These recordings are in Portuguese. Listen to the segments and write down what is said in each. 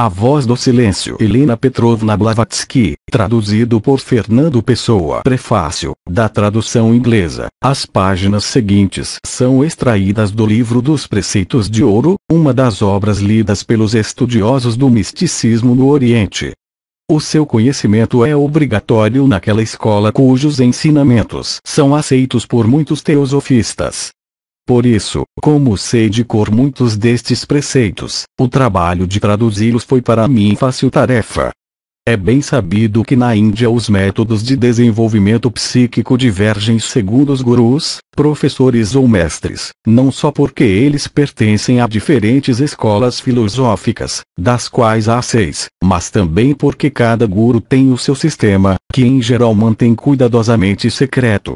A Voz do Silêncio Helena Petrovna Blavatsky, traduzido por Fernando Pessoa Prefácio, da tradução inglesa. As páginas seguintes são extraídas do livro dos Preceitos de Ouro, uma das obras lidas pelos estudiosos do misticismo no Oriente. O seu conhecimento é obrigatório naquela escola cujos ensinamentos são aceitos por muitos teosofistas. Por isso, como sei de cor muitos destes preceitos, o trabalho de traduzi-los foi para mim fácil tarefa. É bem sabido que na Índia os métodos de desenvolvimento psíquico divergem segundo os gurus, professores ou mestres, não só porque eles pertencem a diferentes escolas filosóficas, das quais há seis, mas também porque cada guru tem o seu sistema, que em geral mantém cuidadosamente secreto.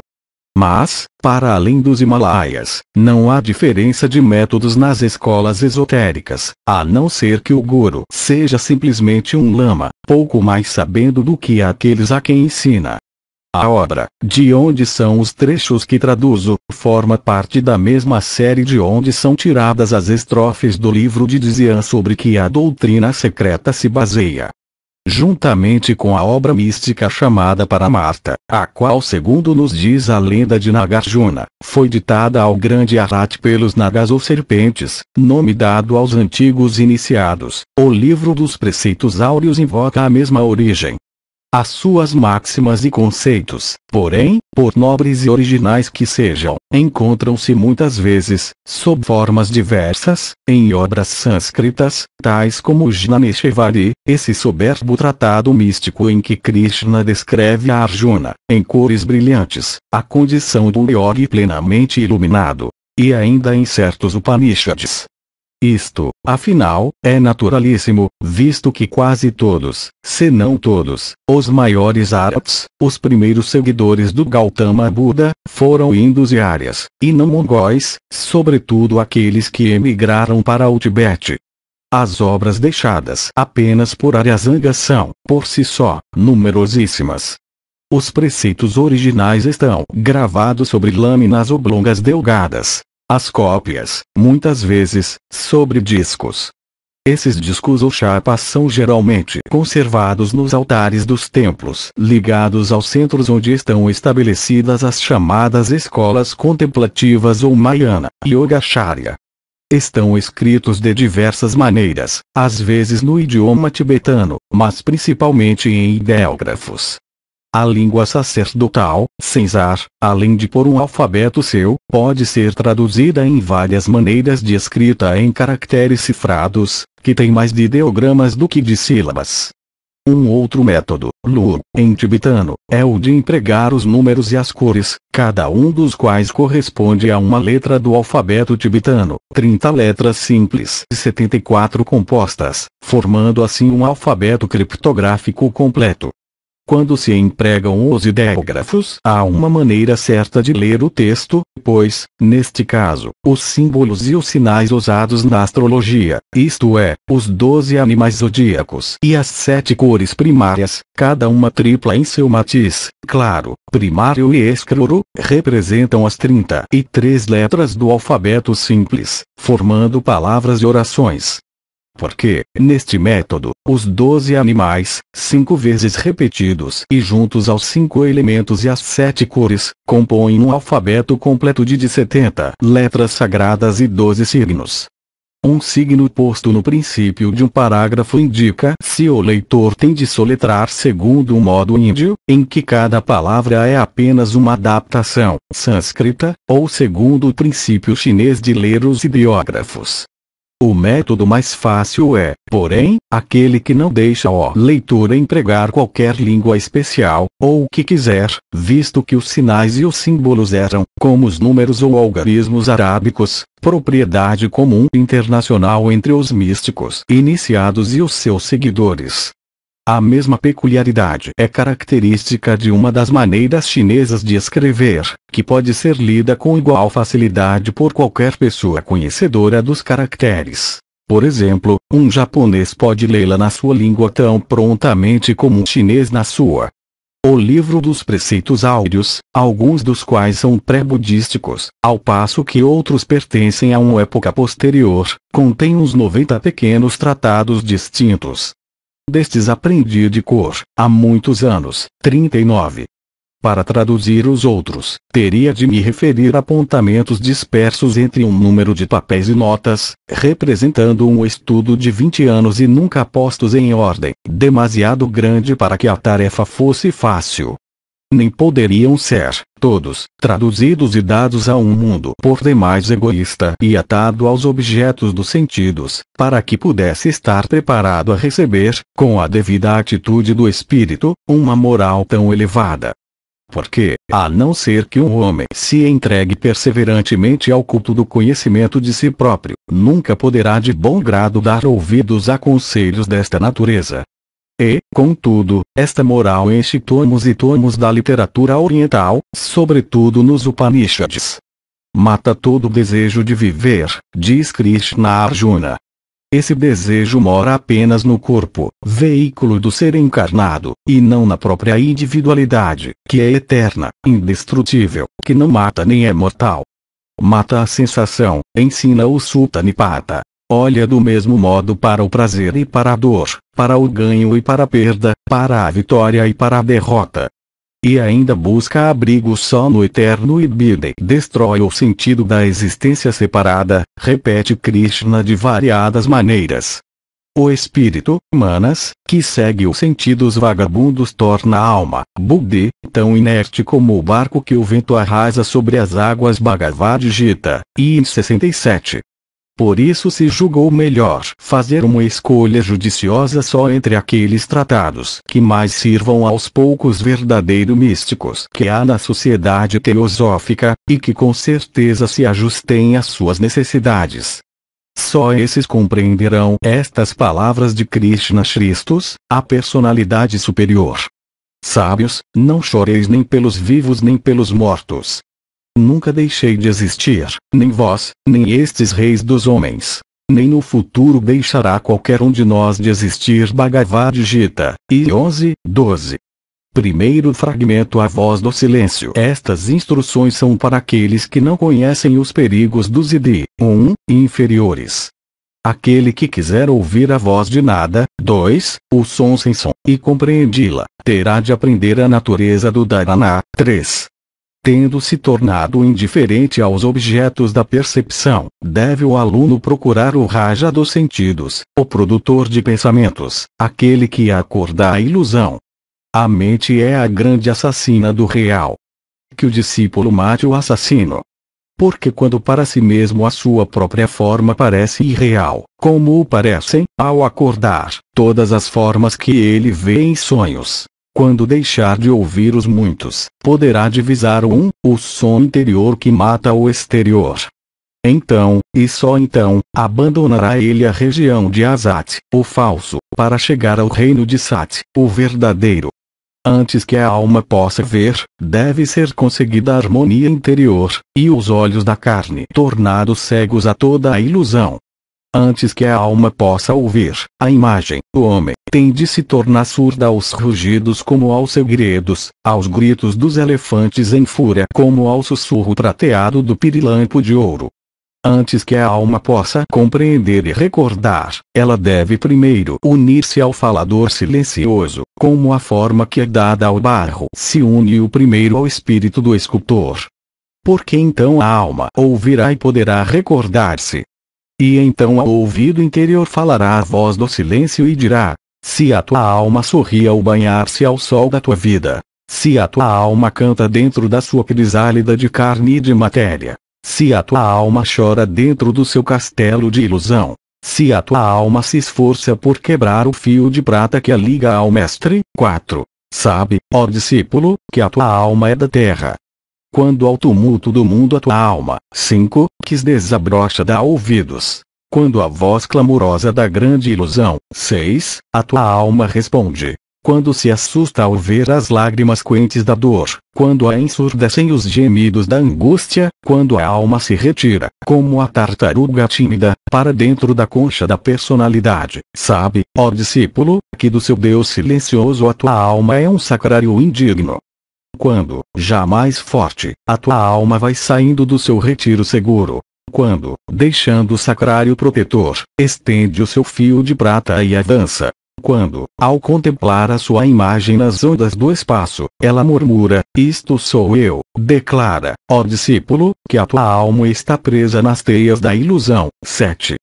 Mas, para além dos Himalaias, não há diferença de métodos nas escolas esotéricas, a não ser que o guru seja simplesmente um lama, pouco mais sabendo do que aqueles a quem ensina. A obra, de onde são os trechos que traduzo, forma parte da mesma série de onde são tiradas as estrofes do livro de Dizian sobre que a doutrina secreta se baseia juntamente com a obra mística chamada para Marta, a qual segundo nos diz a lenda de Nagarjuna, foi ditada ao grande Arat pelos Nagas ou serpentes, nome dado aos antigos iniciados. O livro dos preceitos áureos invoca a mesma origem, as suas máximas e conceitos, porém, por nobres e originais que sejam, encontram-se muitas vezes, sob formas diversas, em obras sânscritas, tais como Jnaneshvari, esse soberbo tratado místico em que Krishna descreve a Arjuna, em cores brilhantes, a condição do Yogi plenamente iluminado, e ainda em certos Upanishads, isto, afinal, é naturalíssimo, visto que quase todos, se não todos, os maiores árabes, os primeiros seguidores do Gautama Buda, foram hindus e áreas, e não mongóis, sobretudo aqueles que emigraram para o Tibete. As obras deixadas apenas por Aryazanga são, por si só, numerosíssimas. Os preceitos originais estão gravados sobre lâminas oblongas delgadas, as cópias, muitas vezes, sobre discos. Esses discos ou chapas são geralmente conservados nos altares dos templos ligados aos centros onde estão estabelecidas as chamadas escolas contemplativas ou Mayana, Yogacharya. Estão escritos de diversas maneiras, às vezes no idioma tibetano, mas principalmente em ideógrafos, a língua sacerdotal, senzar, além de por um alfabeto seu, pode ser traduzida em várias maneiras de escrita em caracteres cifrados, que tem mais de ideogramas do que de sílabas. Um outro método, Lu, em tibetano, é o de empregar os números e as cores, cada um dos quais corresponde a uma letra do alfabeto tibetano, 30 letras simples e 74 compostas, formando assim um alfabeto criptográfico completo. Quando se empregam os ideógrafos, há uma maneira certa de ler o texto, pois, neste caso, os símbolos e os sinais usados na astrologia, isto é, os doze animais zodíacos e as sete cores primárias, cada uma tripla em seu matiz, claro, primário e escuro, representam as 33 letras do alfabeto simples, formando palavras e orações, porque, neste método, os doze animais, cinco vezes repetidos e juntos aos cinco elementos e às sete cores, compõem um alfabeto completo de 70 letras sagradas e doze signos. Um signo posto no princípio de um parágrafo indica se o leitor tem de soletrar segundo o um modo índio, em que cada palavra é apenas uma adaptação sânscrita, ou segundo o princípio chinês de ler os ideógrafos. O método mais fácil é, porém, aquele que não deixa o leitor empregar qualquer língua especial, ou o que quiser, visto que os sinais e os símbolos eram, como os números ou algarismos arábicos, propriedade comum internacional entre os místicos iniciados e os seus seguidores. A mesma peculiaridade é característica de uma das maneiras chinesas de escrever, que pode ser lida com igual facilidade por qualquer pessoa conhecedora dos caracteres. Por exemplo, um japonês pode lê-la na sua língua tão prontamente como um chinês na sua. O livro dos preceitos áureos, alguns dos quais são pré-budísticos, ao passo que outros pertencem a uma época posterior, contém uns 90 pequenos tratados distintos, destes aprendi de cor, há muitos anos, 39. Para traduzir os outros, teria de me referir a apontamentos dispersos entre um número de papéis e notas, representando um estudo de 20 anos e nunca postos em ordem, demasiado grande para que a tarefa fosse fácil nem poderiam ser, todos, traduzidos e dados a um mundo por demais egoísta e atado aos objetos dos sentidos, para que pudesse estar preparado a receber, com a devida atitude do espírito, uma moral tão elevada. Porque, a não ser que um homem se entregue perseverantemente ao culto do conhecimento de si próprio, nunca poderá de bom grado dar ouvidos a conselhos desta natureza, e, contudo, esta moral enche tomos e tomos da literatura oriental, sobretudo nos Upanishads. Mata todo desejo de viver, diz Krishna Arjuna. Esse desejo mora apenas no corpo, veículo do ser encarnado, e não na própria individualidade, que é eterna, indestrutível, que não mata nem é mortal. Mata a sensação, ensina o Sutta Nipata, olha do mesmo modo para o prazer e para a dor, para o ganho e para a perda, para a vitória e para a derrota. E ainda busca abrigo só no eterno e Destrói o sentido da existência separada, repete Krishna de variadas maneiras. O espírito, manas, que segue os sentidos vagabundos torna a alma, Budi, tão inerte como o barco que o vento arrasa sobre as águas Bhagavad Gita, e em 67. Por isso se julgou melhor fazer uma escolha judiciosa só entre aqueles tratados que mais sirvam aos poucos verdadeiros místicos que há na sociedade teosófica, e que com certeza se ajustem às suas necessidades. Só esses compreenderão estas palavras de Krishna Christus, a personalidade superior. Sábios, não choreis nem pelos vivos nem pelos mortos, Nunca deixei de existir, nem vós, nem estes reis dos homens. Nem no futuro deixará qualquer um de nós de existir Bhagavad Gita, e 11, 12. Primeiro fragmento A Voz do Silêncio Estas instruções são para aqueles que não conhecem os perigos dos ID, 1, inferiores. Aquele que quiser ouvir a voz de nada, 2, o som sem som, e compreendi-la, terá de aprender a natureza do Dharana, 3, tendo se tornado indiferente aos objetos da percepção, deve o aluno procurar o raja dos sentidos, o produtor de pensamentos, aquele que acorda a ilusão. A mente é a grande assassina do real. Que o discípulo mate o assassino. Porque quando para si mesmo a sua própria forma parece irreal, como o parecem, ao acordar, todas as formas que ele vê em sonhos, quando deixar de ouvir os muitos, poderá divisar o um, o som interior que mata o exterior. Então, e só então, abandonará ele a região de Azat, o falso, para chegar ao reino de Sat, o verdadeiro. Antes que a alma possa ver, deve ser conseguida a harmonia interior, e os olhos da carne tornados cegos a toda a ilusão, Antes que a alma possa ouvir a imagem, o homem tem de se tornar surda aos rugidos como aos segredos, aos gritos dos elefantes em fúria como ao sussurro trateado do pirilampo de ouro. Antes que a alma possa compreender e recordar, ela deve primeiro unir-se ao falador silencioso, como a forma que é dada ao barro se une o primeiro ao espírito do escultor. Porque então a alma ouvirá e poderá recordar-se, e então ao ouvido interior falará a voz do silêncio e dirá: Se a tua alma sorri ao banhar-se ao sol da tua vida, se a tua alma canta dentro da sua crisálida de carne e de matéria, se a tua alma chora dentro do seu castelo de ilusão, se a tua alma se esforça por quebrar o fio de prata que a liga ao Mestre, 4. Sabe, ó discípulo, que a tua alma é da terra, quando ao tumulto do mundo a tua alma, 5, quis desabrocha dá ouvidos. Quando a voz clamorosa da grande ilusão, 6, a tua alma responde. Quando se assusta ao ver as lágrimas quentes da dor, quando a ensurdecem os gemidos da angústia, quando a alma se retira, como a tartaruga tímida, para dentro da concha da personalidade, sabe, ó discípulo, que do seu Deus silencioso a tua alma é um sacrário indigno. Quando, já mais forte, a tua alma vai saindo do seu retiro seguro. Quando, deixando o sacrário protetor, estende o seu fio de prata e avança. Quando, ao contemplar a sua imagem nas ondas do espaço, ela murmura: Isto sou eu, declara, ó discípulo, que a tua alma está presa nas teias da ilusão. 7.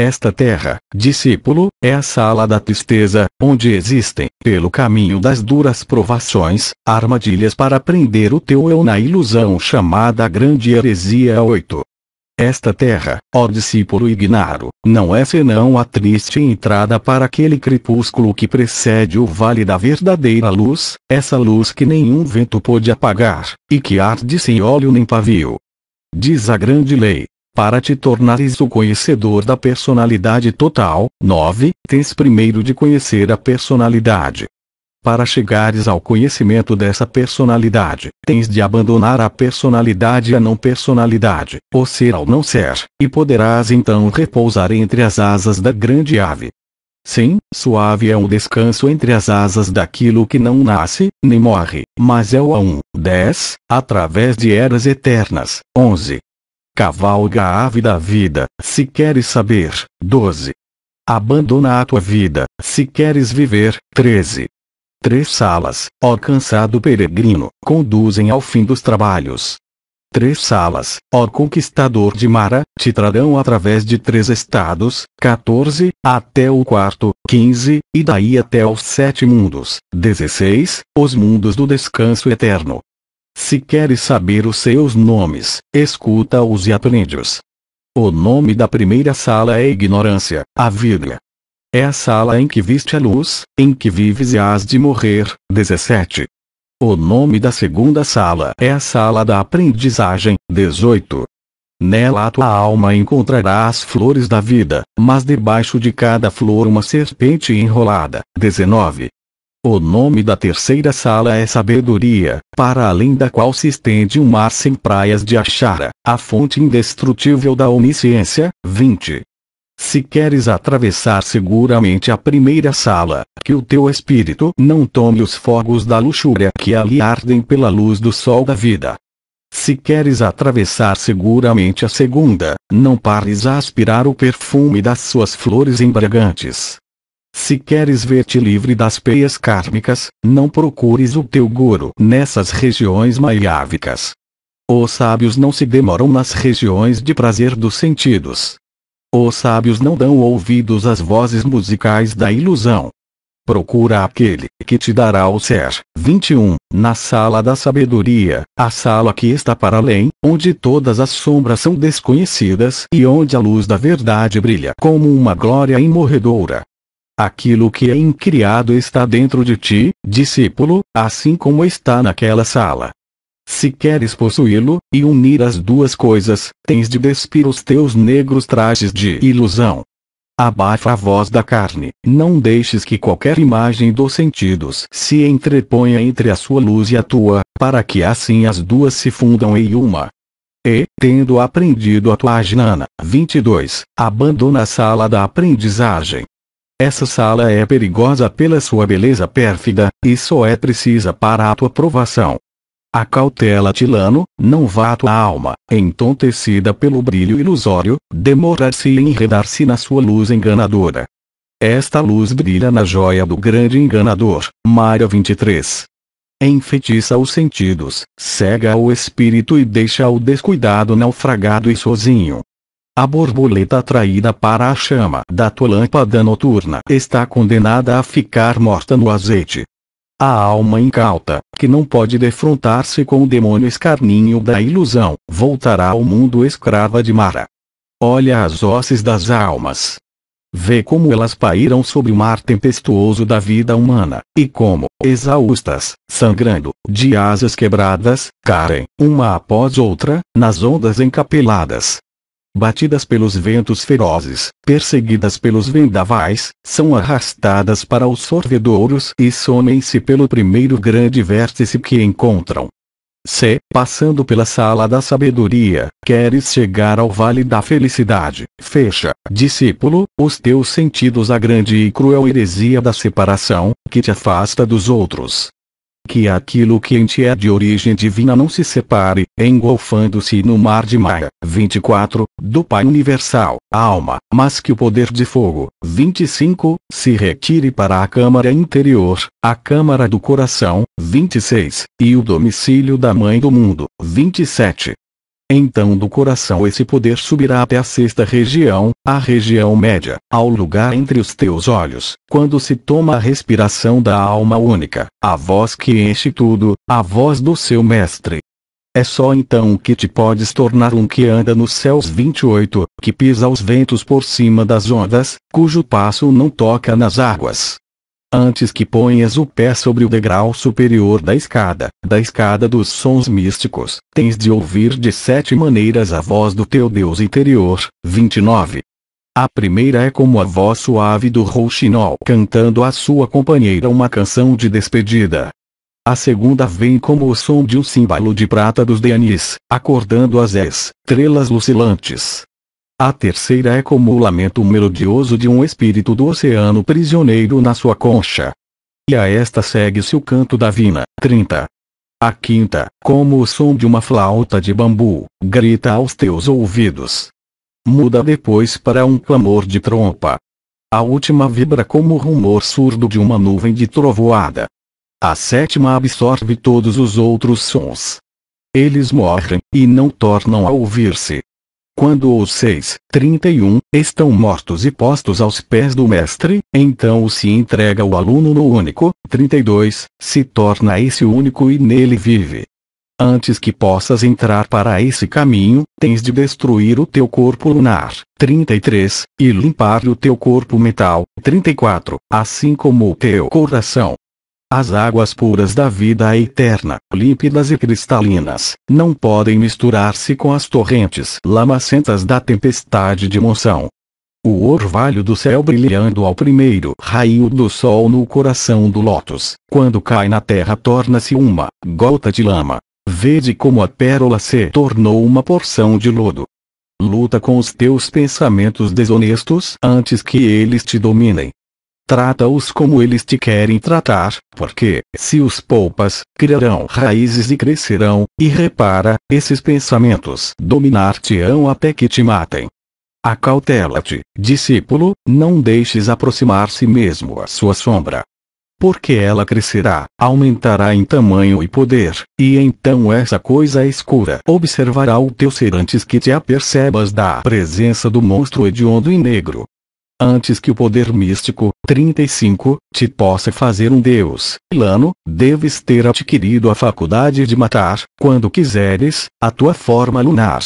Esta terra, discípulo, é a sala da tristeza, onde existem, pelo caminho das duras provações, armadilhas para prender o teu eu na ilusão chamada grande heresia 8. Esta terra, ó discípulo ignaro, não é senão a triste entrada para aquele crepúsculo que precede o vale da verdadeira luz, essa luz que nenhum vento pôde apagar, e que arde sem óleo nem pavio. Diz a grande lei, para te tornares o conhecedor da personalidade total. 9. Tens primeiro de conhecer a personalidade. Para chegares ao conhecimento dessa personalidade, tens de abandonar a personalidade e a não personalidade, o ser ao não ser, e poderás então repousar entre as asas da grande ave. Sim, suave é um descanso entre as asas daquilo que não nasce, nem morre, mas é o a um. 10. Através de eras eternas. 11. Cavalga a ave da vida, se queres saber. 12. Abandona a tua vida, se queres viver. 13. Três salas, ó cansado peregrino, conduzem ao fim dos trabalhos. Três salas, ó conquistador de Mara, te trarão através de três estados, 14, até o quarto, 15, e daí até aos sete mundos, 16, os mundos do descanso eterno, se queres saber os seus nomes, escuta-os e aprende-os. O nome da primeira sala é ignorância, a Vida. É a sala em que viste a luz, em que vives e has de morrer. 17. O nome da segunda sala é a sala da aprendizagem. 18. Nela a tua alma encontrará as flores da vida, mas debaixo de cada flor uma serpente enrolada. 19. O nome da terceira sala é Sabedoria, para além da qual se estende um mar sem praias de Achara, a fonte indestrutível da onisciência. 20. Se queres atravessar seguramente a primeira sala, que o teu espírito não tome os fogos da luxúria que ali ardem pela luz do sol da vida. Se queres atravessar seguramente a segunda, não pares a aspirar o perfume das suas flores embriagantes. Se queres ver-te livre das peias kármicas, não procures o teu guru nessas regiões mayávicas. Os sábios não se demoram nas regiões de prazer dos sentidos. Os sábios não dão ouvidos às vozes musicais da ilusão. Procura aquele que te dará o ser. 21, na sala da sabedoria, a sala que está para além, onde todas as sombras são desconhecidas e onde a luz da verdade brilha como uma glória imorredoura. Aquilo que é incriado está dentro de ti, discípulo, assim como está naquela sala. Se queres possuí-lo, e unir as duas coisas, tens de despir os teus negros trajes de ilusão. Abafa a voz da carne, não deixes que qualquer imagem dos sentidos se entreponha entre a sua luz e a tua, para que assim as duas se fundam em uma. E, tendo aprendido a tua ajnana, 22, abandona a sala da aprendizagem, essa sala é perigosa pela sua beleza pérfida, e só é precisa para a tua provação. A cautela Tilano, não vá a tua alma, entontecida pelo brilho ilusório, demorar-se e enredar-se na sua luz enganadora. Esta luz brilha na joia do grande enganador, Maia 23. Enfeitiça os sentidos, cega o espírito e deixa-o descuidado naufragado e sozinho. A borboleta atraída para a chama da tua lâmpada noturna está condenada a ficar morta no azeite. A alma incauta, que não pode defrontar-se com o demônio escarninho da ilusão, voltará ao mundo escrava de Mara. Olha as osses das almas. Vê como elas pairam sobre o mar tempestuoso da vida humana, e como, exaustas, sangrando, de asas quebradas, caem, uma após outra, nas ondas encapeladas, batidas pelos ventos ferozes, perseguidas pelos vendavais, são arrastadas para os sorvedouros e somem-se pelo primeiro grande vértice que encontram. Se, passando pela sala da sabedoria, queres chegar ao vale da felicidade, fecha, discípulo, os teus sentidos à grande e cruel heresia da separação, que te afasta dos outros, que aquilo que em ti é de origem divina não se separe, engolfando-se no mar de Maia. 24. Do Pai Universal, alma, mas que o poder de fogo. 25. Se retire para a câmara interior, a câmara do coração. 26. E o domicílio da Mãe do Mundo. 27. Então do coração esse poder subirá até a sexta região, a região média, ao lugar entre os teus olhos, quando se toma a respiração da alma única, a voz que enche tudo, a voz do seu mestre. É só então que te podes tornar um que anda nos céus 28, que pisa os ventos por cima das ondas, cujo passo não toca nas águas, antes que ponhas o pé sobre o degrau superior da escada, da escada dos sons místicos, tens de ouvir de sete maneiras a voz do teu Deus interior. 29. A primeira é como a voz suave do rouxinol cantando à sua companheira uma canção de despedida. A segunda vem como o som de um símbolo de prata dos Deanis, acordando as estrelas lucilantes, a terceira é como o lamento melodioso de um espírito do oceano prisioneiro na sua concha. E a esta segue-se o canto da vina. 30. A quinta, como o som de uma flauta de bambu, grita aos teus ouvidos. Muda depois para um clamor de trompa. A última vibra como o rumor surdo de uma nuvem de trovoada. A sétima absorve todos os outros sons. Eles morrem, e não tornam a ouvir-se. Quando os seis, 31, estão mortos e postos aos pés do mestre, então o se entrega o aluno no único, 32, se torna esse único e nele vive. Antes que possas entrar para esse caminho, tens de destruir o teu corpo lunar, 33, e limpar o teu corpo metal, 34, assim como o teu coração, as águas puras da vida eterna, límpidas e cristalinas, não podem misturar-se com as torrentes lamacentas da tempestade de monção. O orvalho do céu brilhando ao primeiro raio do sol no coração do lótus, quando cai na terra torna-se uma gota de lama. Vede como a pérola se tornou uma porção de lodo. Luta com os teus pensamentos desonestos antes que eles te dominem. Trata-os como eles te querem tratar, porque, se os poupas, criarão raízes e crescerão, e repara, esses pensamentos dominar-te-ão até que te matem. Acautela-te, discípulo, não deixes aproximar-se mesmo a sua sombra. Porque ela crescerá, aumentará em tamanho e poder, e então essa coisa escura observará o teu ser antes que te apercebas da presença do monstro hediondo e negro, antes que o poder místico 35 te possa fazer um deus. Lano, deves ter adquirido a faculdade de matar, quando quiseres, a tua forma lunar.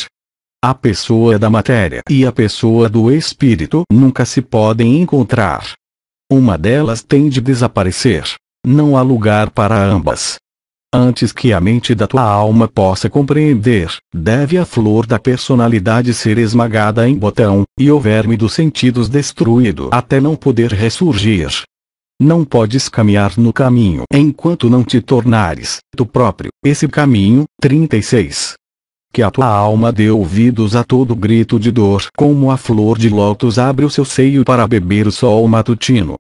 A pessoa da matéria e a pessoa do espírito nunca se podem encontrar. Uma delas tem de desaparecer. Não há lugar para ambas. Antes que a mente da tua alma possa compreender, deve a flor da personalidade ser esmagada em botão, e o verme dos sentidos destruído até não poder ressurgir. Não podes caminhar no caminho enquanto não te tornares tu próprio, esse caminho. 36 que a tua alma dê ouvidos a todo grito de dor, como a flor de lótus abre o seu seio para beber o sol matutino,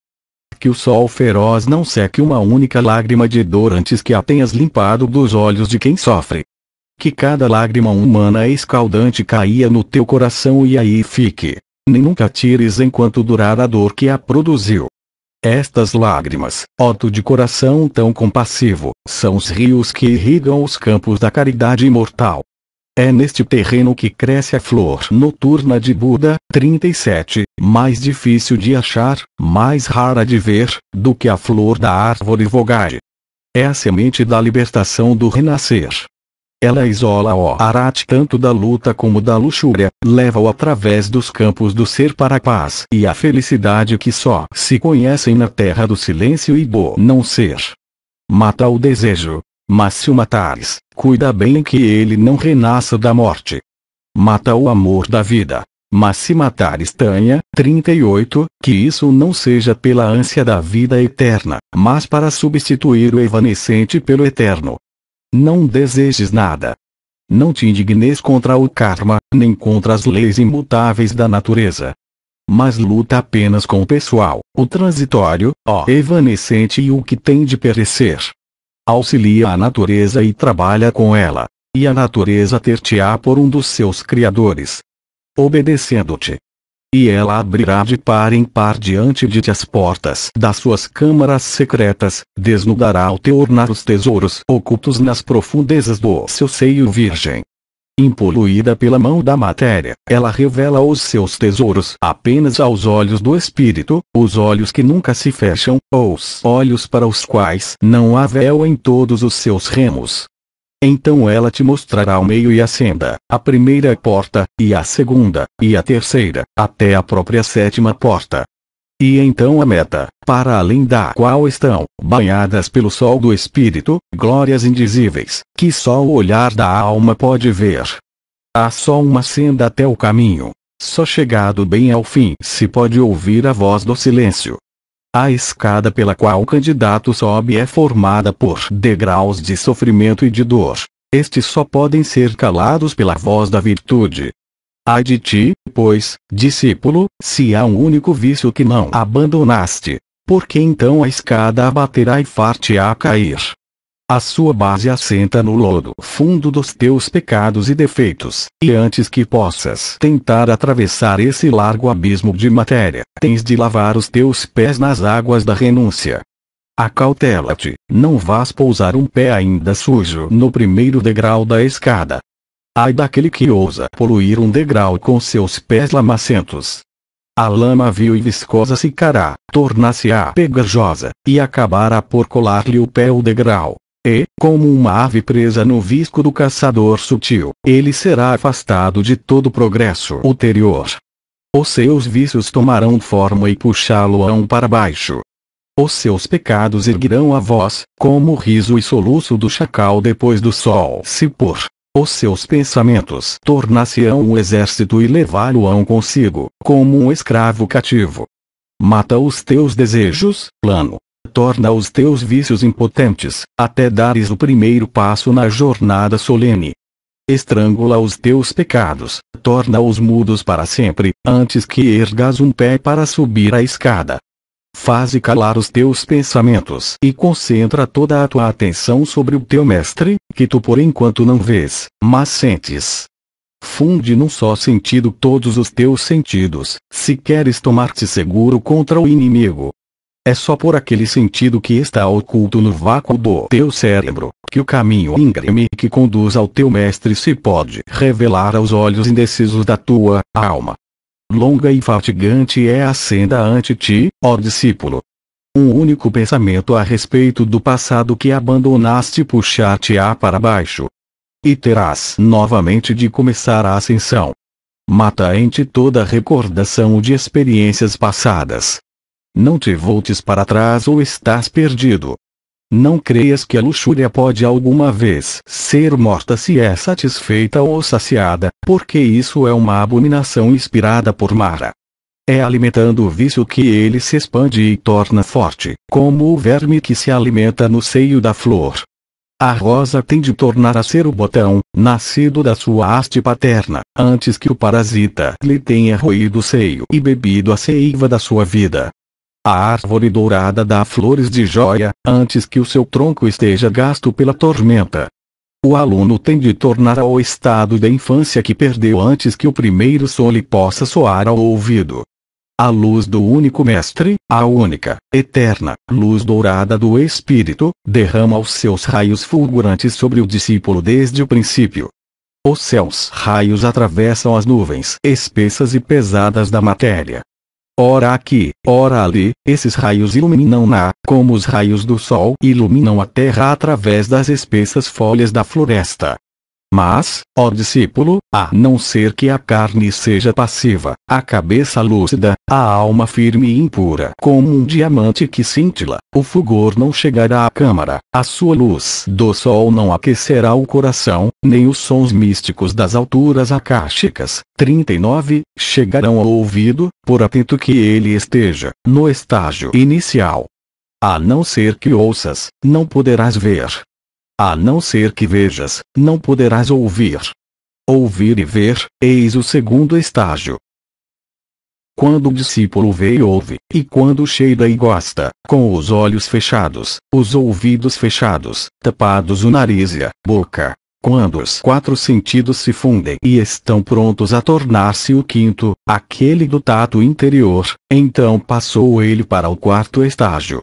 que o sol feroz não seque uma única lágrima de dor antes que a tenhas limpado dos olhos de quem sofre. Que cada lágrima humana escaldante caia no teu coração e aí fique. Nem nunca tires enquanto durar a dor que a produziu. Estas lágrimas, oto de coração tão compassivo, são os rios que irrigam os campos da caridade imortal. É neste terreno que cresce a flor noturna de Buda, 37, mais difícil de achar, mais rara de ver, do que a flor da árvore Vogai. É a semente da libertação do renascer. Ela isola o Arat tanto da luta como da luxúria, leva-o através dos campos do ser para a paz e a felicidade que só se conhecem na terra do silêncio e do não ser. Mata o desejo, mas se o matares, cuida bem que ele não renasça da morte. Mata o amor da vida. Mas se matares Tanha, 38, que isso não seja pela ânsia da vida eterna, mas para substituir o evanescente pelo eterno. Não desejes nada. Não te indignes contra o karma, nem contra as leis imutáveis da natureza mas luta apenas com o pessoal, o transitório, o evanescente e o que tem de perecer auxilia a natureza e trabalha com ela. E a natureza ter-te-á por um dos seus criadores. Obedecendo-te. E ela abrirá de par em par diante de ti as portas das suas câmaras secretas, desnudará ao teu ornar os tesouros ocultos nas profundezas do seu seio virgem impoluída pela mão da matéria, ela revela os seus tesouros apenas aos olhos do espírito, os olhos que nunca se fecham, os olhos para os quais não há véu em todos os seus remos. Então ela te mostrará o meio e a senda, a primeira porta, e a segunda, e a terceira, até a própria sétima porta. E então a meta, para além da qual estão, banhadas pelo sol do espírito, glórias indizíveis, que só o olhar da alma pode ver. Há só uma senda até o caminho. Só chegado bem ao fim se pode ouvir a voz do silêncio. A escada pela qual o candidato sobe é formada por degraus de sofrimento e de dor. Estes só podem ser calados pela voz da virtude, Ai de ti, pois, discípulo, se há um único vício que não abandonaste, porque então a escada abaterá e far-te-á cair. A sua base assenta no lodo fundo dos teus pecados e defeitos, e antes que possas tentar atravessar esse largo abismo de matéria, tens de lavar os teus pés nas águas da renúncia. Acautela-te, não vás pousar um pé ainda sujo no primeiro degrau da escada, Ai daquele que ousa poluir um degrau com seus pés lamacentos. A lama vil e viscosa se cará tornar-se-á pegajosa, e acabará por colar-lhe o pé o degrau. E, como uma ave presa no visco do caçador sutil, ele será afastado de todo progresso ulterior. Os seus vícios tomarão forma e puxá-lo-ão para baixo. Os seus pecados erguerão a voz, como o riso e soluço do chacal depois do sol se pôr. Os seus pensamentos tornar-se-ão um exército e levá-lo-ão consigo, como um escravo cativo. Mata os teus desejos, plano. Torna os teus vícios impotentes, até dares o primeiro passo na jornada solene. Estrangula os teus pecados, torna-os mudos para sempre, antes que ergas um pé para subir a escada. Faze calar os teus pensamentos e concentra toda a tua atenção sobre o teu mestre, que tu por enquanto não vês, mas sentes. Funde num só sentido todos os teus sentidos, se queres tomar-te seguro contra o inimigo. É só por aquele sentido que está oculto no vácuo do teu cérebro, que o caminho íngreme que conduz ao teu mestre se pode revelar aos olhos indecisos da tua alma. Longa e fatigante é a senda ante ti, ó discípulo. Um único pensamento a respeito do passado que abandonaste puxar-te-á para baixo. E terás novamente de começar a ascensão. Mata em ti toda recordação de experiências passadas. Não te voltes para trás ou estás perdido. Não creias que a luxúria pode alguma vez ser morta se é satisfeita ou saciada, porque isso é uma abominação inspirada por Mara. É alimentando o vício que ele se expande e torna forte, como o verme que se alimenta no seio da flor. A rosa tem de tornar a ser o botão, nascido da sua haste paterna, antes que o parasita lhe tenha roído o seio e bebido a seiva da sua vida. A árvore dourada dá flores de joia, antes que o seu tronco esteja gasto pela tormenta. O aluno tem de tornar ao estado da infância que perdeu antes que o primeiro som lhe possa soar ao ouvido. A luz do único Mestre, a única, eterna, luz dourada do Espírito, derrama os seus raios fulgurantes sobre o discípulo desde o princípio. Os céus raios atravessam as nuvens espessas e pesadas da matéria, Ora aqui, ora ali, esses raios iluminam-na, como os raios do sol iluminam a terra através das espessas folhas da floresta. Mas, ó discípulo, a não ser que a carne seja passiva, a cabeça lúcida, a alma firme e impura como um diamante que cintila, o fulgor não chegará à câmara, a sua luz do sol não aquecerá o coração, nem os sons místicos das alturas acásticas, 39, chegarão ao ouvido, por atento que ele esteja, no estágio inicial. A não ser que ouças, não poderás ver, a não ser que vejas, não poderás ouvir. Ouvir e ver, eis o segundo estágio. Quando o discípulo vê e ouve, e quando cheira e gosta, com os olhos fechados, os ouvidos fechados, tapados o nariz e a boca. Quando os quatro sentidos se fundem e estão prontos a tornar-se o quinto, aquele do tato interior, então passou ele para o quarto estágio,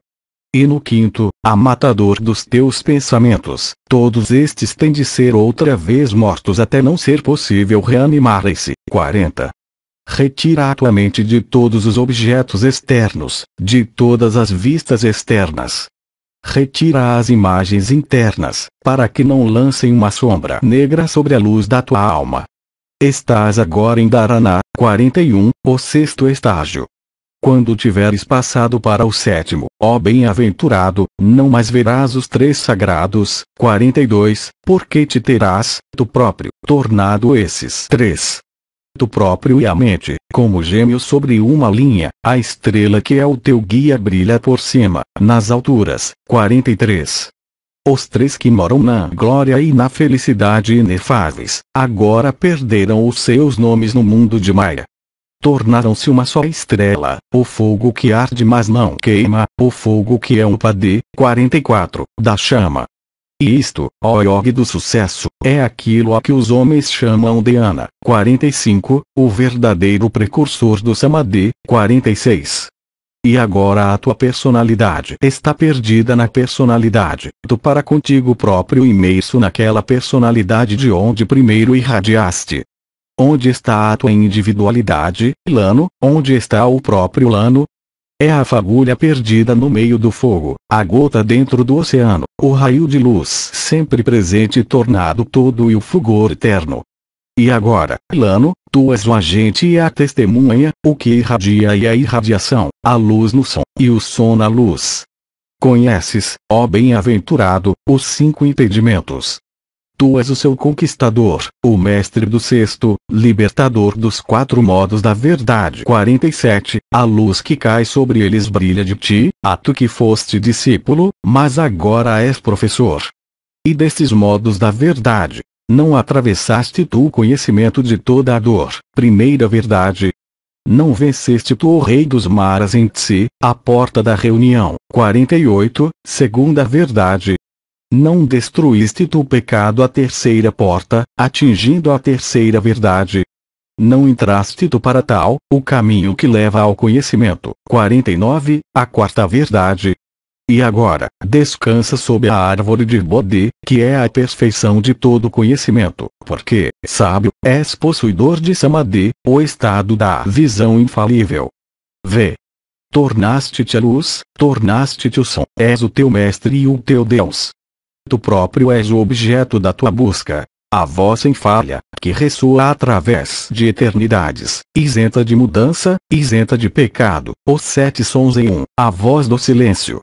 e no quinto, a matador dos teus pensamentos, todos estes têm de ser outra vez mortos até não ser possível reanimar-se. 40. Retira a tua mente de todos os objetos externos, de todas as vistas externas. Retira as imagens internas, para que não lancem uma sombra negra sobre a luz da tua alma. Estás agora em Dharana, 41, o sexto estágio, quando tiveres passado para o sétimo, ó bem-aventurado, não mais verás os três sagrados, 42, porque te terás, tu próprio, tornado esses três. Tu próprio e a mente, como gêmeos sobre uma linha, a estrela que é o teu guia brilha por cima, nas alturas, 43. Os três que moram na glória e na felicidade inefáveis, agora perderam os seus nomes no mundo de Maia, tornaram-se uma só estrela, o fogo que arde mas não queima, o fogo que é um padê, 44, da chama. E isto, ó Yog do sucesso, é aquilo a que os homens chamam de Ana, 45, o verdadeiro precursor do Samadhi, 46. E agora a tua personalidade está perdida na personalidade, tu para contigo próprio imerso naquela personalidade de onde primeiro irradiaste. Onde está a tua individualidade, Lano, onde está o próprio Lano? É a fagulha perdida no meio do fogo, a gota dentro do oceano, o raio de luz sempre presente tornado todo e o fulgor eterno. E agora, Lano, tu és o agente e a testemunha, o que irradia e a irradiação, a luz no som, e o som na luz. Conheces, ó bem-aventurado, os cinco impedimentos, Tu és o seu conquistador, o mestre do sexto, libertador dos quatro modos da verdade. 47. A luz que cai sobre eles brilha de ti, a tu que foste discípulo, mas agora és professor. E destes modos da verdade, não atravessaste tu o conhecimento de toda a dor. Primeira verdade. Não venceste tu o rei dos maras em si, a porta da reunião. 48. Segunda verdade não destruíste tu o pecado a terceira porta, atingindo a terceira verdade. Não entraste tu para tal, o caminho que leva ao conhecimento. 49, a quarta verdade. E agora, descansa sob a árvore de Bodhi, que é a perfeição de todo conhecimento, porque, sábio, és possuidor de Samadhi, o estado da visão infalível. V. Tornaste-te a luz, tornaste-te o som, és o teu mestre e o teu Deus. Tu próprio és o objeto da tua busca. A voz sem falha, que ressoa através de eternidades, isenta de mudança, isenta de pecado, os sete sons em um, a voz do silêncio.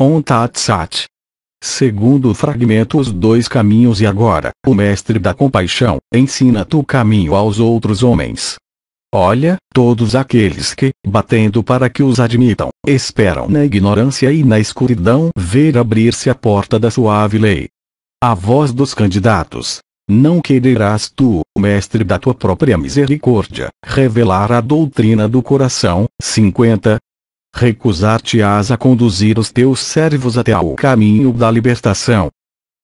On Tat Sat. Segundo o fragmento Os Dois Caminhos e agora, o Mestre da Compaixão, ensina tu o caminho aos outros homens, Olha, todos aqueles que, batendo para que os admitam, esperam na ignorância e na escuridão ver abrir-se a porta da suave lei. A voz dos candidatos. Não quererás tu, mestre da tua própria misericórdia, revelar a doutrina do coração. 50. Recusar-te-ás a conduzir os teus servos até ao caminho da libertação.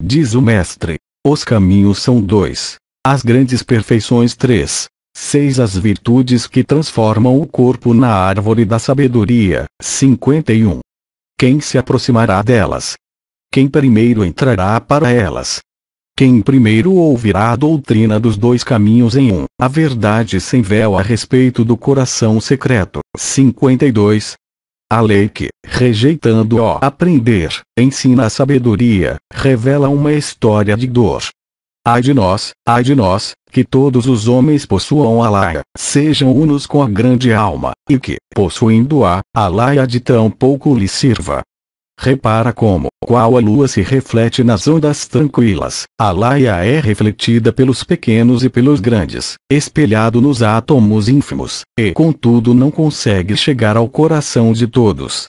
Diz o mestre. Os caminhos são dois. As grandes perfeições três 6. As virtudes que transformam o corpo na árvore da sabedoria. 51. Quem se aproximará delas? Quem primeiro entrará para elas? Quem primeiro ouvirá a doutrina dos dois caminhos em um, a verdade sem véu a respeito do coração secreto. 52. A lei que, rejeitando o aprender, ensina a sabedoria, revela uma história de dor, Ai de nós, ai de nós, que todos os homens possuam a laia, sejam unos com a grande alma, e que, possuindo-a, a laia de tão pouco lhe sirva. Repara como, qual a lua se reflete nas ondas tranquilas, a laia é refletida pelos pequenos e pelos grandes, espelhado nos átomos ínfimos, e contudo não consegue chegar ao coração de todos.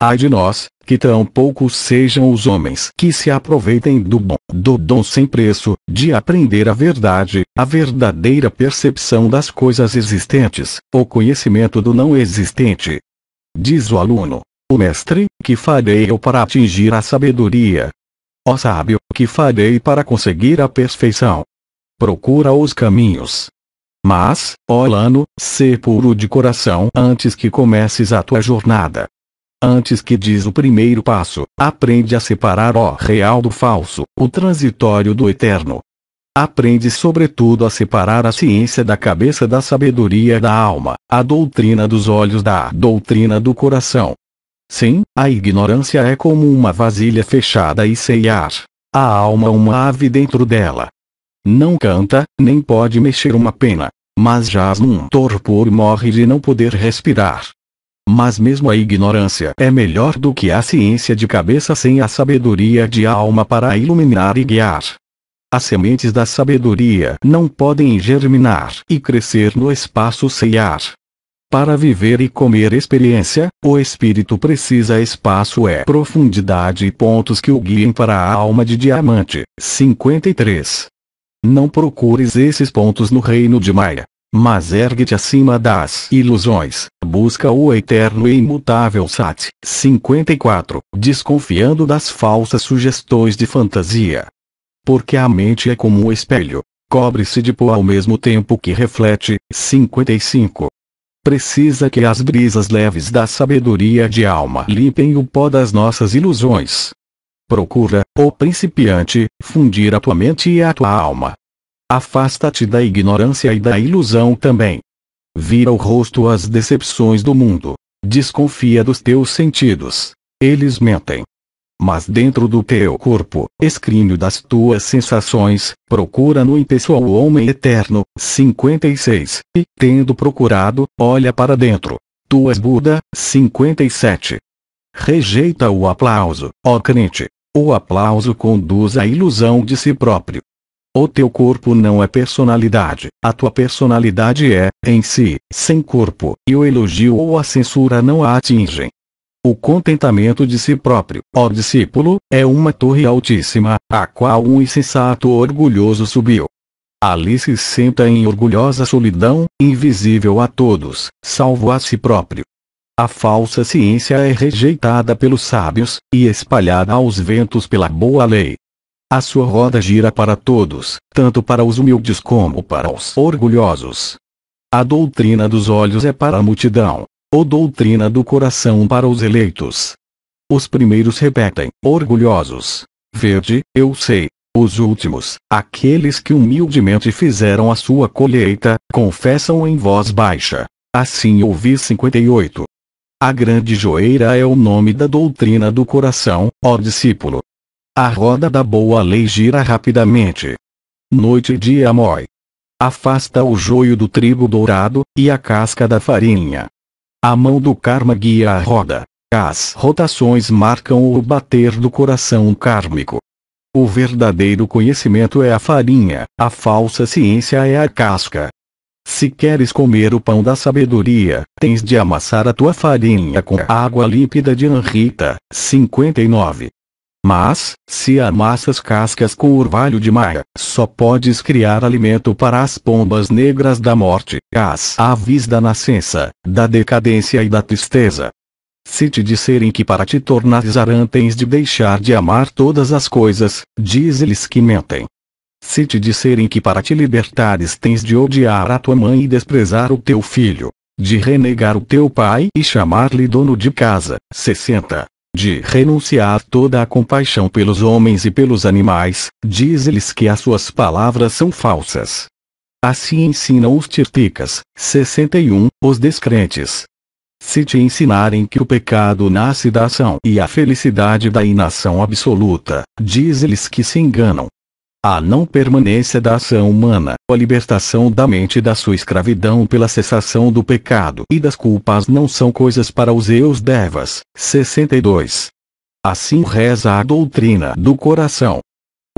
Ai de nós, que tão poucos sejam os homens que se aproveitem do bom, do dom sem preço, de aprender a verdade, a verdadeira percepção das coisas existentes, o conhecimento do não existente. Diz o aluno, o mestre, que farei eu para atingir a sabedoria? Ó sábio, que farei para conseguir a perfeição? Procura os caminhos. Mas, ó Lano, sê puro de coração antes que comeces a tua jornada. Antes que diz o primeiro passo, aprende a separar o real do falso, o transitório do eterno. Aprende sobretudo a separar a ciência da cabeça da sabedoria da alma, a doutrina dos olhos da doutrina do coração. Sim, a ignorância é como uma vasilha fechada e sem ar. A alma uma ave dentro dela. Não canta, nem pode mexer uma pena, mas jaz num torpor e morre de não poder respirar. Mas mesmo a ignorância é melhor do que a ciência de cabeça sem a sabedoria de alma para iluminar e guiar. As sementes da sabedoria não podem germinar e crescer no espaço ar. Para viver e comer experiência, o espírito precisa espaço é profundidade e pontos que o guiem para a alma de diamante. 53. Não procures esses pontos no reino de Maia, mas ergue-te acima das ilusões, busca o eterno e imutável Sat. 54. Desconfiando das falsas sugestões de fantasia. Porque a mente é como um espelho, cobre-se de pó ao mesmo tempo que reflete. 55. Precisa que as brisas leves da sabedoria de alma limpem o pó das nossas ilusões. Procura, o principiante, fundir a tua mente e a tua alma, Afasta-te da ignorância e da ilusão também. Vira o rosto às decepções do mundo. Desconfia dos teus sentidos. Eles mentem. Mas dentro do teu corpo, escrínio das tuas sensações, procura no impessoal o homem eterno. 56. E, tendo procurado, olha para dentro. Tu és Buda. 57. Rejeita o aplauso, ó crente. O aplauso conduz à ilusão de si próprio. O teu corpo não é personalidade, a tua personalidade é, em si, sem corpo, e o elogio ou a censura não a atingem. O contentamento de si próprio, ó discípulo, é uma torre altíssima, a qual um insensato orgulhoso subiu. Ali se senta em orgulhosa solidão, invisível a todos, salvo a si próprio. A falsa ciência é rejeitada pelos sábios, e espalhada aos ventos pela boa lei. A sua roda gira para todos, tanto para os humildes como para os orgulhosos. A doutrina dos olhos é para a multidão, ou doutrina do coração para os eleitos. Os primeiros repetem, orgulhosos, verde, eu sei. Os últimos, aqueles que humildemente fizeram a sua colheita, confessam em voz baixa. Assim ouvi 58. A grande joeira é o nome da doutrina do coração, ó discípulo, a roda da boa lei gira rapidamente. Noite e dia mói. Afasta o joio do trigo dourado, e a casca da farinha. A mão do karma guia a roda. As rotações marcam o bater do coração kármico. O verdadeiro conhecimento é a farinha, a falsa ciência é a casca. Se queres comer o pão da sabedoria, tens de amassar a tua farinha com água límpida de Anrita, 59. Mas, se amassas cascas com orvalho de maia, só podes criar alimento para as pombas negras da morte, as aves da nascença, da decadência e da tristeza. Se te disserem que para te tornares arã tens de deixar de amar todas as coisas, diz-lhes que mentem. Se te disserem que para te libertares tens de odiar a tua mãe e desprezar o teu filho, de renegar o teu pai e chamar-lhe dono de casa, 60 de renunciar toda a compaixão pelos homens e pelos animais, diz-lhes que as suas palavras são falsas. Assim ensinam os tirticas, 61, os descrentes. Se te ensinarem que o pecado nasce da ação e a felicidade da inação absoluta, diz-lhes que se enganam a não permanência da ação humana, a libertação da mente da sua escravidão pela cessação do pecado e das culpas não são coisas para os Eus Devas. 62. Assim reza a doutrina do coração.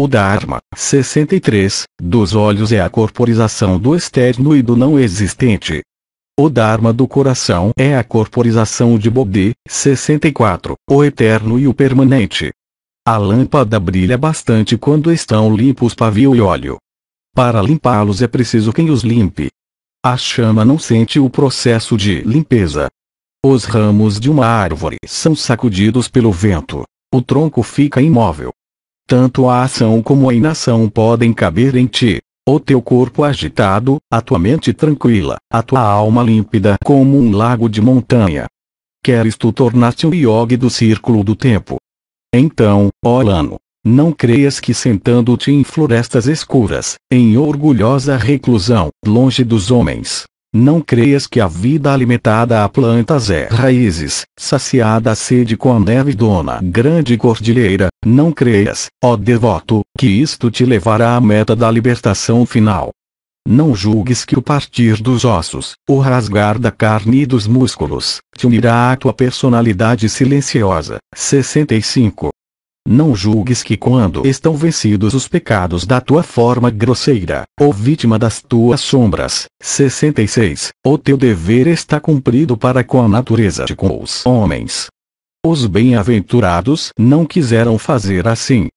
O Dharma, 63, dos olhos é a corporização do externo e do não existente. O Dharma do coração é a corporização de Bodhi, 64, o eterno e o permanente. A lâmpada brilha bastante quando estão limpos pavio e óleo. Para limpá-los é preciso quem os limpe. A chama não sente o processo de limpeza. Os ramos de uma árvore são sacudidos pelo vento. O tronco fica imóvel. Tanto a ação como a inação podem caber em ti. O teu corpo agitado, a tua mente tranquila, a tua alma límpida como um lago de montanha. Queres tu tornar-te um yogi do círculo do tempo? Então, ó Lano, não creias que sentando-te em florestas escuras, em orgulhosa reclusão, longe dos homens, não creias que a vida alimentada a plantas é raízes, saciada a sede com a neve dona grande cordilheira, não creias, ó devoto, que isto te levará à meta da libertação final. Não julgues que o partir dos ossos, o rasgar da carne e dos músculos, te unirá à tua personalidade silenciosa. 65. Não julgues que quando estão vencidos os pecados da tua forma grosseira, ou vítima das tuas sombras, 66, o teu dever está cumprido para com a natureza e com os homens. Os bem-aventurados não quiseram fazer assim,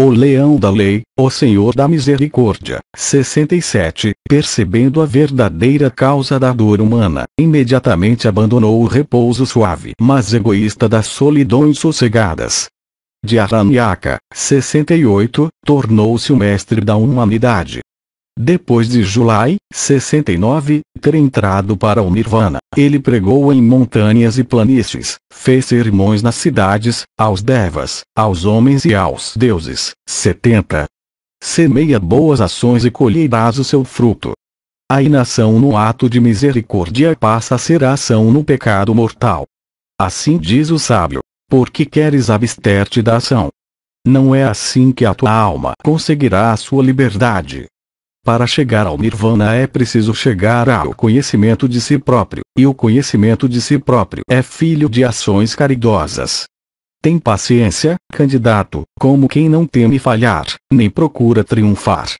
o leão da lei, o Senhor da misericórdia. 67. Percebendo a verdadeira causa da dor humana, imediatamente abandonou o repouso suave, mas egoísta das solidões sossegadas. De Aranhaca, 68, tornou-se o mestre da humanidade, depois de Julai, 69, ter entrado para o Nirvana, ele pregou em montanhas e planícies, fez sermões nas cidades, aos devas, aos homens e aos deuses. 70. Semeia boas ações e colherás o seu fruto. A inação no ato de misericórdia passa a ser a ação no pecado mortal. Assim diz o sábio, porque queres abster-te da ação. Não é assim que a tua alma conseguirá a sua liberdade. Para chegar ao nirvana é preciso chegar ao conhecimento de si próprio, e o conhecimento de si próprio é filho de ações caridosas. Tem paciência, candidato, como quem não teme falhar, nem procura triunfar.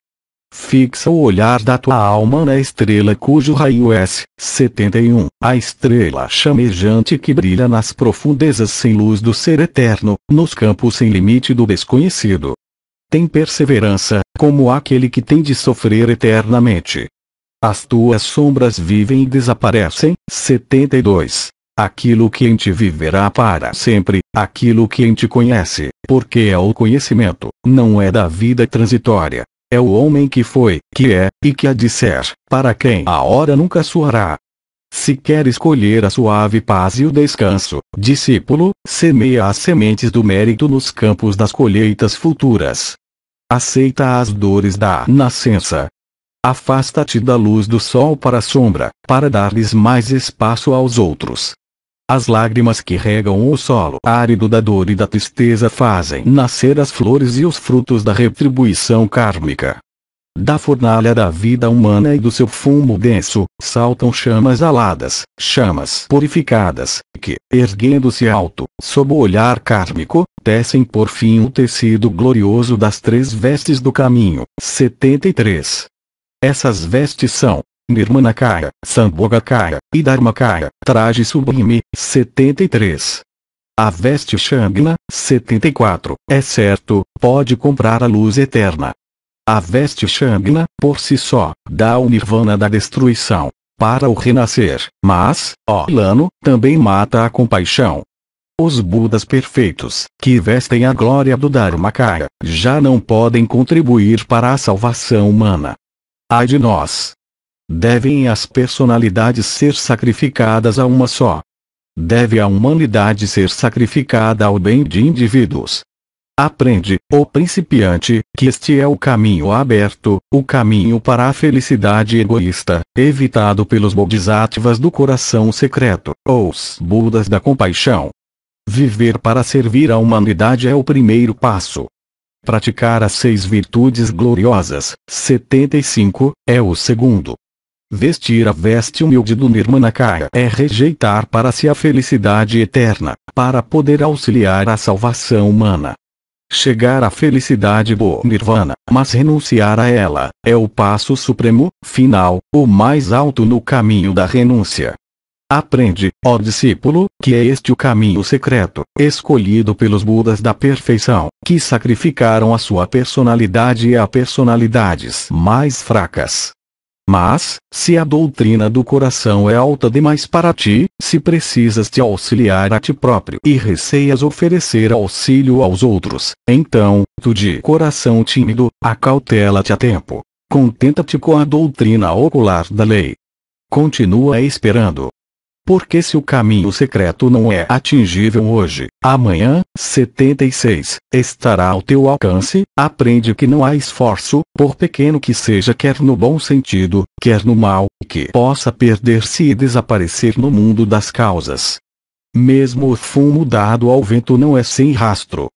Fixa o olhar da tua alma na estrela cujo raio é 71, a estrela chamejante que brilha nas profundezas sem luz do ser eterno, nos campos sem limite do desconhecido tem perseverança, como aquele que tem de sofrer eternamente. As tuas sombras vivem e desaparecem. 72. Aquilo que em ti viverá para sempre, aquilo que em ti conhece, porque é o conhecimento, não é da vida transitória. É o homem que foi, que é, e que há de ser, para quem a hora nunca soará. Se quer escolher a suave paz e o descanso, discípulo, semeia as sementes do mérito nos campos das colheitas futuras aceita as dores da nascença. Afasta-te da luz do sol para a sombra, para dar-lhes mais espaço aos outros. As lágrimas que regam o solo árido da dor e da tristeza fazem nascer as flores e os frutos da retribuição kármica. Da fornalha da vida humana e do seu fumo denso, saltam chamas aladas, chamas purificadas, que, erguendo-se alto, sob o olhar kármico, tecem por fim o tecido glorioso das três vestes do caminho. 73. Essas vestes são, Nirmanakaya, Sambhogakaya e Dharmakaya, traje sublime, 73. A veste Shangna, 74, é certo, pode comprar a luz eterna, a veste Shangna, por si só, dá o nirvana da destruição, para o renascer, mas, ó Lano, também mata a compaixão. Os Budas perfeitos, que vestem a glória do Dharmakaya, já não podem contribuir para a salvação humana. Ai de nós! Devem as personalidades ser sacrificadas a uma só. Deve a humanidade ser sacrificada ao bem de indivíduos, Aprende, o principiante, que este é o caminho aberto, o caminho para a felicidade egoísta, evitado pelos bodhisattvas do coração secreto, ou os budas da compaixão. Viver para servir à humanidade é o primeiro passo. Praticar as seis virtudes gloriosas, 75, é o segundo. Vestir a veste humilde do Nirmanakaya é rejeitar para si a felicidade eterna, para poder auxiliar a salvação humana. Chegar à felicidade bo nirvana, mas renunciar a ela, é o passo supremo, final, o mais alto no caminho da renúncia. Aprende, ó discípulo, que é este o caminho secreto, escolhido pelos Budas da perfeição, que sacrificaram a sua personalidade e a personalidades mais fracas, mas, se a doutrina do coração é alta demais para ti, se precisas te auxiliar a ti próprio e receias oferecer auxílio aos outros, então, tu de coração tímido, acautela-te a tempo. Contenta-te com a doutrina ocular da lei. Continua esperando, porque se o caminho secreto não é atingível hoje, amanhã, 76, estará ao teu alcance, aprende que não há esforço, por pequeno que seja quer no bom sentido, quer no mal, que possa perder-se e desaparecer no mundo das causas. Mesmo o fumo dado ao vento não é sem rastro.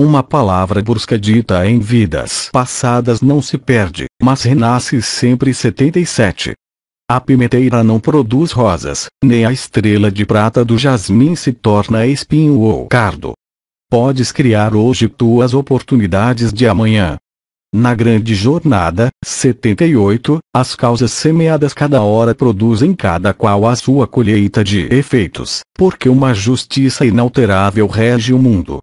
Uma palavra brusca dita em vidas passadas não se perde, mas renasce sempre 77. A pimenteira não produz rosas, nem a estrela de prata do jasmim se torna espinho ou cardo. Podes criar hoje tuas oportunidades de amanhã. Na grande jornada, 78, as causas semeadas cada hora produzem cada qual a sua colheita de efeitos, porque uma justiça inalterável rege o mundo.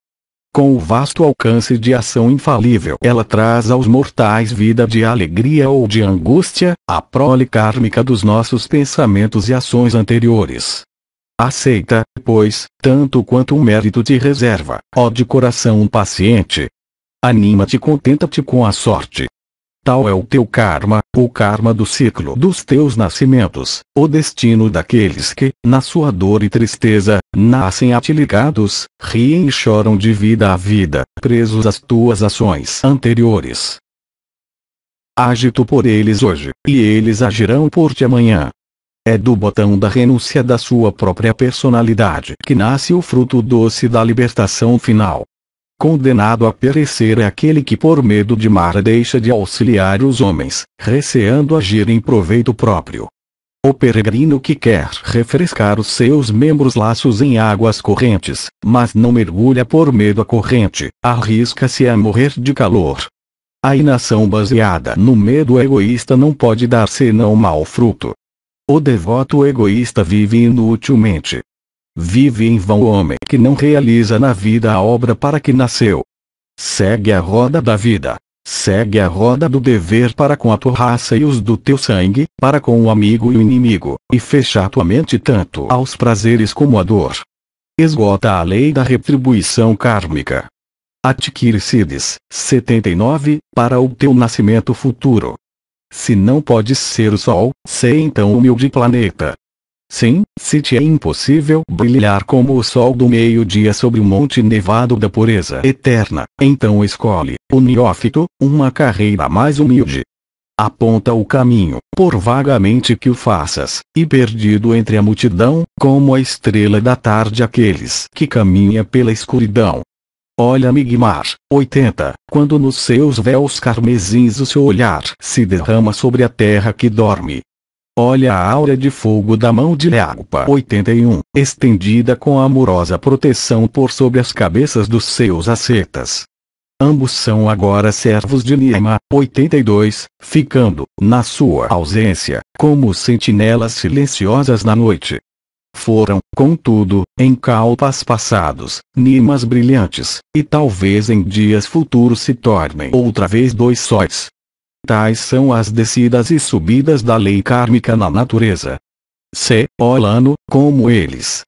Com o vasto alcance de ação infalível, ela traz aos mortais vida de alegria ou de angústia, a prole kármica dos nossos pensamentos e ações anteriores. Aceita, pois, tanto quanto o mérito te reserva, ó de coração paciente. Anima-te e contenta-te com a sorte. Tal é o teu karma, o karma do ciclo dos teus nascimentos, o destino daqueles que, na sua dor e tristeza, nascem atiligados, riem e choram de vida a vida, presos às tuas ações anteriores. Age tu por eles hoje, e eles agirão por ti amanhã. É do botão da renúncia da sua própria personalidade que nasce o fruto doce da libertação final condenado a perecer é aquele que por medo de Mara deixa de auxiliar os homens, receando agir em proveito próprio. O peregrino que quer refrescar os seus membros laços em águas correntes, mas não mergulha por medo à corrente, arrisca-se a morrer de calor. A inação baseada no medo egoísta não pode dar senão mau fruto. O devoto egoísta vive inutilmente, Vive em vão o homem que não realiza na vida a obra para que nasceu. Segue a roda da vida. Segue a roda do dever para com a tua raça e os do teu sangue, para com o amigo e o inimigo, e fecha a tua mente tanto aos prazeres como à dor. Esgota a lei da retribuição kármica. Adquire CIDES 79 para o teu nascimento futuro. Se não podes ser o Sol, sei então humilde planeta, Sim, se te é impossível brilhar como o sol do meio-dia sobre o monte nevado da pureza eterna, então escolhe, o neófito, uma carreira mais humilde. Aponta o caminho, por vagamente que o faças, e perdido entre a multidão, como a estrela da tarde aqueles que caminha pela escuridão, Olha Migmar, 80, quando nos seus véus carmesins o seu olhar se derrama sobre a terra que dorme, Olha a aura de fogo da mão de Lealpa 81, estendida com amorosa proteção por sobre as cabeças dos seus acetas. Ambos são agora servos de Nima, 82, ficando, na sua ausência, como sentinelas silenciosas na noite. Foram, contudo, em calpas passados, nimas brilhantes, e talvez em dias futuros se tornem outra vez dois sóis. Tais são as descidas e subidas da lei kármica na natureza. C. Olano, como eles.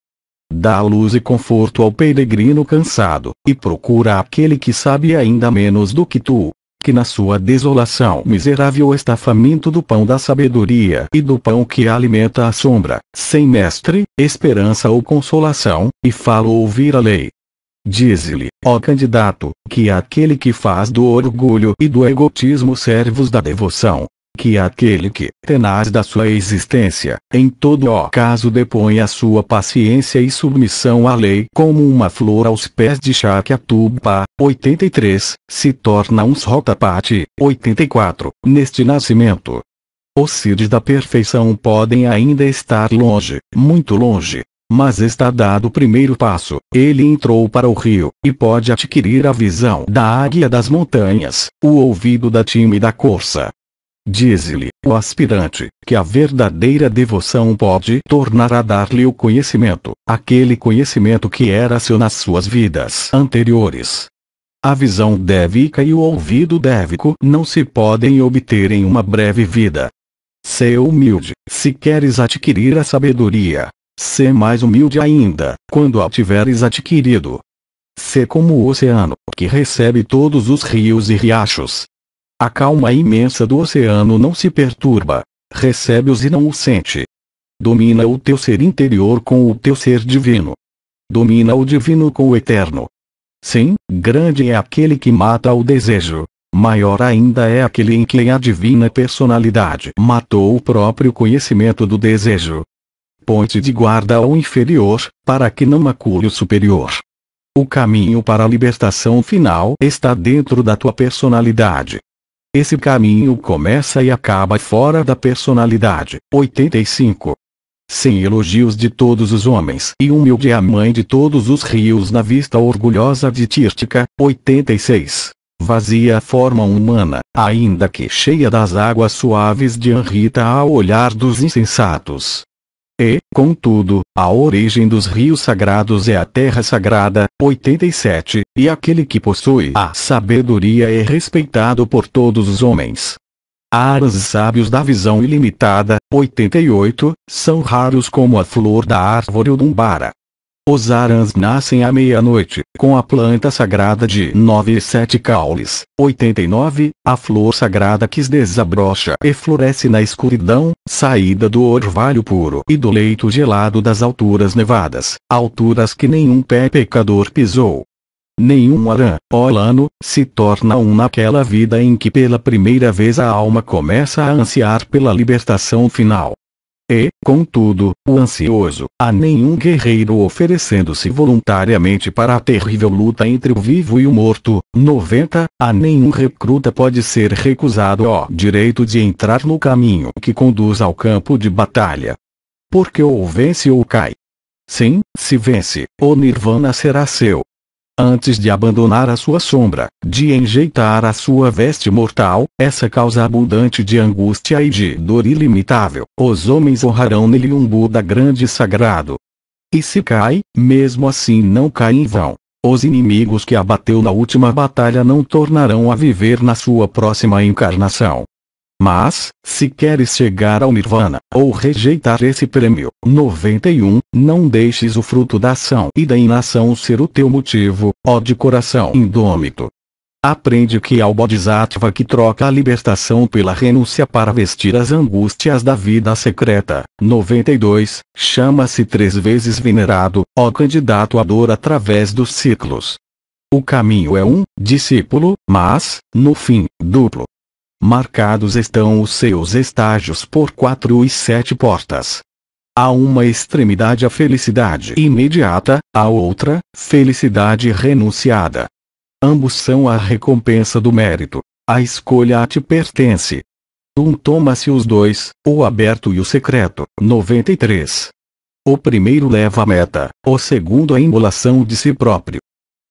Dá luz e conforto ao peregrino cansado, e procura aquele que sabe ainda menos do que tu, que na sua desolação miserável está faminto do pão da sabedoria e do pão que alimenta a sombra, sem mestre, esperança ou consolação, e fala ouvir a lei, Dize-lhe, ó candidato, que aquele que faz do orgulho e do egotismo servos da devoção, que aquele que, tenaz da sua existência, em todo o caso depõe a sua paciência e submissão à lei como uma flor aos pés de Shakyatubha, 83, se torna um Srotapati, 84, neste nascimento. Os cides da perfeição podem ainda estar longe, muito longe, mas está dado o primeiro passo, ele entrou para o rio, e pode adquirir a visão da águia das montanhas, o ouvido da tímida corça. Diz-lhe, o aspirante, que a verdadeira devoção pode tornar a dar-lhe o conhecimento, aquele conhecimento que era seu nas suas vidas anteriores. A visão dévica e o ouvido dévico não se podem obter em uma breve vida. Seu humilde, se queres adquirir a sabedoria, Sê mais humilde ainda, quando a tiveres adquirido. Sê como o oceano, que recebe todos os rios e riachos. A calma imensa do oceano não se perturba, recebe-os e não o sente. Domina o teu ser interior com o teu ser divino. Domina o divino com o eterno. Sim, grande é aquele que mata o desejo, maior ainda é aquele em quem a divina personalidade matou o próprio conhecimento do desejo, ponte de guarda ao inferior, para que não macule o superior. O caminho para a libertação final está dentro da tua personalidade. Esse caminho começa e acaba fora da personalidade. 85. Sem elogios de todos os homens e humilde a mãe de todos os rios na vista orgulhosa de Tírtica. 86. Vazia a forma humana, ainda que cheia das águas suaves de Anrita ao olhar dos insensatos, e, contudo, a origem dos rios sagrados é a terra sagrada, 87, e aquele que possui a sabedoria é respeitado por todos os homens. Aras e sábios da visão ilimitada, 88, são raros como a flor da árvore umbara. Os arãs nascem à meia-noite, com a planta sagrada de nove e sete caules. 89. A flor sagrada que desabrocha e floresce na escuridão, saída do orvalho puro e do leito gelado das alturas nevadas, alturas que nenhum pé pecador pisou. Nenhum arã, ó lano, se torna um naquela vida em que pela primeira vez a alma começa a ansiar pela libertação final. E, contudo, o ansioso, a nenhum guerreiro oferecendo-se voluntariamente para a terrível luta entre o vivo e o morto. 90. A nenhum recruta pode ser recusado o direito de entrar no caminho que conduz ao campo de batalha. Porque ou vence ou cai. Sim, se vence, o Nirvana será seu, Antes de abandonar a sua sombra, de enjeitar a sua veste mortal, essa causa abundante de angústia e de dor ilimitável, os homens honrarão nele um Buda grande e sagrado. E se cai, mesmo assim não cai em vão. Os inimigos que abateu na última batalha não tornarão a viver na sua próxima encarnação. Mas, se queres chegar ao nirvana, ou rejeitar esse prêmio, 91, não deixes o fruto da ação e da inação ser o teu motivo, ó de coração indômito. Aprende que ao Bodhisattva que troca a libertação pela renúncia para vestir as angústias da vida secreta, 92, chama-se três vezes venerado, ó candidato à dor através dos ciclos. O caminho é um, discípulo, mas, no fim, duplo. Marcados estão os seus estágios por quatro e sete portas. A uma extremidade a felicidade imediata, a outra, felicidade renunciada. Ambos são a recompensa do mérito. A escolha a te pertence. Um toma-se os dois, o aberto e o secreto. 93. O primeiro leva a meta, o segundo a imolação de si próprio.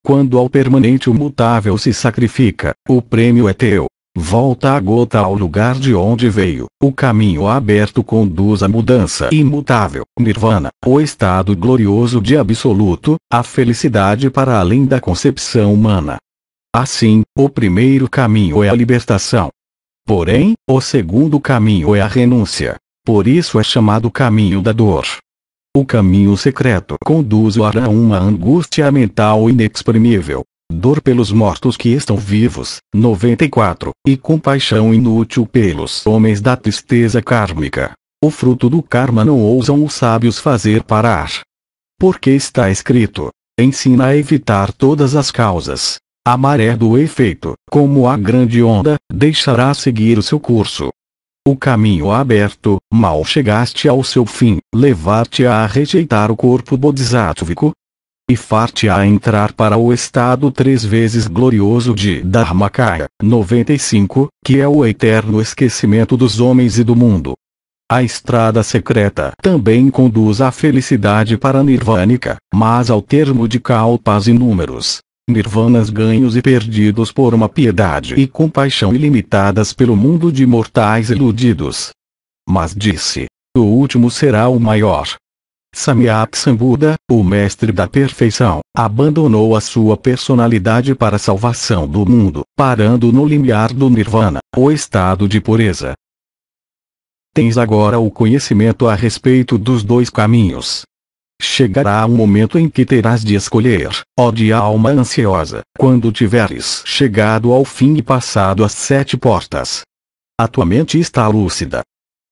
Quando ao permanente o mutável se sacrifica, o prêmio é teu. Volta a gota ao lugar de onde veio. O caminho aberto conduz à mudança imutável, nirvana, o estado glorioso de absoluto, a felicidade para além da concepção humana. Assim, o primeiro caminho é a libertação. Porém, o segundo caminho é a renúncia. Por isso é chamado caminho da dor. O caminho secreto conduz o ar a uma angústia mental inexprimível, dor pelos mortos que estão vivos, 94, e compaixão inútil pelos homens da tristeza kármica. O fruto do karma não ousam os sábios fazer parar. Porque está escrito: ensina a evitar todas as causas. A maré do efeito, como a grande onda, deixará seguir o seu curso. O caminho aberto, mal chegaste ao seu fim, levar-te a rejeitar o corpo bodhisátvico, e far-te-á entrar para o estado três vezes glorioso de Dharmakaya, 95, que é o eterno esquecimento dos homens e do mundo. A estrada secreta também conduz à felicidade para nirvânica, mas ao termo de kalpas inúmeros. Nirvanas ganhos e perdidos por uma piedade e compaixão ilimitadas pelo mundo de mortais iludidos. Mas disse: o último será o maior, Samyapsan o mestre da perfeição, abandonou a sua personalidade para a salvação do mundo, parando no limiar do nirvana, o estado de pureza. Tens agora o conhecimento a respeito dos dois caminhos. Chegará um momento em que terás de escolher, ó de alma ansiosa, quando tiveres chegado ao fim e passado as sete portas. A tua mente está lúcida,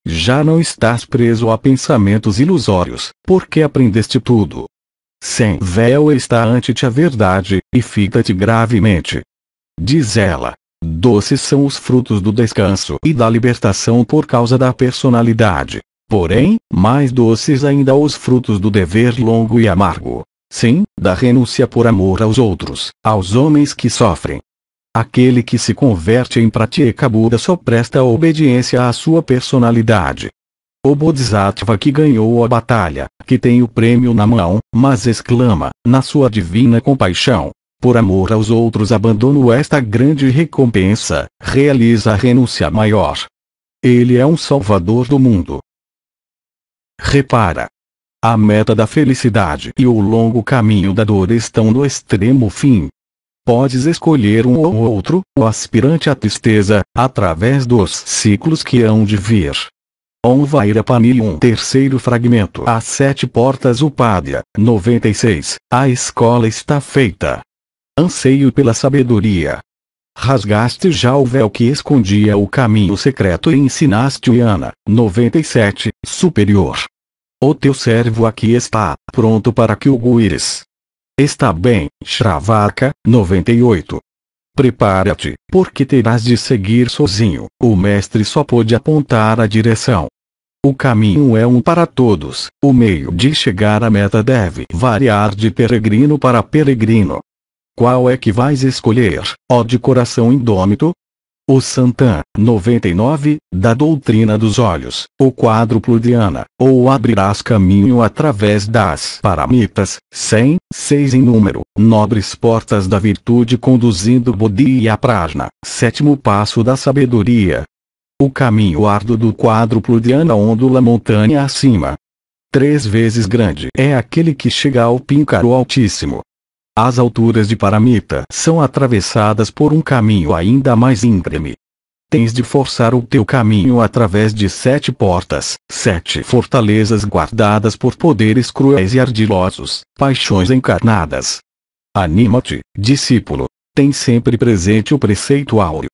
já não estás preso a pensamentos ilusórios, porque aprendeste tudo. Sem véu está ante ti a verdade, e fixa-te gravemente. Diz ela: Doces são os frutos do descanso e da libertação por causa da personalidade. Porém, mais doces ainda os frutos do dever longo e amargo. Sim, da renúncia por amor aos outros, aos homens que sofrem, Aquele que se converte em Pratyeka Buda só presta obediência à sua personalidade. O Bodhisattva que ganhou a batalha, que tem o prêmio na mão, mas exclama, na sua divina compaixão, por amor aos outros abandono esta grande recompensa, realiza a renúncia maior. Ele é um salvador do mundo. Repara. A meta da felicidade e o longo caminho da dor estão no extremo fim, Podes escolher um ou outro, o aspirante à tristeza, através dos ciclos que hão de vir. On Vairapani um terceiro fragmento As sete portas Upadhya, 96, a escola está feita. Anseio pela sabedoria. Rasgaste já o véu que escondia o caminho secreto e ensinaste o Yana, 97, superior. O teu servo aqui está, pronto para que o guires. Está bem, Shravaka, 98. Prepara-te, porque terás de seguir sozinho, o mestre só pôde apontar a direção. O caminho é um para todos, o meio de chegar à meta deve variar de peregrino para peregrino. Qual é que vais escolher, ó de coração indômito? o Santan, 99, da doutrina dos olhos, o quádruplo Diana, ou abrirás caminho através das paramitas, 100, 6 em número, nobres portas da virtude conduzindo Bodhi e a Prajna, sétimo passo da sabedoria. O caminho árduo do quádruplo Diana ondula montanha acima. Três vezes grande é aquele que chega ao píncaro altíssimo, as alturas de Paramita são atravessadas por um caminho ainda mais íngreme. Tens de forçar o teu caminho através de sete portas, sete fortalezas guardadas por poderes cruéis e ardilosos, paixões encarnadas. Anima-te, discípulo. Tem sempre presente o preceito áureo,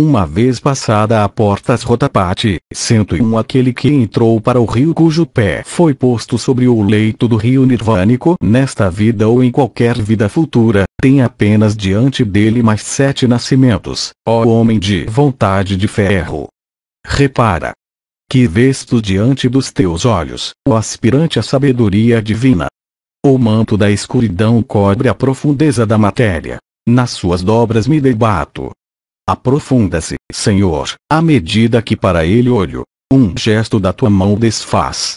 uma vez passada a portas Rotapati, 101 aquele que entrou para o rio cujo pé foi posto sobre o leito do rio nirvânico nesta vida ou em qualquer vida futura, tem apenas diante dele mais sete nascimentos, ó homem de vontade de ferro. Repara. Que vês tu diante dos teus olhos, o aspirante à sabedoria divina. O manto da escuridão cobre a profundeza da matéria. Nas suas dobras me debato Aprofunda-se, Senhor, à medida que para ele olho. Um gesto da tua mão desfaz.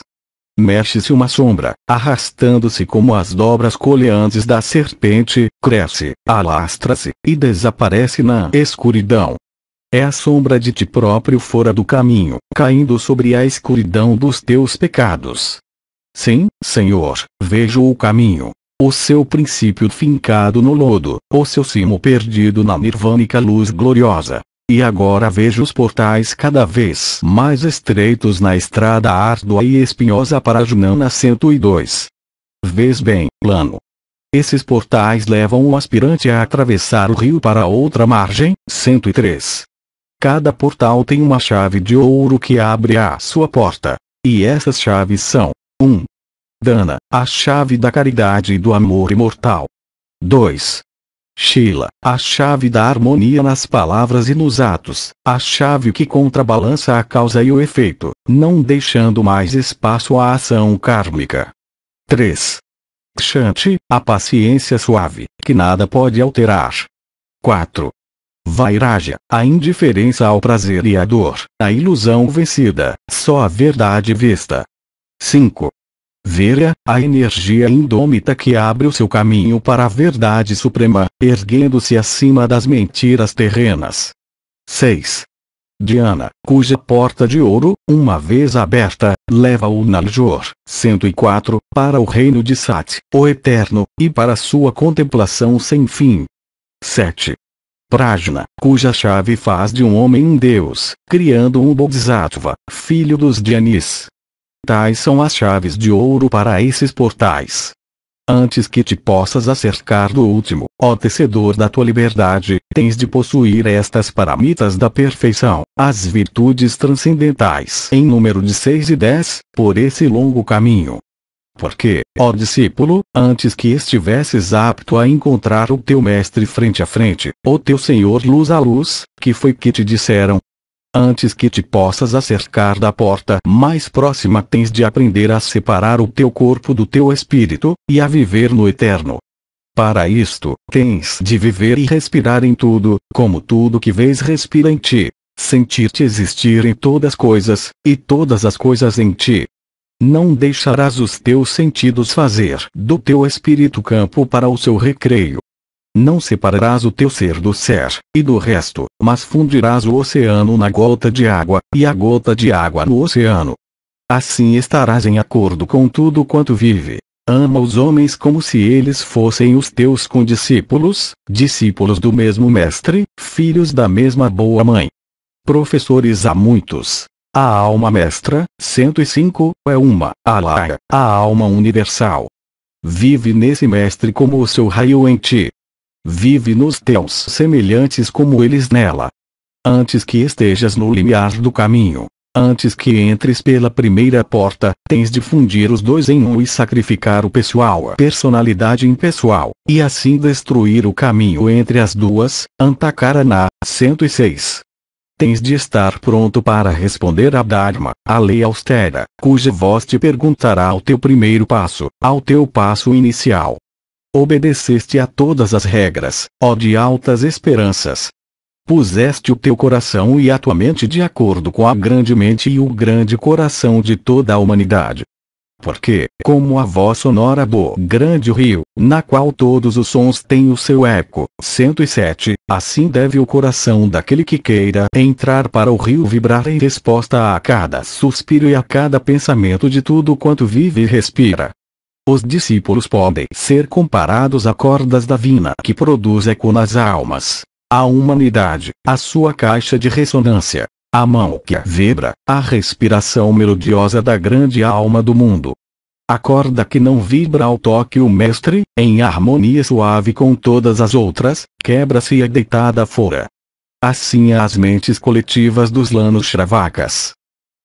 Mexe-se uma sombra, arrastando-se como as dobras coleantes da serpente, cresce, alastra-se, e desaparece na escuridão. É a sombra de ti próprio fora do caminho, caindo sobre a escuridão dos teus pecados. Sim, Senhor, vejo o caminho, o seu princípio fincado no lodo, o seu cimo perdido na nirvânica luz gloriosa. E agora vejo os portais cada vez mais estreitos na estrada árdua e espinhosa para Junana 102. Vês bem, plano. Esses portais levam o aspirante a atravessar o rio para outra margem, 103. Cada portal tem uma chave de ouro que abre a sua porta. E essas chaves são: 1. Dana, a chave da caridade e do amor imortal. 2. Sheila, a chave da harmonia nas palavras e nos atos, a chave que contrabalança a causa e o efeito, não deixando mais espaço à ação kármica. 3. Shanti, a paciência suave, que nada pode alterar. 4. Vairaja, a indiferença ao prazer e à dor, a ilusão vencida, só a verdade vista. 5. Vera, a energia indômita que abre o seu caminho para a verdade suprema, erguendo-se acima das mentiras terrenas. 6. Diana, cuja porta de ouro, uma vez aberta, leva o Naljor, 104, para o reino de Sat, o Eterno, e para sua contemplação sem fim. 7. Prajna, cuja chave faz de um homem um deus, criando um Bodhisattva, filho dos Dianis. Tais são as chaves de ouro para esses portais. Antes que te possas acercar do último, ó tecedor da tua liberdade, tens de possuir estas paramitas da perfeição, as virtudes transcendentais em número de seis e dez, por esse longo caminho. Porque, ó discípulo, antes que estivesses apto a encontrar o teu mestre frente a frente, o teu Senhor luz a luz, que foi que te disseram, Antes que te possas acercar da porta mais próxima tens de aprender a separar o teu corpo do teu espírito, e a viver no eterno. Para isto, tens de viver e respirar em tudo, como tudo que vês respira em ti. Sentir-te existir em todas coisas, e todas as coisas em ti. Não deixarás os teus sentidos fazer do teu espírito campo para o seu recreio, não separarás o teu ser do ser, e do resto, mas fundirás o oceano na gota de água, e a gota de água no oceano. Assim estarás em acordo com tudo quanto vive. Ama os homens como se eles fossem os teus condiscípulos, discípulos do mesmo Mestre, filhos da mesma boa mãe. Professores há muitos. A alma mestra, 105, é uma, Alaya, a alma universal. Vive nesse Mestre como o seu raio em ti, Vive nos teus semelhantes como eles nela. Antes que estejas no limiar do caminho, antes que entres pela primeira porta, tens de fundir os dois em um e sacrificar o pessoal a personalidade impessoal, e assim destruir o caminho entre as duas. Antakarana, 106. Tens de estar pronto para responder a Dharma, a lei austera, cuja voz te perguntará ao teu primeiro passo, ao teu passo inicial, Obedeceste a todas as regras, ó de altas esperanças. Puseste o teu coração e a tua mente de acordo com a grande mente e o grande coração de toda a humanidade. Porque, como a voz sonora do grande rio, na qual todos os sons têm o seu eco, 107, assim deve o coração daquele que queira entrar para o rio vibrar em resposta a cada suspiro e a cada pensamento de tudo quanto vive e respira. Os discípulos podem ser comparados a cordas da vina que produz eco nas almas. A humanidade, a sua caixa de ressonância, a mão que a vibra, a respiração melodiosa da grande alma do mundo. A corda que não vibra ao toque o mestre, em harmonia suave com todas as outras, quebra-se e é deitada fora. Assim as mentes coletivas dos lanos shravakas,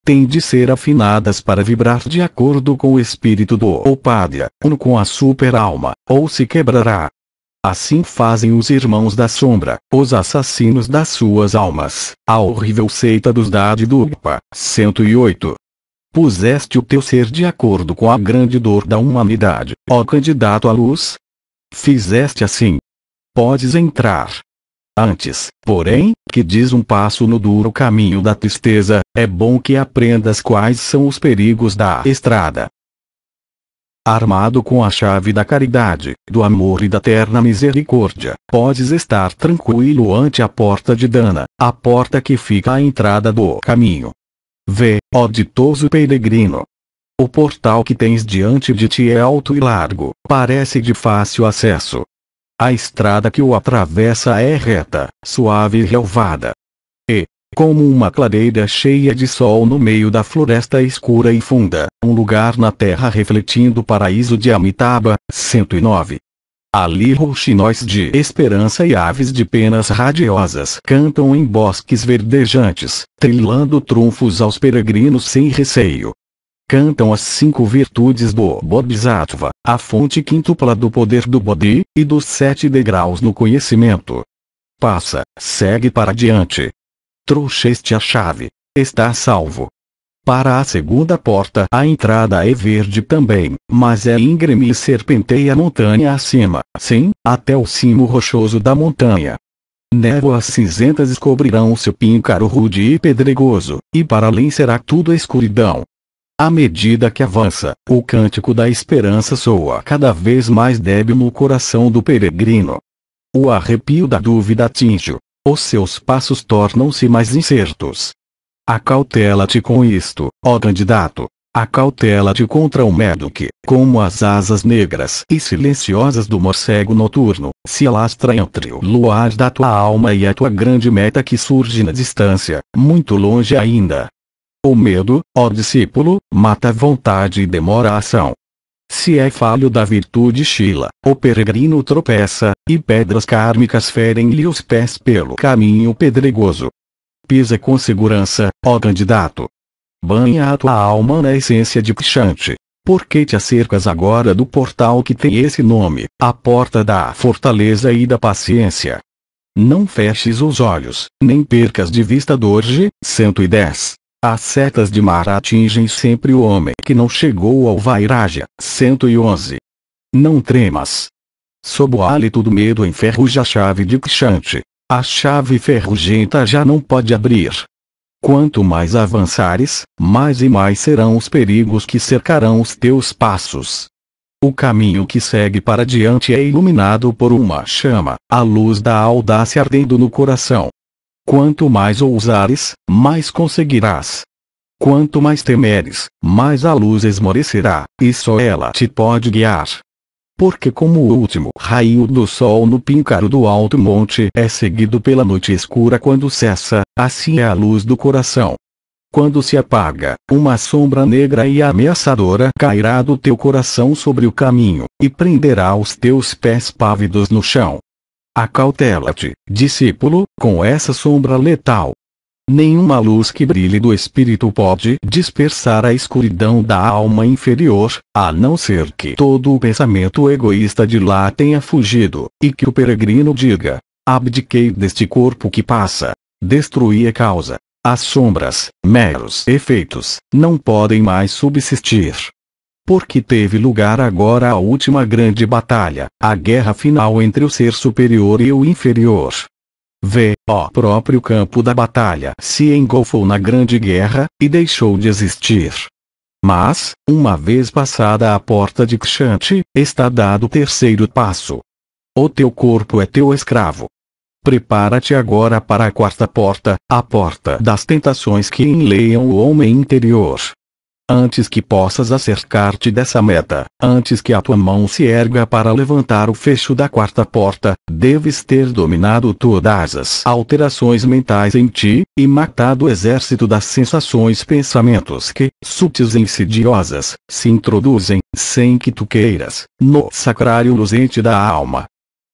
têm de ser afinadas para vibrar de acordo com o espírito do opádia, uno com a super-alma, ou se quebrará. Assim fazem os irmãos da sombra, os assassinos das suas almas, a horrível seita dos Dadi 108. Puseste o teu ser de acordo com a grande dor da humanidade, ó candidato à luz? Fizeste assim. Podes entrar. Antes, porém, que diz um passo no duro caminho da tristeza, é bom que aprendas quais são os perigos da estrada. Armado com a chave da caridade, do amor e da terna misericórdia, podes estar tranquilo ante a porta de Dana, a porta que fica à entrada do caminho. Vê, ó ditoso peregrino, o portal que tens diante de ti é alto e largo, parece de fácil acesso, a estrada que o atravessa é reta, suave e relvada. E, como uma clareira cheia de sol no meio da floresta escura e funda, um lugar na terra refletindo o paraíso de Amitabha, 109. Ali rouxinóis de esperança e aves de penas radiosas cantam em bosques verdejantes, trilando trunfos aos peregrinos sem receio, cantam as cinco virtudes do Bodhisattva, a fonte quíntupla do poder do Bodhi, e dos sete degraus no conhecimento. Passa, segue para diante. Trouxeste a chave. Está salvo. Para a segunda porta a entrada é verde também, mas é íngreme e serpenteia a montanha acima, sim, até o cimo rochoso da montanha. Névoas cinzentas descobrirão seu píncaro rude e pedregoso, e para além será tudo escuridão, à medida que avança, o cântico da esperança soa cada vez mais débil no coração do peregrino. O arrepio da dúvida atinge-o. Os seus passos tornam-se mais incertos. Acautela-te com isto, ó candidato. Acautela-te contra o medo que, como as asas negras e silenciosas do morcego noturno, se alastra entre o luar da tua alma e a tua grande meta que surge na distância, muito longe ainda. O medo, ó discípulo, mata a vontade e demora a ação. Se é falho da virtude Shila, o peregrino tropeça, e pedras kármicas ferem-lhe os pés pelo caminho pedregoso. Pisa com segurança, ó candidato. Banha a tua alma na essência de Por Porque te acercas agora do portal que tem esse nome, a porta da fortaleza e da paciência. Não feches os olhos, nem percas de vista Dorje, 110. As setas de mar atingem sempre o homem que não chegou ao Vairaja. 111. Não tremas. Sob o hálito do medo enferruja a chave de Kshante. A chave ferrugenta já não pode abrir. Quanto mais avançares, mais e mais serão os perigos que cercarão os teus passos. O caminho que segue para diante é iluminado por uma chama, a luz da audácia ardendo no coração. Quanto mais ousares, mais conseguirás. Quanto mais temeres, mais a luz esmorecerá, e só ela te pode guiar. Porque como o último raio do sol no píncaro do alto monte é seguido pela noite escura quando cessa, assim é a luz do coração. Quando se apaga, uma sombra negra e ameaçadora cairá do teu coração sobre o caminho, e prenderá os teus pés pávidos no chão. Acautela-te, discípulo, com essa sombra letal. Nenhuma luz que brilhe do espírito pode dispersar a escuridão da alma inferior, a não ser que todo o pensamento egoísta de lá tenha fugido, e que o peregrino diga: abdiquei deste corpo que passa. Destruí a causa. As sombras, meros efeitos, não podem mais subsistir porque teve lugar agora a última grande batalha, a guerra final entre o ser superior e o inferior. V. O próprio campo da batalha se engolfou na Grande Guerra, e deixou de existir. Mas, uma vez passada a porta de Kshanti, está dado o terceiro passo. O teu corpo é teu escravo. Prepara-te agora para a quarta porta, a porta das tentações que enleiam o homem interior. Antes que possas acercar-te dessa meta, antes que a tua mão se erga para levantar o fecho da quarta porta, deves ter dominado todas as alterações mentais em ti, e matado o exército das sensações pensamentos que, sutis e insidiosas, se introduzem, sem que tu queiras, no sacrário luzente da alma,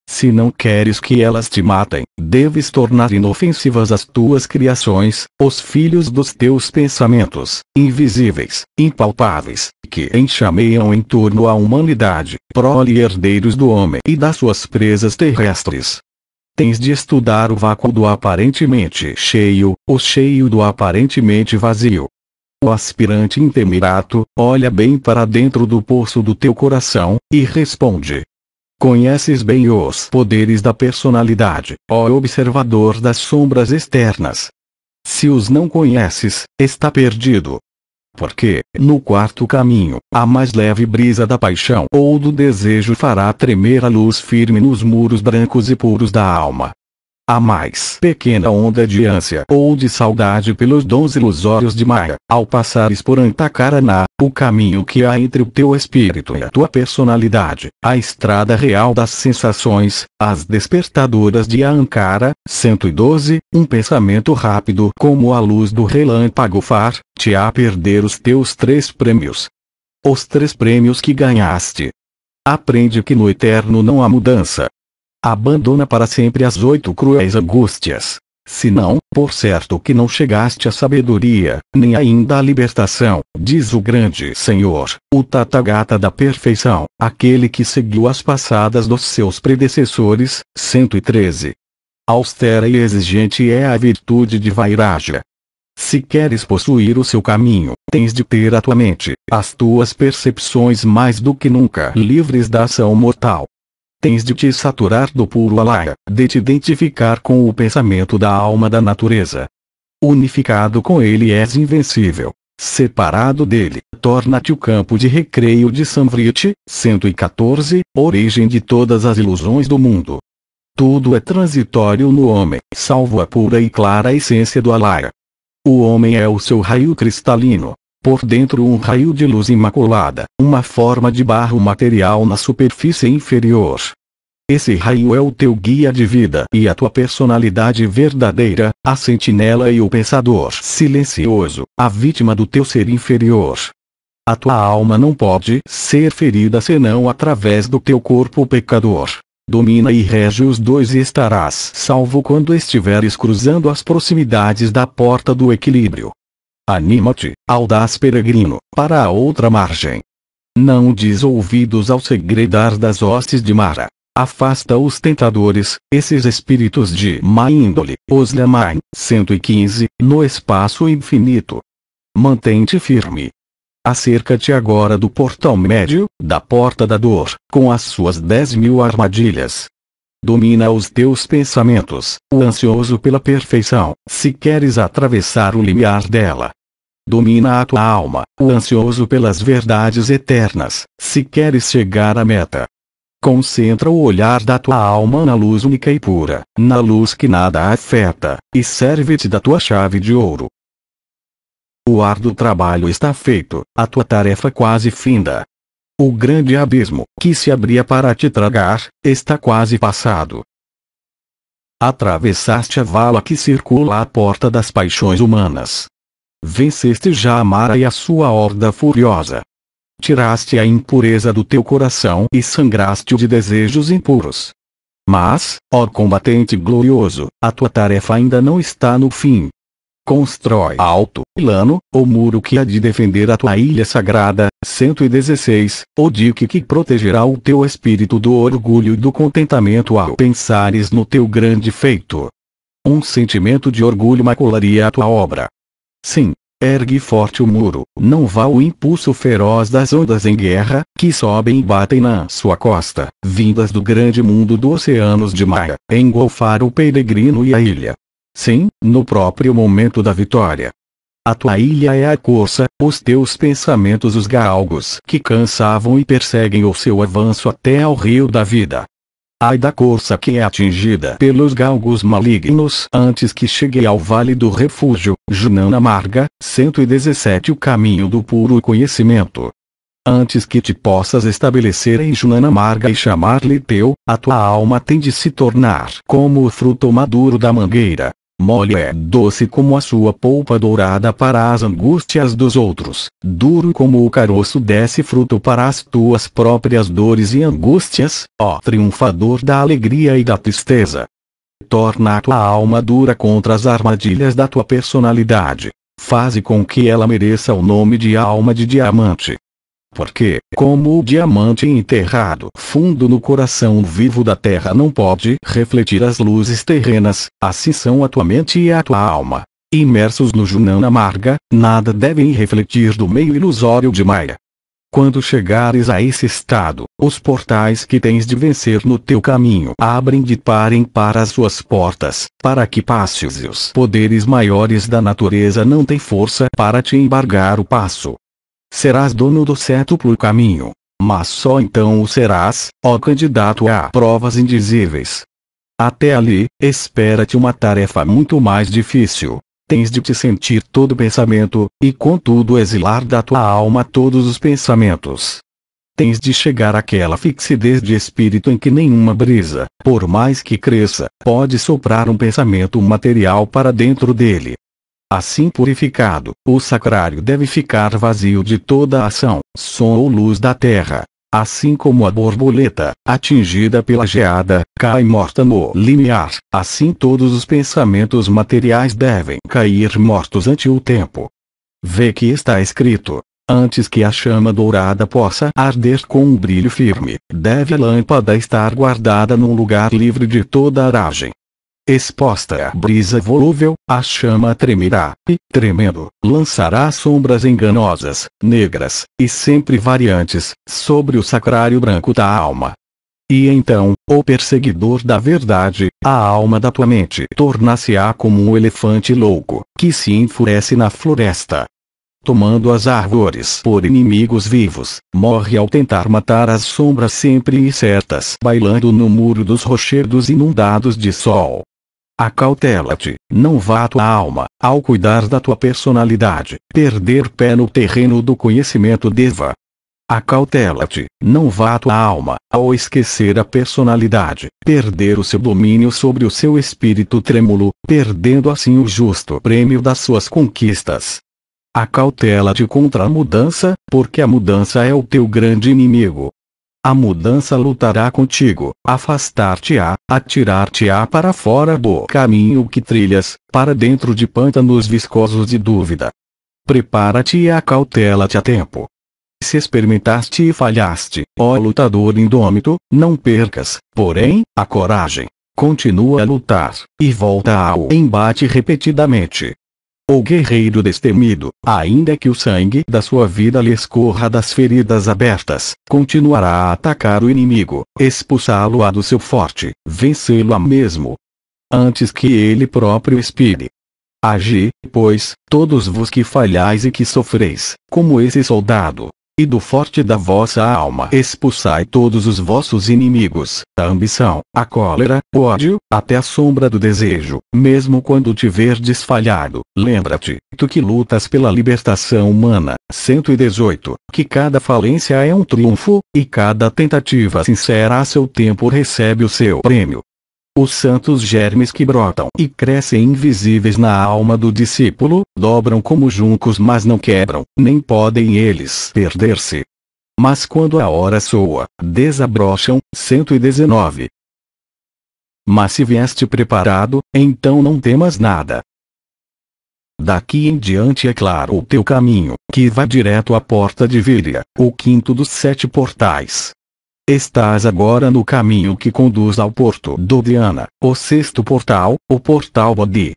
se não queres que elas te matem, deves tornar inofensivas as tuas criações, os filhos dos teus pensamentos, invisíveis, impalpáveis, que enxameiam em torno à humanidade, prole herdeiros do homem e das suas presas terrestres. Tens de estudar o vácuo do aparentemente cheio, o cheio do aparentemente vazio. O aspirante intemerato, olha bem para dentro do poço do teu coração, e responde: Conheces bem os poderes da personalidade, ó observador das sombras externas. Se os não conheces, está perdido. Porque, no quarto caminho, a mais leve brisa da paixão ou do desejo fará tremer a luz firme nos muros brancos e puros da alma. A mais pequena onda de ânsia ou de saudade pelos dons ilusórios de Maya, ao passares por Antacaraná, o caminho que há entre o teu espírito e a tua personalidade, a estrada real das sensações, as despertadoras de Ankara, 112, um pensamento rápido como a luz do relâmpago far, te há perder os teus três prêmios. Os três prêmios que ganhaste. Aprende que no eterno não há mudança, abandona para sempre as oito cruéis angústias. não, por certo que não chegaste à sabedoria, nem ainda à libertação, diz o grande Senhor, o Tathagata da perfeição, aquele que seguiu as passadas dos seus predecessores. 113. Austera e exigente é a virtude de Vairaja. Se queres possuir o seu caminho, tens de ter a tua mente, as tuas percepções mais do que nunca livres da ação mortal, Tens de te saturar do puro Alaya, de te identificar com o pensamento da alma da natureza. Unificado com ele és invencível. Separado dele, torna-te o campo de recreio de Samvriti, 114, origem de todas as ilusões do mundo. Tudo é transitório no homem, salvo a pura e clara essência do Alaya. O homem é o seu raio cristalino, por dentro um raio de luz imaculada, uma forma de barro material na superfície inferior. Esse raio é o teu guia de vida e a tua personalidade verdadeira, a sentinela e o pensador silencioso, a vítima do teu ser inferior. A tua alma não pode ser ferida senão através do teu corpo pecador. Domina e rege os dois e estarás salvo quando estiveres cruzando as proximidades da porta do equilíbrio. Anima-te, audaz peregrino, para a outra margem. Não diz ouvidos ao segredar das hostes de Mara. Afasta os tentadores, esses espíritos de má índole, os Lamain, 115, no espaço infinito. Mantente firme. Acerca-te agora do portal médio, da porta da dor, com as suas dez mil armadilhas, domina os teus pensamentos, o ansioso pela perfeição, se queres atravessar o limiar dela. Domina a tua alma, o ansioso pelas verdades eternas, se queres chegar à meta. Concentra o olhar da tua alma na luz única e pura, na luz que nada afeta, e serve-te da tua chave de ouro. O ar do trabalho está feito, a tua tarefa quase finda. O grande abismo que se abria para te tragar está quase passado. Atravessaste a vala que circula a porta das paixões humanas. Venceste já a Mara e a sua horda furiosa. Tiraste a impureza do teu coração e sangraste-o de desejos impuros. Mas, ó combatente glorioso, a tua tarefa ainda não está no fim. Constrói alto, plano, o muro que há de defender a tua ilha sagrada, 116, o dique que protegerá o teu espírito do orgulho e do contentamento ao pensares no teu grande feito. Um sentimento de orgulho macularia a tua obra. Sim, ergue forte o muro, não vá o impulso feroz das ondas em guerra, que sobem e batem na sua costa, vindas do grande mundo dos oceanos de Maia, engolfar o peregrino e a ilha. Sim, no próprio momento da vitória. A tua ilha é a corça, os teus pensamentos os galgos que cansavam e perseguem o seu avanço até ao rio da vida. Ai da corça que é atingida pelos galgos malignos antes que chegue ao Vale do Refúgio, Junão Amarga, 117 O caminho do puro conhecimento. Antes que te possas estabelecer em Junana Amarga e chamar-lhe teu, a tua alma tem de se tornar como o fruto maduro da mangueira, Mole é doce como a sua polpa dourada para as angústias dos outros, duro como o caroço desce fruto para as tuas próprias dores e angústias, ó triunfador da alegria e da tristeza. Torna a tua alma dura contra as armadilhas da tua personalidade. Faze com que ela mereça o nome de alma de diamante. Porque, como o diamante enterrado fundo no coração vivo da terra não pode refletir as luzes terrenas, assim são a tua mente e a tua alma. Imersos no Junan amarga, nada devem refletir do meio ilusório de Maia. Quando chegares a esse estado, os portais que tens de vencer no teu caminho abrem de par em par as suas portas, para que passes e os poderes maiores da natureza não têm força para te embargar o passo serás dono do sétuplo caminho. Mas só então o serás, ó candidato a provas indizíveis. Até ali, espera-te uma tarefa muito mais difícil. Tens de te sentir todo pensamento, e contudo exilar da tua alma todos os pensamentos. Tens de chegar àquela fixidez de espírito em que nenhuma brisa, por mais que cresça, pode soprar um pensamento material para dentro dele. Assim purificado, o sacrário deve ficar vazio de toda ação, som ou luz da terra. Assim como a borboleta, atingida pela geada, cai morta no limiar, assim todos os pensamentos materiais devem cair mortos ante o tempo. Vê que está escrito: Antes que a chama dourada possa arder com um brilho firme, deve a lâmpada estar guardada num lugar livre de toda aragem. Exposta à brisa volúvel, a chama tremerá, e, tremendo, lançará sombras enganosas, negras, e sempre variantes, sobre o sacrário branco da alma. E então, o perseguidor da verdade, a alma da tua mente torna se á como um elefante louco, que se enfurece na floresta. Tomando as árvores por inimigos vivos, morre ao tentar matar as sombras sempre incertas bailando no muro dos rochedos inundados de sol. Acautela-te, não vá a tua alma, ao cuidar da tua personalidade, perder pé no terreno do conhecimento deva. Acautela-te, não vá a tua alma, ao esquecer a personalidade, perder o seu domínio sobre o seu espírito trêmulo, perdendo assim o justo prêmio das suas conquistas. Acautela-te contra a mudança, porque a mudança é o teu grande inimigo, a mudança lutará contigo, afastar-te-á, atirar-te-á para fora do caminho que trilhas, para dentro de pântanos viscosos de dúvida. Prepara-te e acautela-te a tempo. Se experimentaste e falhaste, ó lutador indômito, não percas, porém, a coragem. Continua a lutar, e volta ao embate repetidamente ou guerreiro destemido, ainda que o sangue da sua vida lhe escorra das feridas abertas, continuará a atacar o inimigo, expulsá lo a do seu forte, vencê lo a mesmo. Antes que ele próprio expire. Agi, pois, todos vos que falhais e que sofreis, como esse soldado, e do forte da vossa alma expulsai todos os vossos inimigos, a ambição, a cólera, o ódio, até a sombra do desejo, mesmo quando te verdes falhado, lembra-te, tu que lutas pela libertação humana, 118, que cada falência é um triunfo, e cada tentativa sincera a seu tempo recebe o seu prêmio, os santos germes que brotam e crescem invisíveis na alma do discípulo, dobram como juncos mas não quebram, nem podem eles perder-se. Mas quando a hora soa, desabrocham, 119. Mas se vieste preparado, então não temas nada. Daqui em diante é claro o teu caminho, que vai direto à porta de Víria, o quinto dos sete portais. Estás agora no caminho que conduz ao porto do Diana, o sexto portal, o portal Bodhi.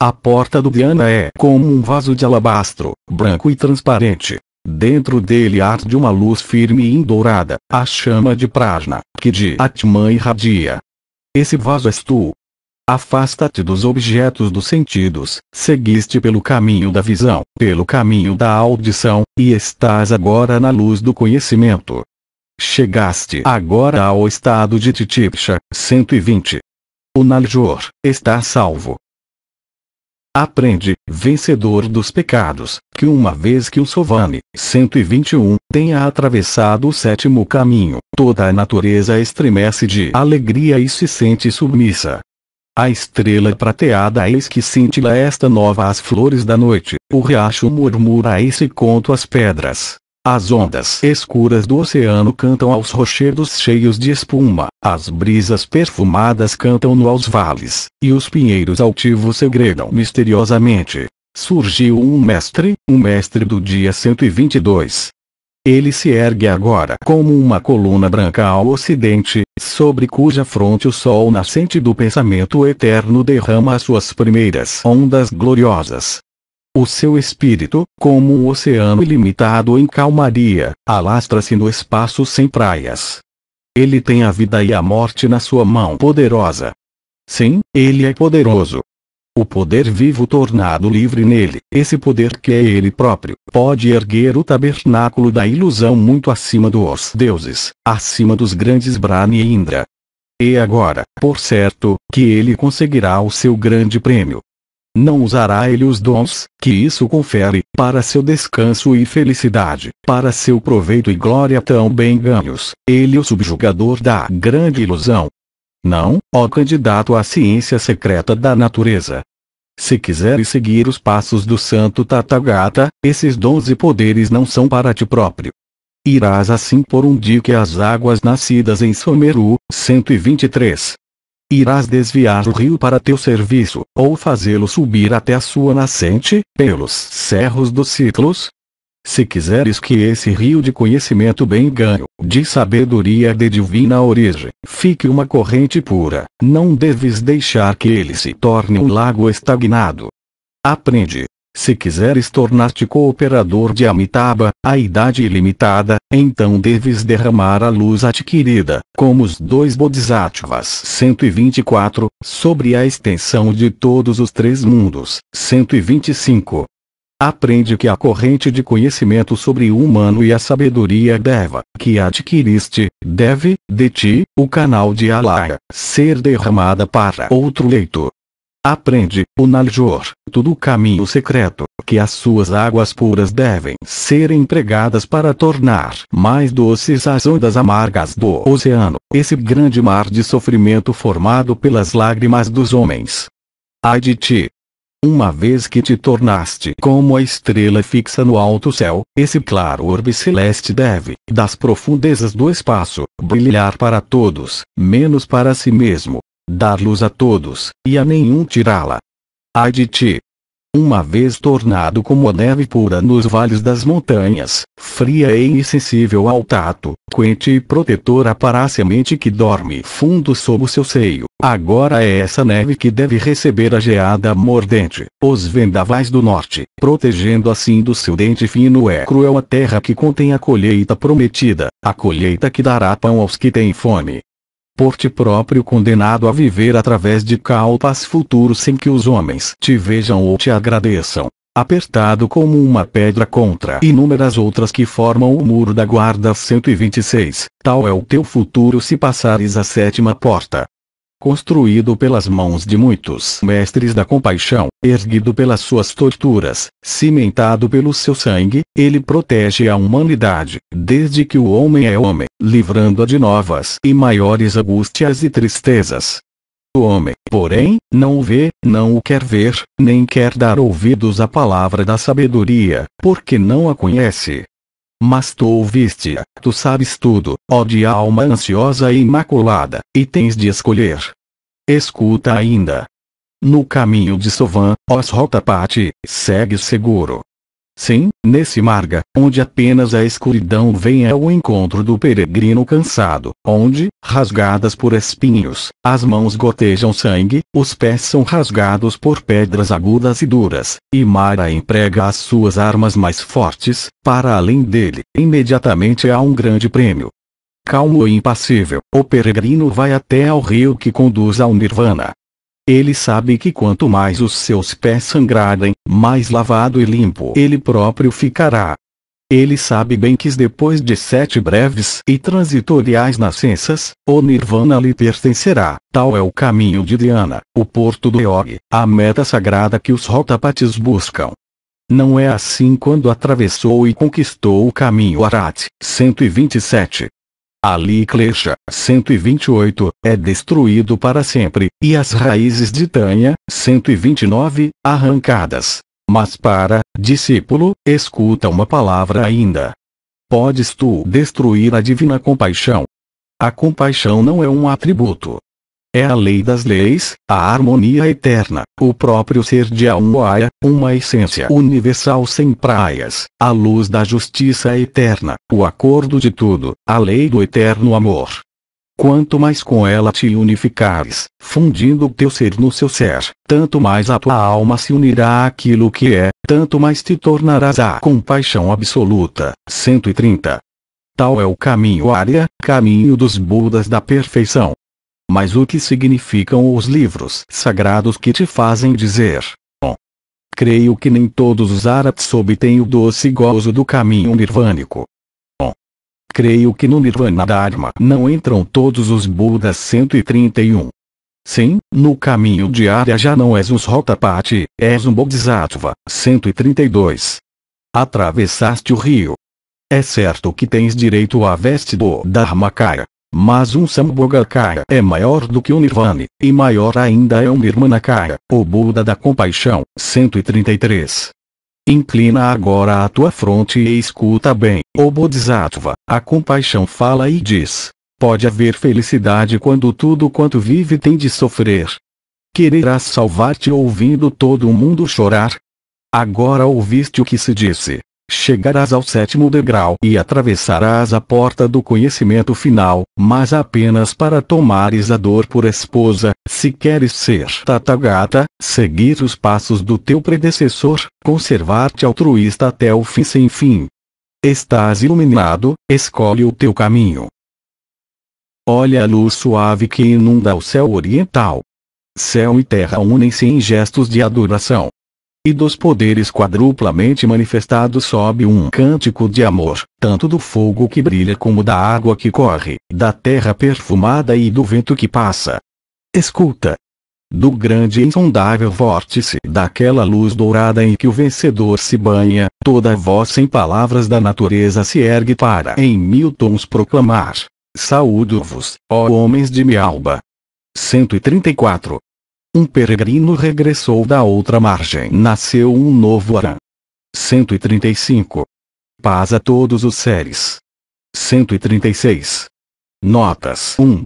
A porta do Diana é como um vaso de alabastro, branco e transparente. Dentro dele arde uma luz firme e indourada, a chama de Prajna, que de Atman irradia. Esse vaso és tu. Afasta-te dos objetos dos sentidos, seguiste pelo caminho da visão, pelo caminho da audição, e estás agora na luz do conhecimento. Chegaste agora ao estado de Titipcha, 120. O Naljor está salvo. Aprende, vencedor dos pecados, que uma vez que o Sovani, 121, tenha atravessado o sétimo caminho, toda a natureza estremece de alegria e se sente submissa. A estrela prateada eis que cintila esta nova as flores da noite, o riacho murmura e se conto as pedras. As ondas escuras do oceano cantam aos rochedos cheios de espuma, as brisas perfumadas cantam-no aos vales, e os pinheiros altivos segredam misteriosamente. Surgiu um mestre, um mestre do dia 122. Ele se ergue agora como uma coluna branca ao ocidente, sobre cuja fronte o sol nascente do pensamento eterno derrama as suas primeiras ondas gloriosas. O seu espírito, como um oceano ilimitado em calmaria, alastra-se no espaço sem praias. Ele tem a vida e a morte na sua mão poderosa. Sim, ele é poderoso. O poder vivo tornado livre nele, esse poder que é ele próprio, pode erguer o tabernáculo da ilusão muito acima dos deuses, acima dos grandes Brahma e Indra. E agora, por certo, que ele conseguirá o seu grande prêmio, não usará ele os dons, que isso confere, para seu descanso e felicidade, para seu proveito e glória tão bem ganhos, ele é o subjugador da grande ilusão. Não, ó candidato à ciência secreta da natureza. Se quiseres seguir os passos do santo Tathagata, esses dons e poderes não são para ti próprio. Irás assim por um dia que as águas nascidas em Someru, 123, irás desviar o rio para teu serviço, ou fazê-lo subir até a sua nascente, pelos cerros dos ciclos? Se quiseres que esse rio de conhecimento bem ganho, de sabedoria de divina origem, fique uma corrente pura, não deves deixar que ele se torne um lago estagnado. Aprende, se quiseres tornar-te cooperador de Amitabha, a idade ilimitada, então deves derramar a luz adquirida, como os dois Bodhisattvas 124, sobre a extensão de todos os três mundos 125. Aprende que a corrente de conhecimento sobre o humano e a sabedoria deva, que adquiriste, deve, de ti, o canal de Alaya, ser derramada para outro leito, Aprende, o Naljor, todo o caminho secreto, que as suas águas puras devem ser empregadas para tornar mais doces as ondas amargas do oceano, esse grande mar de sofrimento formado pelas lágrimas dos homens. Ai de ti! Uma vez que te tornaste como a estrela fixa no alto céu, esse claro orbe celeste deve, das profundezas do espaço, brilhar para todos, menos para si mesmo, dar luz a todos, e a nenhum tirá-la. Ai de ti! Uma vez tornado como a neve pura nos vales das montanhas, fria e insensível ao tato, quente e protetora para a semente que dorme fundo sob o seu seio, agora é essa neve que deve receber a geada mordente, os vendavais do norte, protegendo assim do seu dente fino é cruel a terra que contém a colheita prometida, a colheita que dará pão aos que têm fome, por ti próprio condenado a viver através de calpas futuros sem que os homens te vejam ou te agradeçam, apertado como uma pedra contra inúmeras outras que formam o muro da guarda 126, tal é o teu futuro se passares a sétima porta construído pelas mãos de muitos mestres da compaixão, erguido pelas suas torturas, cimentado pelo seu sangue, ele protege a humanidade, desde que o homem é homem, livrando-a de novas e maiores angústias e tristezas. O homem, porém, não o vê, não o quer ver, nem quer dar ouvidos à palavra da sabedoria, porque não a conhece, mas tu ouviste-a, tu sabes tudo, ó de alma ansiosa e imaculada, e tens de escolher. Escuta ainda. No caminho de Sovan, ó Srotapati, segue seguro, Sim, nesse marga, onde apenas a escuridão vem ao encontro do peregrino cansado, onde, rasgadas por espinhos, as mãos gotejam sangue, os pés são rasgados por pedras agudas e duras, e Mara emprega as suas armas mais fortes, para além dele, imediatamente há um grande prêmio. Calmo e impassível, o peregrino vai até ao rio que conduz ao Nirvana, ele sabe que quanto mais os seus pés sangrarem, mais lavado e limpo ele próprio ficará. Ele sabe bem que depois de sete breves e transitoriais nascenças, o Nirvana lhe pertencerá. Tal é o caminho de Diana, o porto do Yogi, a meta sagrada que os Rotapatis buscam. Não é assim quando atravessou e conquistou o caminho Arat, 127, Ali Klesha, 128, é destruído para sempre, e as raízes de Tanha, 129, arrancadas. Mas para, discípulo, escuta uma palavra ainda. Podes tu destruir a divina compaixão? A compaixão não é um atributo. É a lei das leis, a harmonia eterna, o próprio ser de Aumuaia, uma essência universal sem praias, a luz da justiça eterna, o acordo de tudo, a lei do eterno amor. Quanto mais com ela te unificares, fundindo o teu ser no seu ser, tanto mais a tua alma se unirá àquilo que é, tanto mais te tornarás a compaixão absoluta. 130. Tal é o caminho Arya, caminho dos Budas da perfeição, mas o que significam os livros sagrados que te fazem dizer: Bom, creio que nem todos os árabes obtêm o doce gozo do caminho nirvânico. Bom, creio que no Nirvana Dharma não entram todos os Budas 131. Sim, no caminho de Arya já não és um Srotapati, és um Bodhisattva, 132. Atravessaste o rio. É certo que tens direito à veste do Dharmakaya, mas um Sambhogakaya é maior do que o um Nirvana, e maior ainda é o um Nirmanakaya, o Buda da Compaixão. 133. Inclina agora a tua fronte e escuta bem, o Bodhisattva, a compaixão fala e diz. Pode haver felicidade quando tudo quanto vive tem de sofrer. Quererás salvar-te ouvindo todo o mundo chorar? Agora ouviste o que se disse, chegarás ao sétimo degrau e atravessarás a porta do conhecimento final, mas apenas para tomares a dor por esposa, se queres ser Tathagata, seguir os passos do teu predecessor, conservar-te altruísta até o fim sem fim. Estás iluminado, escolhe o teu caminho. Olha a luz suave que inunda o céu oriental. Céu e terra unem-se em gestos de adoração e dos poderes quadruplamente manifestados sob um cântico de amor, tanto do fogo que brilha como da água que corre, da terra perfumada e do vento que passa. Escuta! Do grande e insondável vórtice daquela luz dourada em que o vencedor se banha, toda a voz sem palavras da natureza se ergue para em mil tons proclamar. Saúdo-vos, ó homens de Mialba. 134 um peregrino regressou da outra margem. Nasceu um novo Arã. 135. Paz a todos os seres. 136. Notas 1.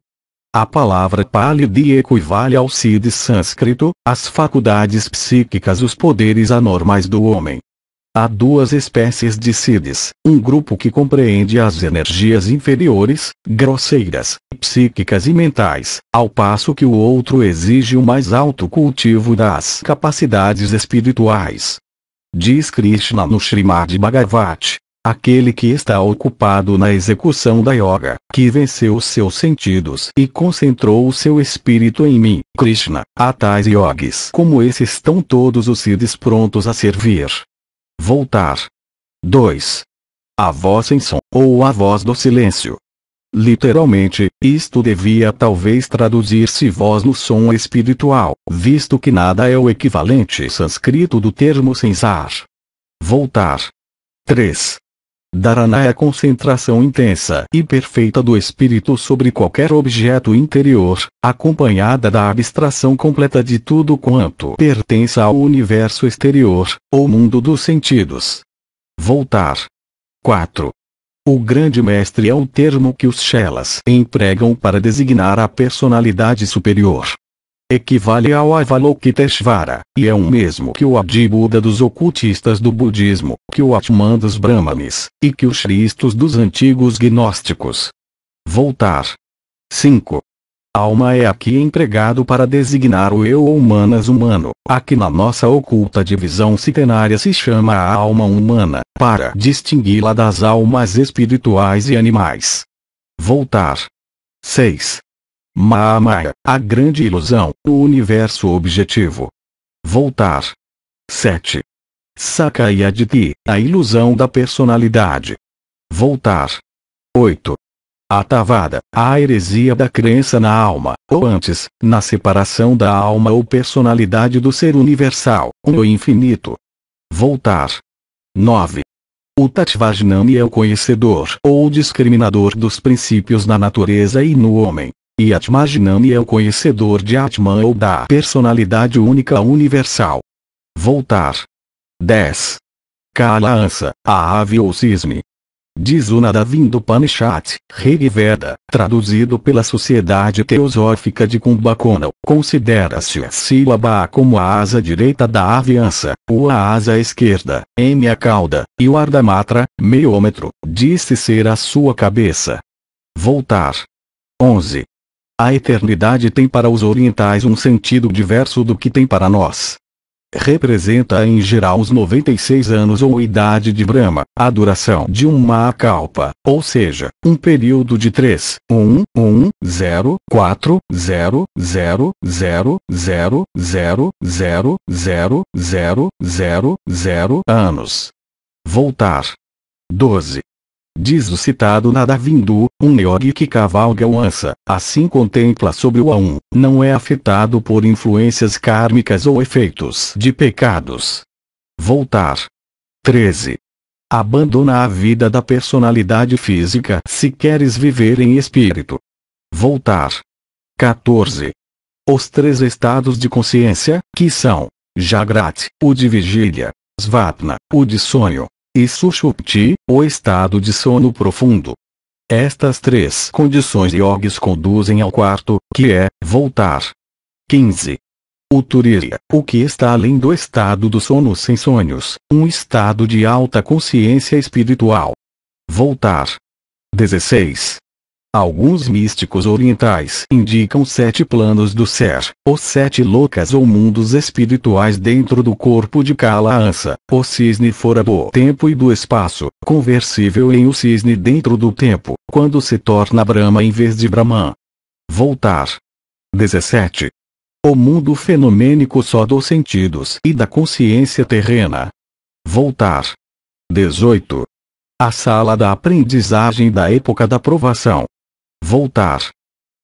A palavra pálida equivale ao Cid sânscrito, as faculdades psíquicas os poderes anormais do homem. Há duas espécies de SIDS, um grupo que compreende as energias inferiores, grosseiras, psíquicas e mentais, ao passo que o outro exige o mais alto cultivo das capacidades espirituais. Diz Krishna no Srimad Bhagavat, aquele que está ocupado na execução da yoga, que venceu seus sentidos e concentrou seu espírito em mim, Krishna, a tais yogis como esses estão todos os SIDS prontos a servir, voltar. 2. A voz sem som ou a voz do silêncio. Literalmente, isto devia talvez traduzir-se voz no som espiritual, visto que nada é o equivalente sânscrito do termo sensar. Voltar. 3. Dharana é a concentração intensa e perfeita do espírito sobre qualquer objeto interior, acompanhada da abstração completa de tudo quanto pertence ao universo exterior, ou mundo dos sentidos. Voltar. 4. O grande mestre é o termo que os Shelas empregam para designar a personalidade superior, equivale ao Avalokiteshvara, e é o mesmo que o Adibuda dos ocultistas do budismo, que o Atman dos brahmanes, e que os Cristos dos antigos gnósticos. Voltar. 5. Alma é aqui empregado para designar o eu humanas humano, a que na nossa oculta divisão centenária se chama a alma humana, para distingui-la das almas espirituais e animais. Voltar. 6. Ma a grande ilusão, o universo objetivo. Voltar. 7. Sakayaditi, a ilusão da personalidade. Voltar. 8. Atavada, a heresia da crença na alma, ou antes, na separação da alma ou personalidade do ser universal, um infinito. Voltar. 9. O Tatvajnani é o conhecedor ou discriminador dos princípios na natureza e no homem. E Atmajnani é o conhecedor de Atman ou da personalidade única universal. Voltar. 10. Kalaansa, a ave ou cisne. Diz o do Panishat, Rig Veda, traduzido pela Sociedade Teosófica de Kumbakonal, considera-se a sílaba como a asa direita da aviança, ou a asa esquerda, M a cauda, e o Ardamatra, meiômetro, diz-se ser a sua cabeça. Voltar. 11. A eternidade tem para os orientais um sentido diverso do que tem para nós. Representa em geral os 96 anos ou idade de Brahma, a duração de uma akalpa, ou seja, um período de 3, 1, 1, 0, 4, 0, 0, 0, 0, 0, 0, 0, 0, 0, 0 anos. Voltar. 12. Diz o citado Nadavindu, um yogi que cavalga o ansa, assim contempla sobre o aum, não é afetado por influências kármicas ou efeitos de pecados. Voltar. 13. Abandona a vida da personalidade física se queres viver em espírito. Voltar. 14. Os três estados de consciência, que são Jagrat, o de vigília, Svatna, o de sonho, e sushupti, o estado de sono profundo. Estas três condições yogis conduzem ao quarto, que é voltar. 15. O turiya, o que está além do estado do sono sem sonhos, um estado de alta consciência espiritual. Voltar. 16. Alguns místicos orientais indicam sete planos do ser, ou sete loucas ou mundos espirituais dentro do corpo de Kala Ansa, o cisne fora do tempo e do espaço, conversível em o cisne dentro do tempo, quando se torna Brahma em vez de Brahman. Voltar. 17. O mundo fenomênico só dos sentidos e da consciência terrena. Voltar. 18. A sala da aprendizagem da época da provação, Voltar.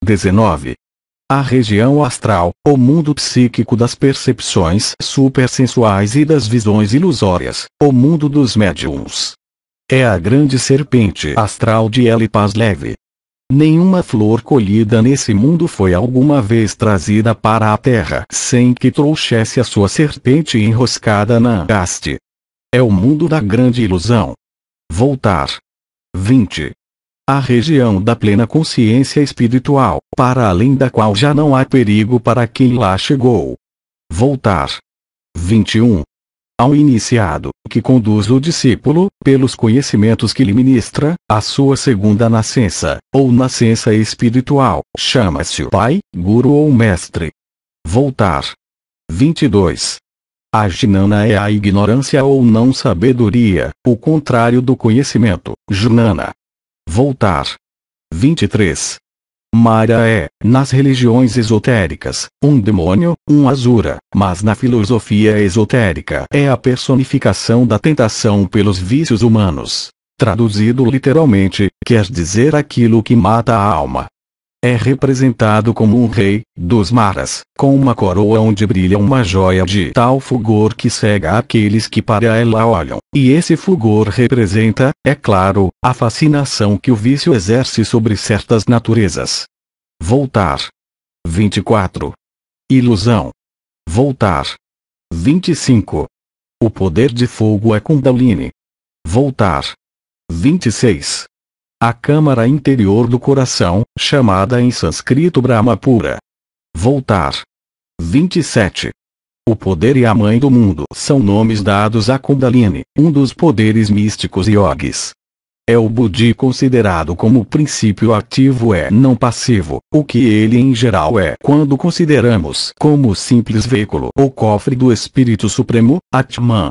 19. A região astral, o mundo psíquico das percepções supersensuais e das visões ilusórias, o mundo dos médiums. É a grande serpente astral de L. Paz Leve. Nenhuma flor colhida nesse mundo foi alguma vez trazida para a terra sem que trouxesse a sua serpente enroscada na haste. É o mundo da grande ilusão. Voltar. 20 a região da plena consciência espiritual, para além da qual já não há perigo para quem lá chegou. Voltar. 21. Ao iniciado, que conduz o discípulo, pelos conhecimentos que lhe ministra, a sua segunda nascença, ou nascença espiritual, chama-se o Pai, Guru ou Mestre. Voltar. 22. A Jnana é a ignorância ou não sabedoria, o contrário do conhecimento. Jnana, voltar. 23. Mara é, nas religiões esotéricas, um demônio, um asura, mas na filosofia esotérica é a personificação da tentação pelos vícios humanos. Traduzido literalmente, quer dizer aquilo que mata a alma, é representado como um rei dos maras, com uma coroa onde brilha uma joia de tal fulgor que cega aqueles que para ela olham. E esse fulgor representa, é claro, a fascinação que o vício exerce sobre certas naturezas. Voltar. 24. Ilusão. Voltar. 25. O poder de fogo é Kundalini. Voltar. 26 a câmara interior do coração, chamada em sânscrito Brahmapura. Voltar. 27. O poder e a mãe do mundo são nomes dados a Kundalini, um dos poderes místicos yogis. É o Budi considerado como princípio ativo é não passivo, o que ele em geral é quando consideramos como simples veículo ou cofre do Espírito Supremo, Atman,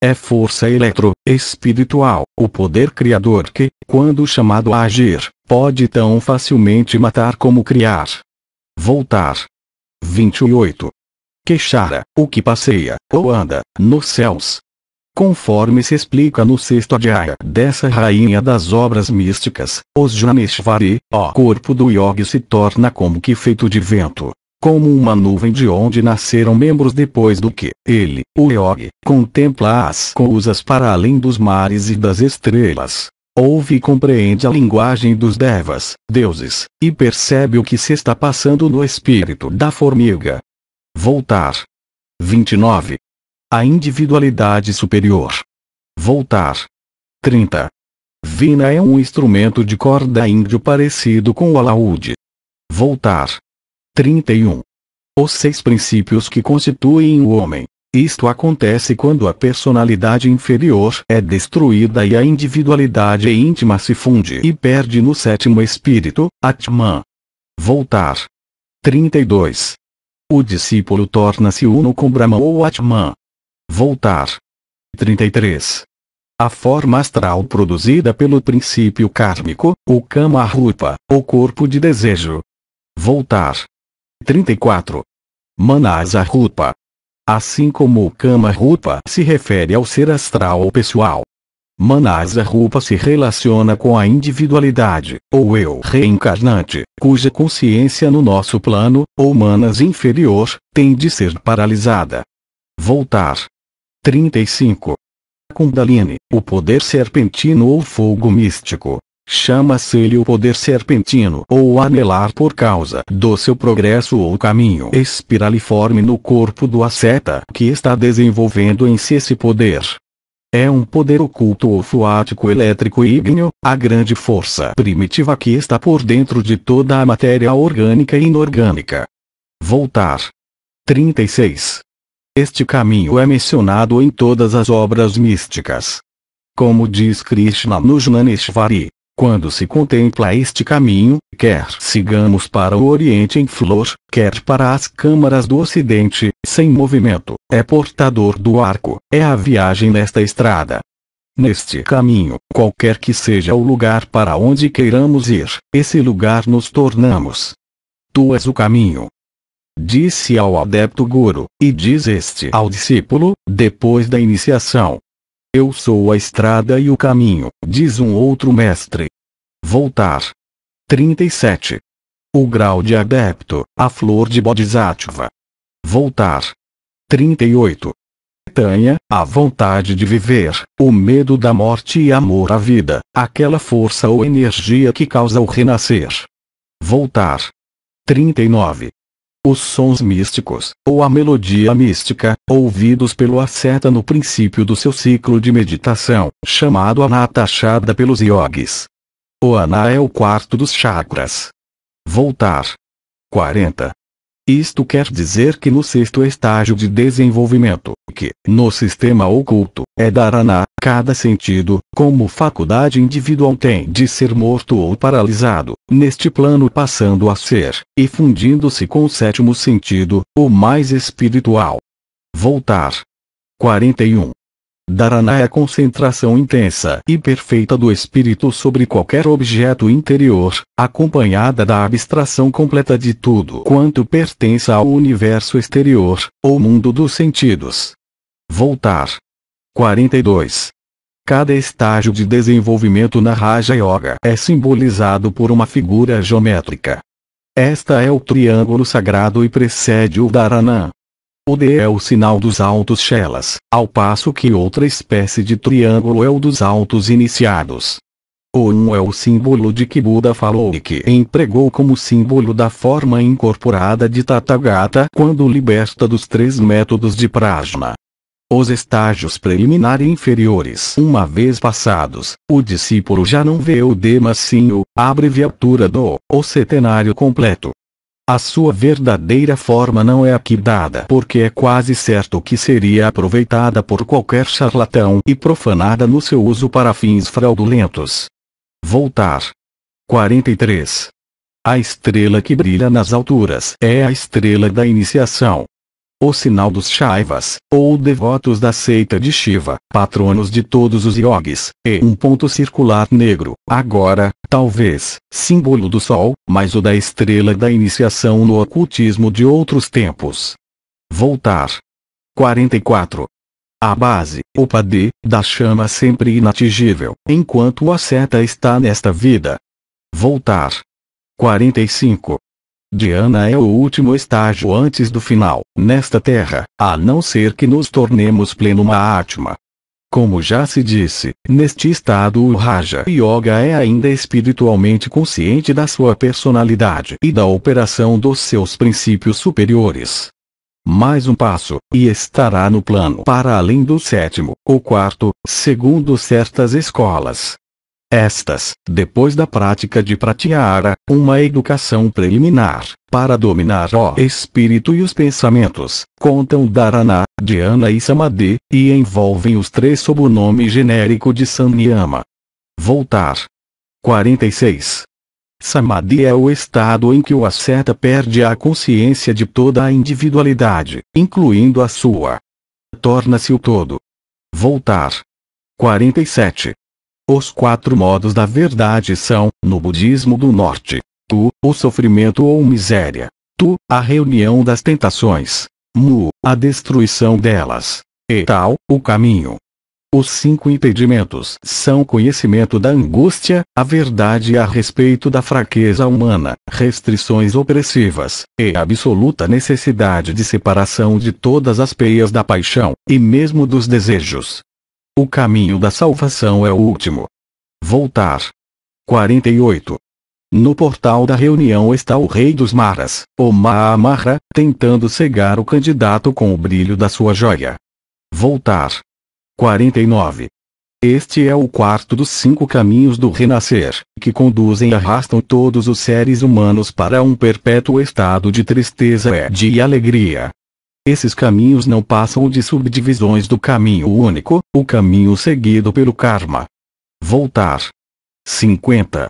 é força eletro espiritual, o poder criador que, quando chamado a agir, pode tão facilmente matar como criar. Voltar. 28. Queixara, o que passeia, ou anda, nos céus. Conforme se explica no sexto adiaya dessa rainha das obras místicas, os Janeshvari, o corpo do yogi se torna como que feito de vento, como uma nuvem de onde nasceram membros depois do que ele, o Eog, contempla as coisas para além dos mares e das estrelas. Ouve e compreende a linguagem dos devas, deuses, e percebe o que se está passando no espírito da formiga. Voltar. 29. A individualidade superior. Voltar. 30. Vina é um instrumento de corda índio parecido com o alaúde. Voltar. 31. Os seis princípios que constituem o homem. Isto acontece quando a personalidade inferior é destruída e a individualidade íntima se funde e perde no sétimo espírito, Atman. Voltar. 32. O discípulo torna-se uno com Brahma ou Atman. Voltar. 33. A forma astral produzida pelo princípio kármico, o Kama Rupa, o corpo de desejo. Voltar. 34. Manasa Rupa. Assim como o Kama Rupa se refere ao ser astral ou pessoal. Manasa Rupa se relaciona com a individualidade, ou eu reencarnante, cuja consciência no nosso plano, ou manas inferior, tem de ser paralisada. Voltar. 35. Kundalini, o poder serpentino ou fogo místico, Chama-se-lhe o poder serpentino ou anelar por causa do seu progresso ou caminho espiraliforme no corpo do asceta que está desenvolvendo em si esse poder. É um poder oculto ou fuático elétrico e ígneo, a grande força primitiva que está por dentro de toda a matéria orgânica e inorgânica. Voltar. 36. Este caminho é mencionado em todas as obras místicas. Como diz Krishna no Jnaneshvari, quando se contempla este caminho, quer sigamos para o Oriente em flor, quer para as câmaras do Ocidente, sem movimento, é portador do arco, é a viagem nesta estrada. Neste caminho, qualquer que seja o lugar para onde queiramos ir, esse lugar nos tornamos. Tu és o caminho. Disse ao adepto Guru, e diz este ao discípulo, depois da iniciação, eu sou a estrada e o caminho, diz um outro mestre. Voltar. 37. O grau de adepto, a flor de bodhisattva. Voltar. 38. Tanha, a vontade de viver, o medo da morte e amor à vida, aquela força ou energia que causa o renascer. Voltar. 39 os sons místicos, ou a melodia mística, ouvidos pelo asceta no princípio do seu ciclo de meditação, chamado anatachada pelos yogis. O aná é o quarto dos chakras. Voltar. 40. Isto quer dizer que no sexto estágio de desenvolvimento, que, no sistema oculto, é dharana, cada sentido, como faculdade individual tem de ser morto ou paralisado, neste plano passando a ser, e fundindo-se com o sétimo sentido, o mais espiritual. Voltar. 41. Dharana é a concentração intensa e perfeita do espírito sobre qualquer objeto interior, acompanhada da abstração completa de tudo quanto pertence ao universo exterior, ou mundo dos sentidos. Voltar. 42. Cada estágio de desenvolvimento na Raja Yoga é simbolizado por uma figura geométrica. Esta é o triângulo sagrado e precede o Dharana, o D é o sinal dos altos chelas, ao passo que outra espécie de triângulo é o dos altos iniciados. O 1 um é o símbolo de que Buda falou e que empregou como símbolo da forma incorporada de Tathagata quando liberta dos três métodos de prajna. Os estágios preliminares inferiores, uma vez passados, o discípulo já não vê o D mas sim o, a abreviatura do, o setenário completo, a sua verdadeira forma não é aqui dada porque é quase certo que seria aproveitada por qualquer charlatão e profanada no seu uso para fins fraudulentos. Voltar. 43. A estrela que brilha nas alturas é a estrela da iniciação o sinal dos Shaivas, ou devotos da seita de Shiva, patronos de todos os yogis, e um ponto circular negro, agora, talvez, símbolo do sol, mas o da estrela da iniciação no ocultismo de outros tempos. Voltar. 44. A base, o padê, da chama sempre inatingível, enquanto a seta está nesta vida. Voltar. 45. Diana é o último estágio antes do final, nesta terra, a não ser que nos tornemos pleno Atma. Como já se disse, neste estado o Raja Yoga é ainda espiritualmente consciente da sua personalidade e da operação dos seus princípios superiores. Mais um passo, e estará no plano para além do sétimo, ou quarto, segundo certas escolas. Estas, depois da prática de pratyahara, uma educação preliminar, para dominar o espírito e os pensamentos, contam dharana, dhyana e samadhi, e envolvem os três sob o nome genérico de sanyama. Voltar. 46. Samadhi é o estado em que o asceta perde a consciência de toda a individualidade, incluindo a sua. Torna-se o todo. Voltar. 47. Os quatro modos da verdade são, no budismo do norte, Tu, o sofrimento ou miséria. Tu, a reunião das tentações. Mu, a destruição delas. E tal, o caminho. Os cinco impedimentos são conhecimento da angústia, a verdade a respeito da fraqueza humana, restrições opressivas, e absoluta necessidade de separação de todas as peias da paixão, e mesmo dos desejos. O caminho da salvação é o último. Voltar. 48. No portal da reunião está o rei dos maras, o Mahamara, tentando cegar o candidato com o brilho da sua joia. Voltar. 49. Este é o quarto dos cinco caminhos do renascer, que conduzem e arrastam todos os seres humanos para um perpétuo estado de tristeza e de alegria. Esses caminhos não passam de subdivisões do caminho único, o caminho seguido pelo karma. Voltar. 50.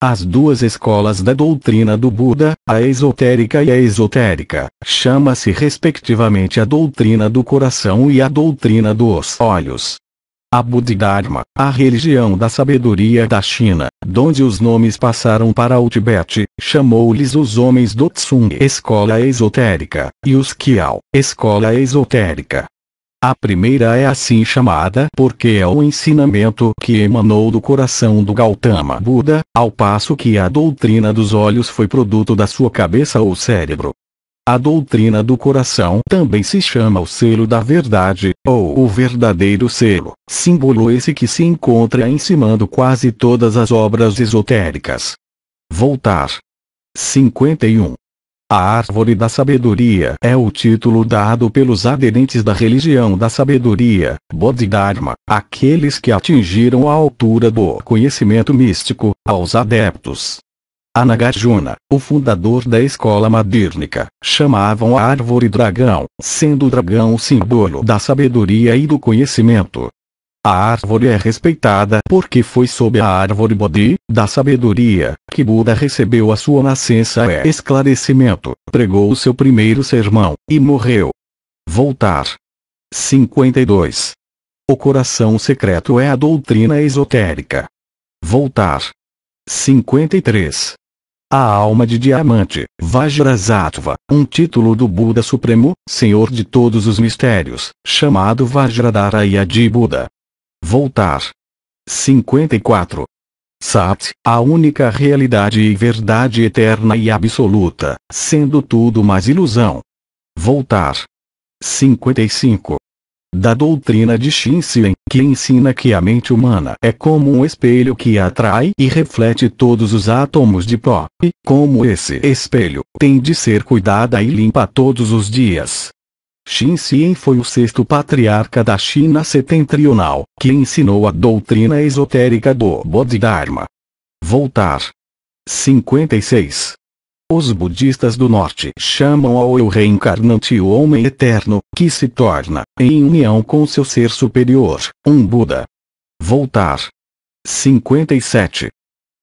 As duas escolas da doutrina do Buda, a esotérica e a esotérica, chama-se respectivamente a doutrina do coração e a doutrina dos olhos a Bodhidharma, a religião da sabedoria da China, donde os nomes passaram para o Tibete, chamou-lhes os homens do Tsung escola esotérica, e os Kiao, escola esotérica. A primeira é assim chamada porque é o ensinamento que emanou do coração do Gautama Buda, ao passo que a doutrina dos olhos foi produto da sua cabeça ou cérebro. A doutrina do coração também se chama o selo da verdade, ou o verdadeiro selo, símbolo esse que se encontra em cima de quase todas as obras esotéricas. Voltar. 51. A Árvore da Sabedoria é o título dado pelos aderentes da religião da sabedoria, Bodhidharma, aqueles que atingiram a altura do conhecimento místico, aos adeptos Anagarjuna, o fundador da escola madírnica, chamavam a árvore dragão, sendo o dragão o símbolo da sabedoria e do conhecimento. A árvore é respeitada porque foi sob a árvore Bodhi, da sabedoria, que Buda recebeu a sua nascença e esclarecimento, pregou o seu primeiro sermão, e morreu. Voltar. 52. O coração secreto é a doutrina esotérica. Voltar. 53. A alma de diamante, Vajrasattva, um título do Buda Supremo, Senhor de todos os mistérios, chamado Vajradharaya de Buda. Voltar. 54. Sat, a única realidade e verdade eterna e absoluta, sendo tudo mais ilusão. Voltar. 55 da doutrina de Shinshien, que ensina que a mente humana é como um espelho que atrai e reflete todos os átomos de pó, e, como esse espelho, tem de ser cuidada e limpa todos os dias. Xinxian foi o sexto patriarca da China setentrional, que ensinou a doutrina esotérica do Bodhidharma. Voltar. 56 os budistas do norte chamam ao eu reencarnante o homem eterno, que se torna, em união com seu ser superior, um Buda. Voltar. 57.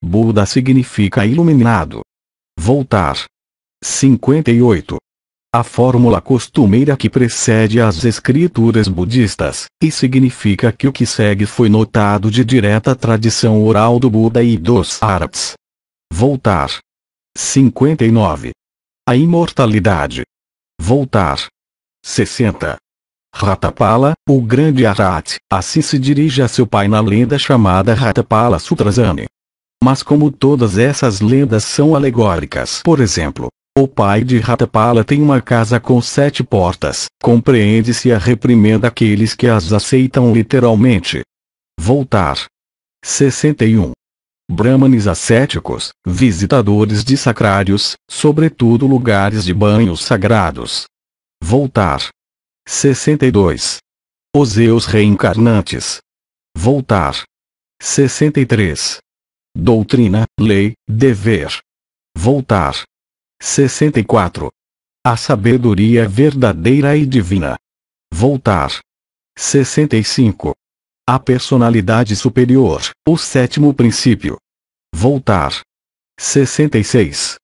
Buda significa iluminado. Voltar. 58. A fórmula costumeira que precede as escrituras budistas, e significa que o que segue foi notado de direta tradição oral do Buda e dos Arts. Voltar. 59. A imortalidade. Voltar. 60. Ratapala, o grande Arat, assim se dirige a seu pai na lenda chamada Ratapala Sutrasani. Mas como todas essas lendas são alegóricas, por exemplo, o pai de Ratapala tem uma casa com sete portas, compreende-se a reprimenda aqueles que as aceitam literalmente. Voltar. 61 brahmanes ascéticos, visitadores de sacrários, sobretudo lugares de banhos sagrados. Voltar. 62. Os eus reencarnantes. Voltar. 63. Doutrina, lei, dever. Voltar. 64. A sabedoria verdadeira e divina. Voltar. 65. A personalidade superior. O sétimo princípio. Voltar. 66.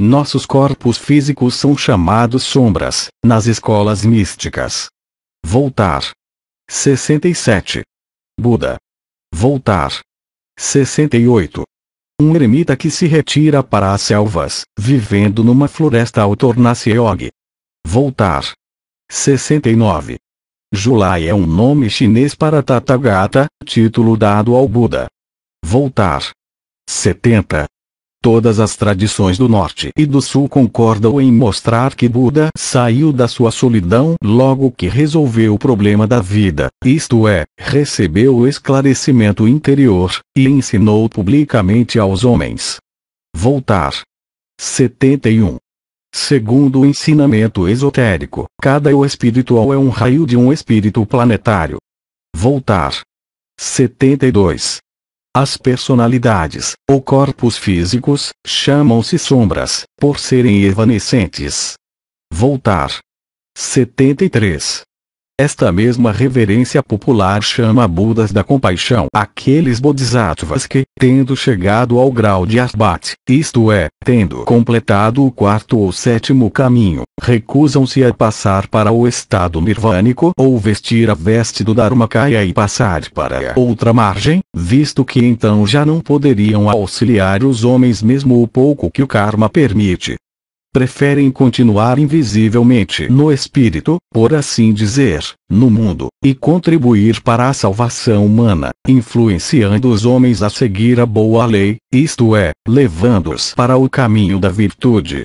Nossos corpos físicos são chamados sombras, nas escolas místicas. Voltar. 67. Buda. Voltar. 68. Um eremita que se retira para as selvas, vivendo numa floresta ao tornar-se yogi. Voltar. 69. Julai é um nome chinês para Tathagata, título dado ao Buda. Voltar. 70. Todas as tradições do norte e do sul concordam em mostrar que Buda saiu da sua solidão logo que resolveu o problema da vida, isto é, recebeu o esclarecimento interior, e ensinou publicamente aos homens. Voltar. 71. Segundo o ensinamento esotérico, cada eu espiritual é um raio de um espírito planetário. Voltar. 72. As personalidades, ou corpos físicos, chamam-se sombras, por serem evanescentes. Voltar. 73. Esta mesma reverência popular chama Budas da compaixão aqueles bodhisattvas que, tendo chegado ao grau de asbate, isto é, tendo completado o quarto ou sétimo caminho, recusam-se a passar para o estado nirvânico ou vestir a veste do Dharmakaya e passar para a outra margem, visto que então já não poderiam auxiliar os homens mesmo o pouco que o karma permite, preferem continuar invisivelmente no espírito, por assim dizer, no mundo, e contribuir para a salvação humana, influenciando os homens a seguir a boa lei, isto é, levando-os para o caminho da virtude.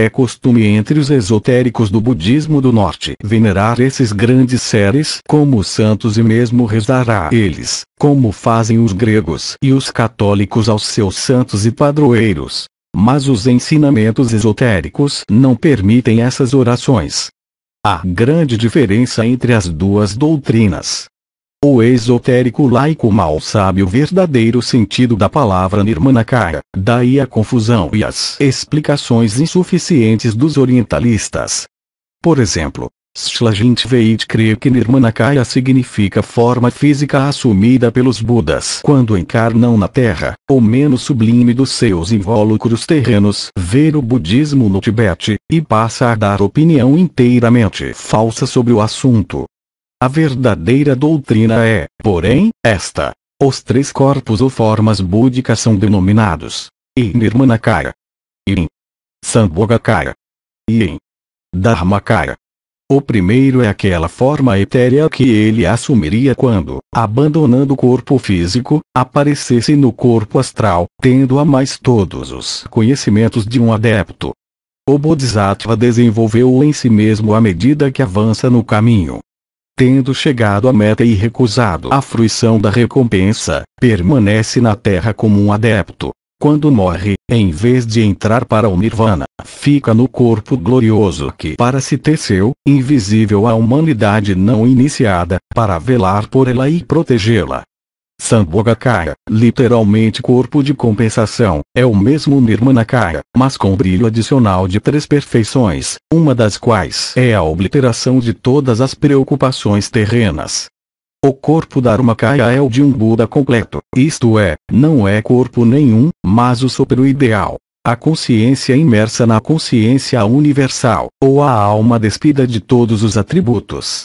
É costume entre os esotéricos do budismo do norte venerar esses grandes seres como santos e mesmo rezar a eles, como fazem os gregos e os católicos aos seus santos e padroeiros. Mas os ensinamentos esotéricos não permitem essas orações. Há grande diferença entre as duas doutrinas. O esotérico laico mal sabe o verdadeiro sentido da palavra Nirmanakaya, daí a confusão e as explicações insuficientes dos orientalistas. Por exemplo, Veit crê que Nirmanakaya significa forma física assumida pelos Budas quando encarnam na Terra, ou menos sublime dos seus invólucros terrenos. Ver o budismo no Tibete, e passa a dar opinião inteiramente falsa sobre o assunto. A verdadeira doutrina é, porém, esta. Os três corpos ou formas búdicas são denominados e Nirmanakaya, Irin, Sambhogakaya, Yin, Dharmakaya. O primeiro é aquela forma etérea que ele assumiria quando, abandonando o corpo físico, aparecesse no corpo astral, tendo a mais todos os conhecimentos de um adepto. O Bodhisattva desenvolveu-o em si mesmo à medida que avança no caminho. Tendo chegado à meta e recusado a fruição da recompensa, permanece na Terra como um adepto, quando morre, em vez de entrar para o nirvana, fica no corpo glorioso que para se teceu, invisível à humanidade não iniciada, para velar por ela e protegê-la. Sambhogakaya, literalmente corpo de compensação, é o mesmo Nirmanakaya, mas com brilho adicional de três perfeições, uma das quais é a obliteração de todas as preocupações terrenas. O corpo Dharmakaya é o de um Buda completo, isto é, não é corpo nenhum, mas o sopro ideal. A consciência imersa na consciência universal, ou a alma despida de todos os atributos.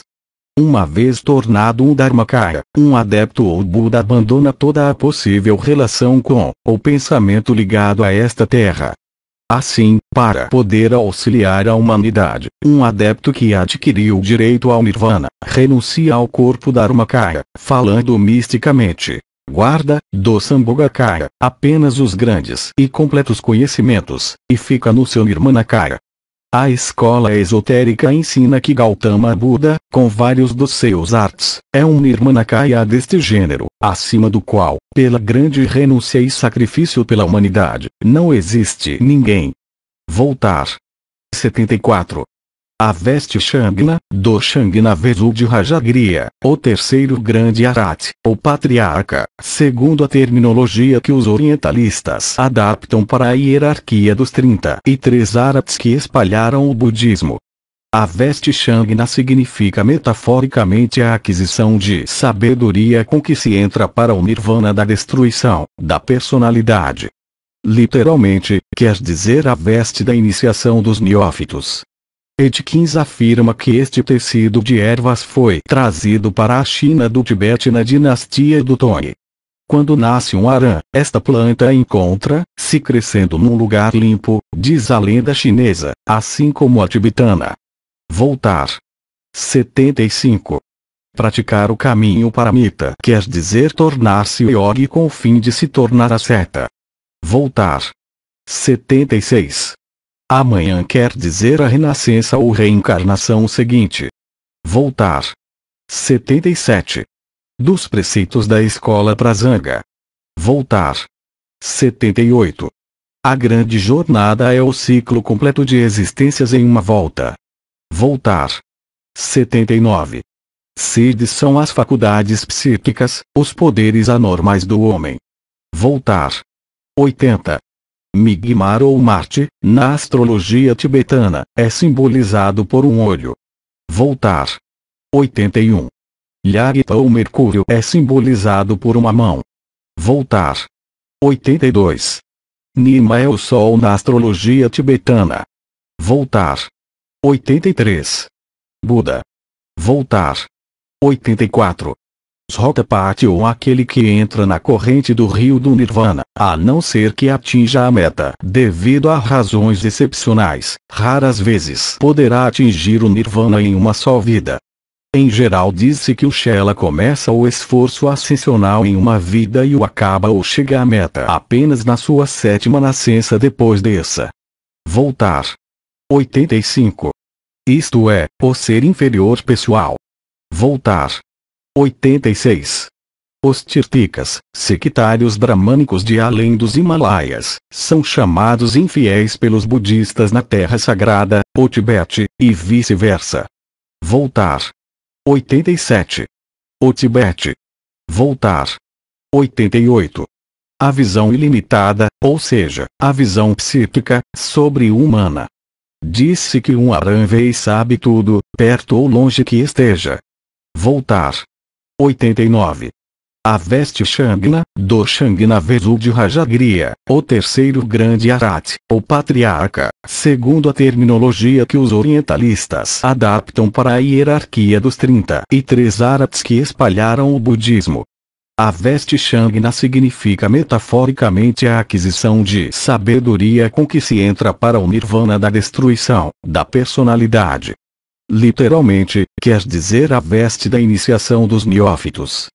Uma vez tornado um Dharmakaya, um adepto ou Buda abandona toda a possível relação com, ou pensamento ligado a esta terra, Assim, para poder auxiliar a humanidade, um adepto que adquiriu o direito ao nirvana, renuncia ao corpo Dharmakaya, falando misticamente. Guarda, do Sambhogakaya, apenas os grandes e completos conhecimentos, e fica no seu Nirmanakaya, a escola esotérica ensina que Gautama Buda, com vários dos seus artes, é um Nirmanakaya deste gênero, acima do qual, pela grande renúncia e sacrifício pela humanidade, não existe ninguém. Voltar. 74 a veste Shangna, do Shangna Vesu de Rajagriya, o terceiro grande Arat, ou patriarca, segundo a terminologia que os orientalistas adaptam para a hierarquia dos 33 Arats que espalharam o budismo. A veste Shangna significa metaforicamente a aquisição de sabedoria com que se entra para o nirvana da destruição, da personalidade. Literalmente, quer dizer a veste da iniciação dos neófitos, Edkins afirma que este tecido de ervas foi trazido para a China do Tibete na dinastia do Tong. Quando nasce um arã, esta planta encontra, se crescendo num lugar limpo, diz a lenda chinesa, assim como a tibetana. Voltar. 75. Praticar o caminho paramita quer dizer tornar-se yogi com o fim de se tornar a seta. Voltar. 76. Amanhã quer dizer a renascença ou reencarnação seguinte. Voltar. 77. Dos preceitos da escola Prasanga. Voltar. 78. A grande jornada é o ciclo completo de existências em uma volta. Voltar. 79. Siddhis são as faculdades psíquicas, os poderes anormais do homem. Voltar. 80. Migmar ou Marte, na astrologia tibetana, é simbolizado por um olho. Voltar. 81. Lhagita ou Mercúrio é simbolizado por uma mão. Voltar. 82. Nima é o Sol na astrologia tibetana. Voltar. 83. Buda. Voltar. 84. Sotapati ou aquele que entra na corrente do rio do Nirvana, a não ser que atinja a meta. Devido a razões excepcionais, raras vezes poderá atingir o Nirvana em uma só vida. Em geral diz-se que o Shela começa o esforço ascensional em uma vida e o acaba ou chega à meta apenas na sua sétima nascença depois dessa. Voltar. 85. Isto é, o ser inferior pessoal. Voltar, 86. Os tirticas, sectários bramânicos de além dos Himalaias, são chamados infiéis pelos budistas na terra sagrada, o Tibete, e vice-versa. Voltar. 87. O Tibete. Voltar. 88. A visão ilimitada, ou seja, a visão psíquica, sobre-humana. Disse que um aranvei sabe tudo, perto ou longe que esteja. Voltar. 89. A veste Shangna, do Shangna Vesu de Rajagriha, o terceiro grande Arat, ou patriarca, segundo a terminologia que os orientalistas adaptam para a hierarquia dos 33 Arats que espalharam o budismo. A veste Shangna significa metaforicamente a aquisição de sabedoria com que se entra para o nirvana da destruição, da personalidade, literalmente, quer dizer a veste da iniciação dos neófitos.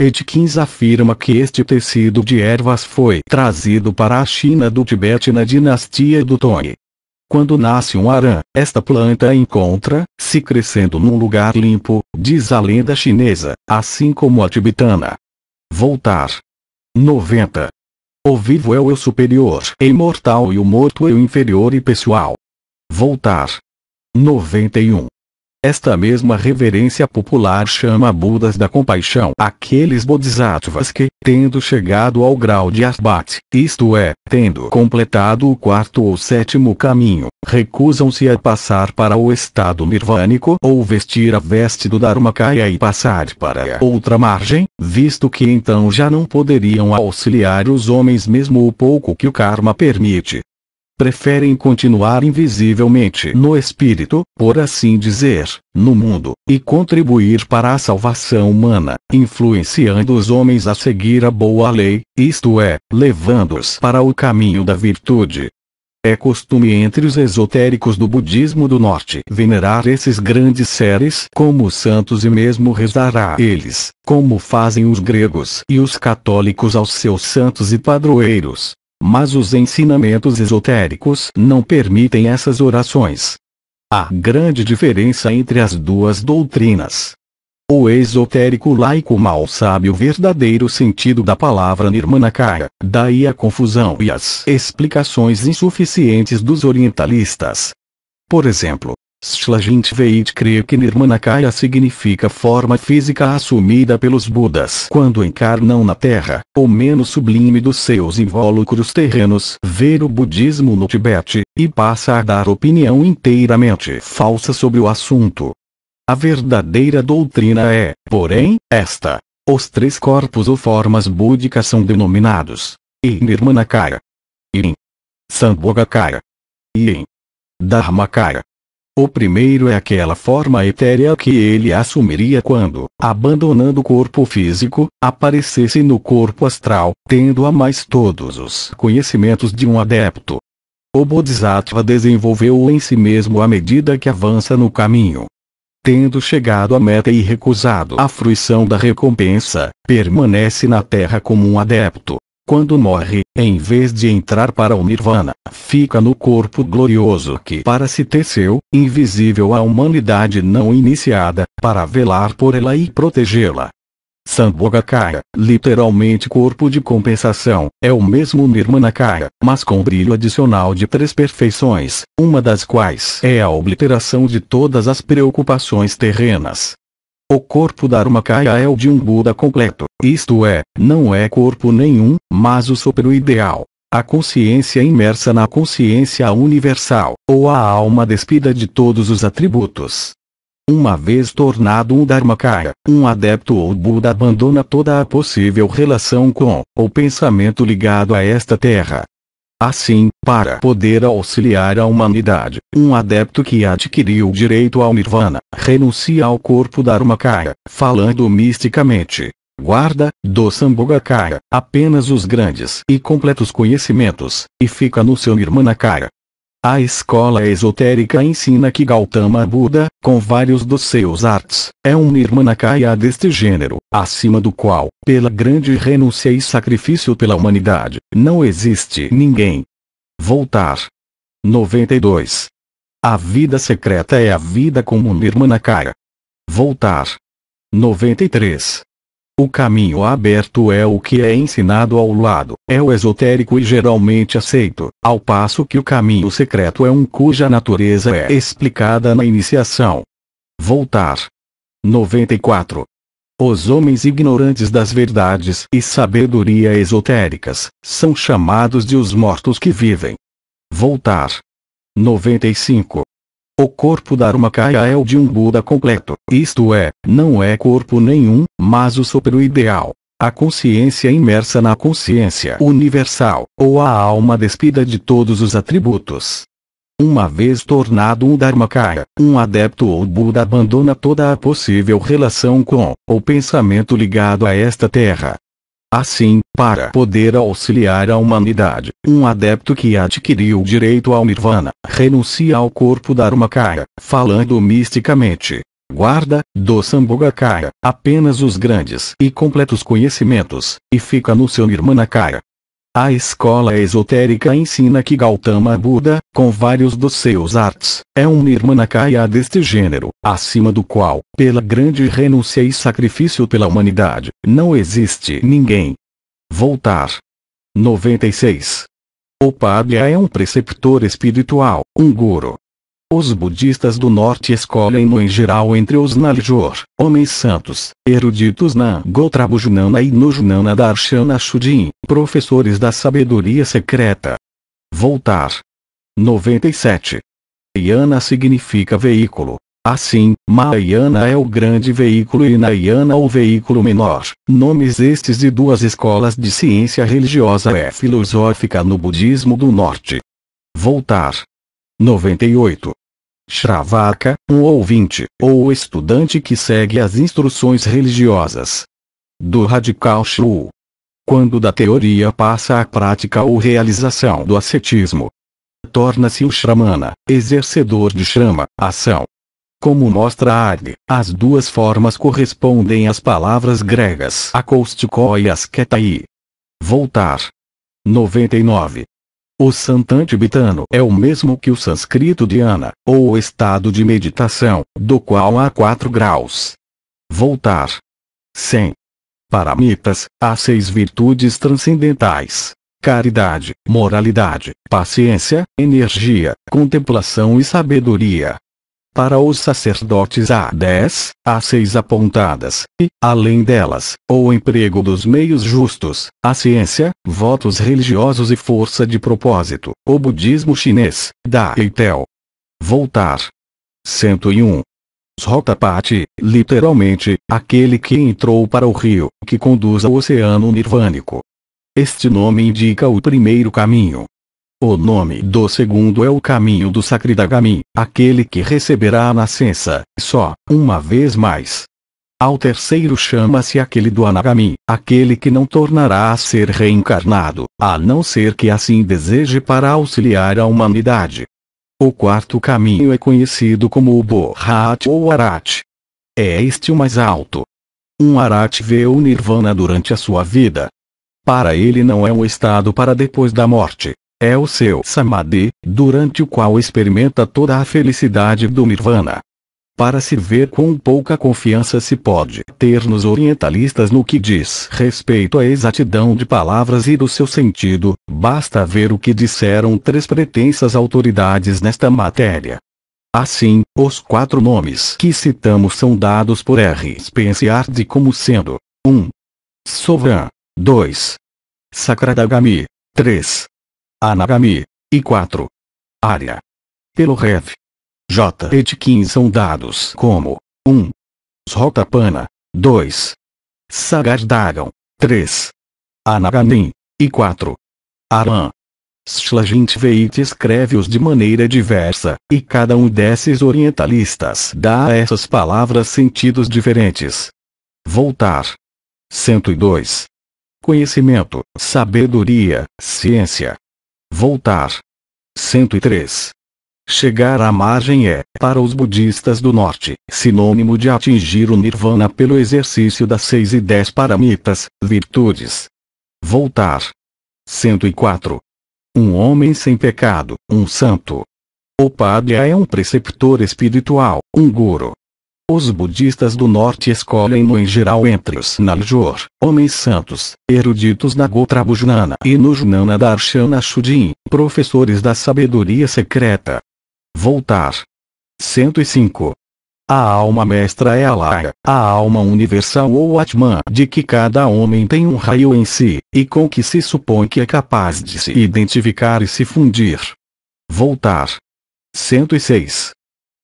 Edkins afirma que este tecido de ervas foi trazido para a China do Tibete na dinastia do Tong. Quando nasce um arã, esta planta encontra, se crescendo num lugar limpo, diz a lenda chinesa, assim como a tibetana. Voltar. 90. O vivo é o eu superior e imortal e o morto é o inferior e pessoal. Voltar. 91. Esta mesma reverência popular chama Budas da compaixão aqueles bodhisattvas que, tendo chegado ao grau de asbate, isto é, tendo completado o quarto ou sétimo caminho, recusam-se a passar para o estado nirvânico ou vestir a veste do Dharmakaya e passar para a outra margem, visto que então já não poderiam auxiliar os homens mesmo o pouco que o karma permite preferem continuar invisivelmente no espírito, por assim dizer, no mundo, e contribuir para a salvação humana, influenciando os homens a seguir a boa lei, isto é, levando-os para o caminho da virtude. É costume entre os esotéricos do budismo do norte venerar esses grandes seres como santos e mesmo rezar a eles, como fazem os gregos e os católicos aos seus santos e padroeiros. Mas os ensinamentos esotéricos não permitem essas orações. Há grande diferença entre as duas doutrinas. O esotérico laico mal sabe o verdadeiro sentido da palavra Nirmanakaya, daí a confusão e as explicações insuficientes dos orientalistas. Por exemplo, Shlajint Veit crê que Nirmanakaya significa forma física assumida pelos Budas quando encarnam na Terra, ou menos sublime dos seus invólucros terrenos. Ver o budismo no Tibete, e passa a dar opinião inteiramente falsa sobre o assunto. A verdadeira doutrina é, porém, esta. Os três corpos ou formas búdicas são denominados e Nirmanakaya, Irin, Sambhogakaya, Irin, Dharmakaya. O primeiro é aquela forma etérea que ele assumiria quando, abandonando o corpo físico, aparecesse no corpo astral, tendo a mais todos os conhecimentos de um adepto. O Bodhisattva desenvolveu-o em si mesmo à medida que avança no caminho. Tendo chegado à meta e recusado a fruição da recompensa, permanece na Terra como um adepto, quando morre, em vez de entrar para o nirvana, fica no corpo glorioso que para se teceu, invisível à humanidade não iniciada, para velar por ela e protegê-la. Sambhogakaya, literalmente corpo de compensação, é o mesmo Nirmanakaya, mas com brilho adicional de três perfeições, uma das quais é a obliteração de todas as preocupações terrenas. O corpo Dharmakaya é o de um Buda completo, isto é, não é corpo nenhum, mas o ideal. A consciência imersa na consciência universal, ou a alma despida de todos os atributos. Uma vez tornado um Dharmakaya, um adepto ou Buda abandona toda a possível relação com, ou pensamento ligado a esta terra. Assim, para poder auxiliar a humanidade. Um adepto que adquiriu o direito ao nirvana, renuncia ao corpo Dharmakaya, falando misticamente. Guarda, do Sambhogakaya, apenas os grandes e completos conhecimentos, e fica no seu Nirmanakaya. A escola esotérica ensina que Gautama Buda, com vários dos seus artes, é um Nirmanakaya deste gênero, acima do qual, pela grande renúncia e sacrifício pela humanidade, não existe ninguém voltar. 92. A vida secreta é a vida como Nirmanakaya. Voltar. 93. O caminho aberto é o que é ensinado ao lado, é o esotérico e geralmente aceito, ao passo que o caminho secreto é um cuja natureza é explicada na iniciação. Voltar. 94. Os homens ignorantes das verdades e sabedoria esotéricas são chamados de os mortos que vivem. Voltar. 95. O corpo da Dharmakaya é o de um Buda completo, isto é, não é corpo nenhum, mas o sopro ideal. A consciência imersa na consciência universal, ou a alma despida de todos os atributos. Uma vez tornado um Dharmakaya, um adepto ou Buda abandona toda a possível relação com, ou pensamento ligado a esta terra. Assim, para poder auxiliar a humanidade, um adepto que adquiriu o direito ao Nirvana, renuncia ao corpo Dharmakaya, falando misticamente. Guarda, do Sambhogakaya, apenas os grandes e completos conhecimentos, e fica no seu Nirmanakaya, a escola esotérica ensina que Gautama Buda, com vários dos seus artes, é um Nirmanakaya deste gênero, acima do qual, pela grande renúncia e sacrifício pela humanidade, não existe ninguém. Voltar. 96. O Padre é um preceptor espiritual, um guru, os budistas do norte escolhem-no em geral entre os Naljor, homens santos, eruditos na Gotrabujunana e no Junana Darshana Shudin, professores da sabedoria secreta. Voltar. 97. Yana significa veículo. Assim, Mahayana é o grande veículo e Nayana o veículo menor, nomes estes de duas escolas de ciência religiosa e é filosófica no budismo do norte. Voltar. 98. Shravaka, um ouvinte, ou estudante que segue as instruções religiosas. Do radical Shu. Quando da teoria passa à prática ou realização do ascetismo. Torna-se o Shramana, exercedor de Shrama, ação. Como mostra Ag, as duas formas correspondem às palavras gregas akoustikoi e asketai. Voltar. 99. O Santantibitano é o mesmo que o sânscrito dhyana, ou estado de meditação, do qual há quatro graus. Voltar. 100. Paramitas, há seis virtudes transcendentais. Caridade, moralidade, paciência, energia, contemplação e sabedoria para os sacerdotes há dez, há seis apontadas, e, além delas, o emprego dos meios justos, a ciência, votos religiosos e força de propósito, o budismo chinês, da Eitel. Voltar. 101. Srotapati, literalmente, aquele que entrou para o rio, que conduz ao oceano nirvânico. Este nome indica o primeiro caminho, o nome do segundo é o caminho do Sakridagami, aquele que receberá a nascença, só, uma vez mais. Ao terceiro chama-se aquele do Anagami, aquele que não tornará a ser reencarnado, a não ser que assim deseje para auxiliar a humanidade. O quarto caminho é conhecido como o Bohat ou Arat. É este o mais alto. Um Arat vê o Nirvana durante a sua vida. Para ele não é um estado para depois da morte, é o seu samadhi, durante o qual experimenta toda a felicidade do nirvana. Para se ver com pouca confiança se pode ter nos orientalistas no que diz respeito à exatidão de palavras e do seu sentido, basta ver o que disseram três pretensas autoridades nesta matéria. Assim, os quatro nomes que citamos são dados por R. Spensiard como sendo 1. Um, Sovan 2. Sacradagami 3. Anagami. E 4. Área. Pelo Rev. J. Etkin são dados como 1. Srotapana. 2. Sagardagon. 3. Anagamin. E 4. Aran. Shlagint Veit escreve-os de maneira diversa, e cada um desses orientalistas dá a essas palavras sentidos diferentes. Voltar. 102. Conhecimento, sabedoria, ciência, Voltar. 103. Chegar à margem é, para os budistas do norte, sinônimo de atingir o nirvana pelo exercício das seis e dez paramitas, virtudes. Voltar. 104. Um homem sem pecado, um santo. O Padre é um preceptor espiritual, um guru, os budistas do norte escolhem-no em geral entre os Naljor, homens santos, eruditos na Gotra Bujnana e no Junana Darshana Shudin, professores da sabedoria secreta. Voltar. 105. A alma mestra é a Alaya, a alma universal ou Atman de que cada homem tem um raio em si, e com que se supõe que é capaz de se identificar e se fundir. Voltar. 106.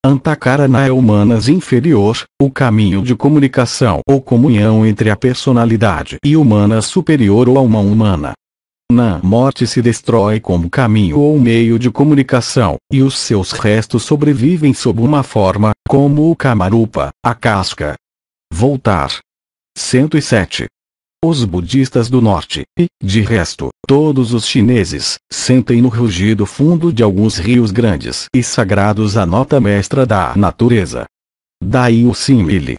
Antakarana é humanas inferior, o caminho de comunicação ou comunhão entre a personalidade e humana superior ou alma humana. Na morte se destrói como caminho ou meio de comunicação, e os seus restos sobrevivem sob uma forma, como o Kamarupa, a casca. Voltar. 107 os budistas do norte, e, de resto, todos os chineses, sentem no rugido fundo de alguns rios grandes e sagrados a nota mestra da natureza. Daí o simile.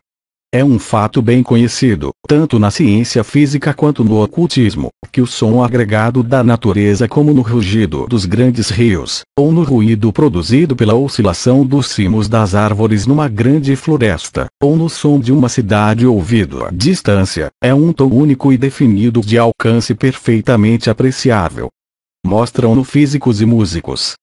É um fato bem conhecido, tanto na ciência física quanto no ocultismo, que o som agregado da natureza como no rugido dos grandes rios, ou no ruído produzido pela oscilação dos cimos das árvores numa grande floresta, ou no som de uma cidade ouvido à distância, é um tom único e definido de alcance perfeitamente apreciável. Mostram-no físicos e músicos,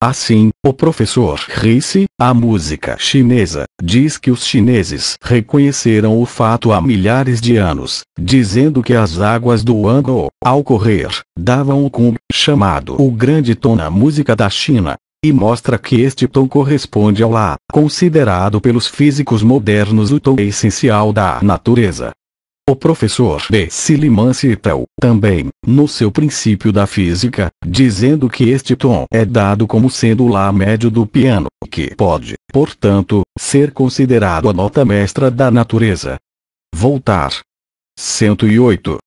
Assim, o professor Rice, a música chinesa, diz que os chineses reconheceram o fato há milhares de anos, dizendo que as águas do ano, ao correr, davam o cum, chamado o grande tom na música da China, e mostra que este tom corresponde ao lá, considerado pelos físicos modernos o tom essencial da natureza. O professor B. Silliman cita-o, também, no seu princípio da física, dizendo que este tom é dado como sendo o Lá médio do piano, que pode, portanto, ser considerado a nota mestra da natureza. Voltar. 108.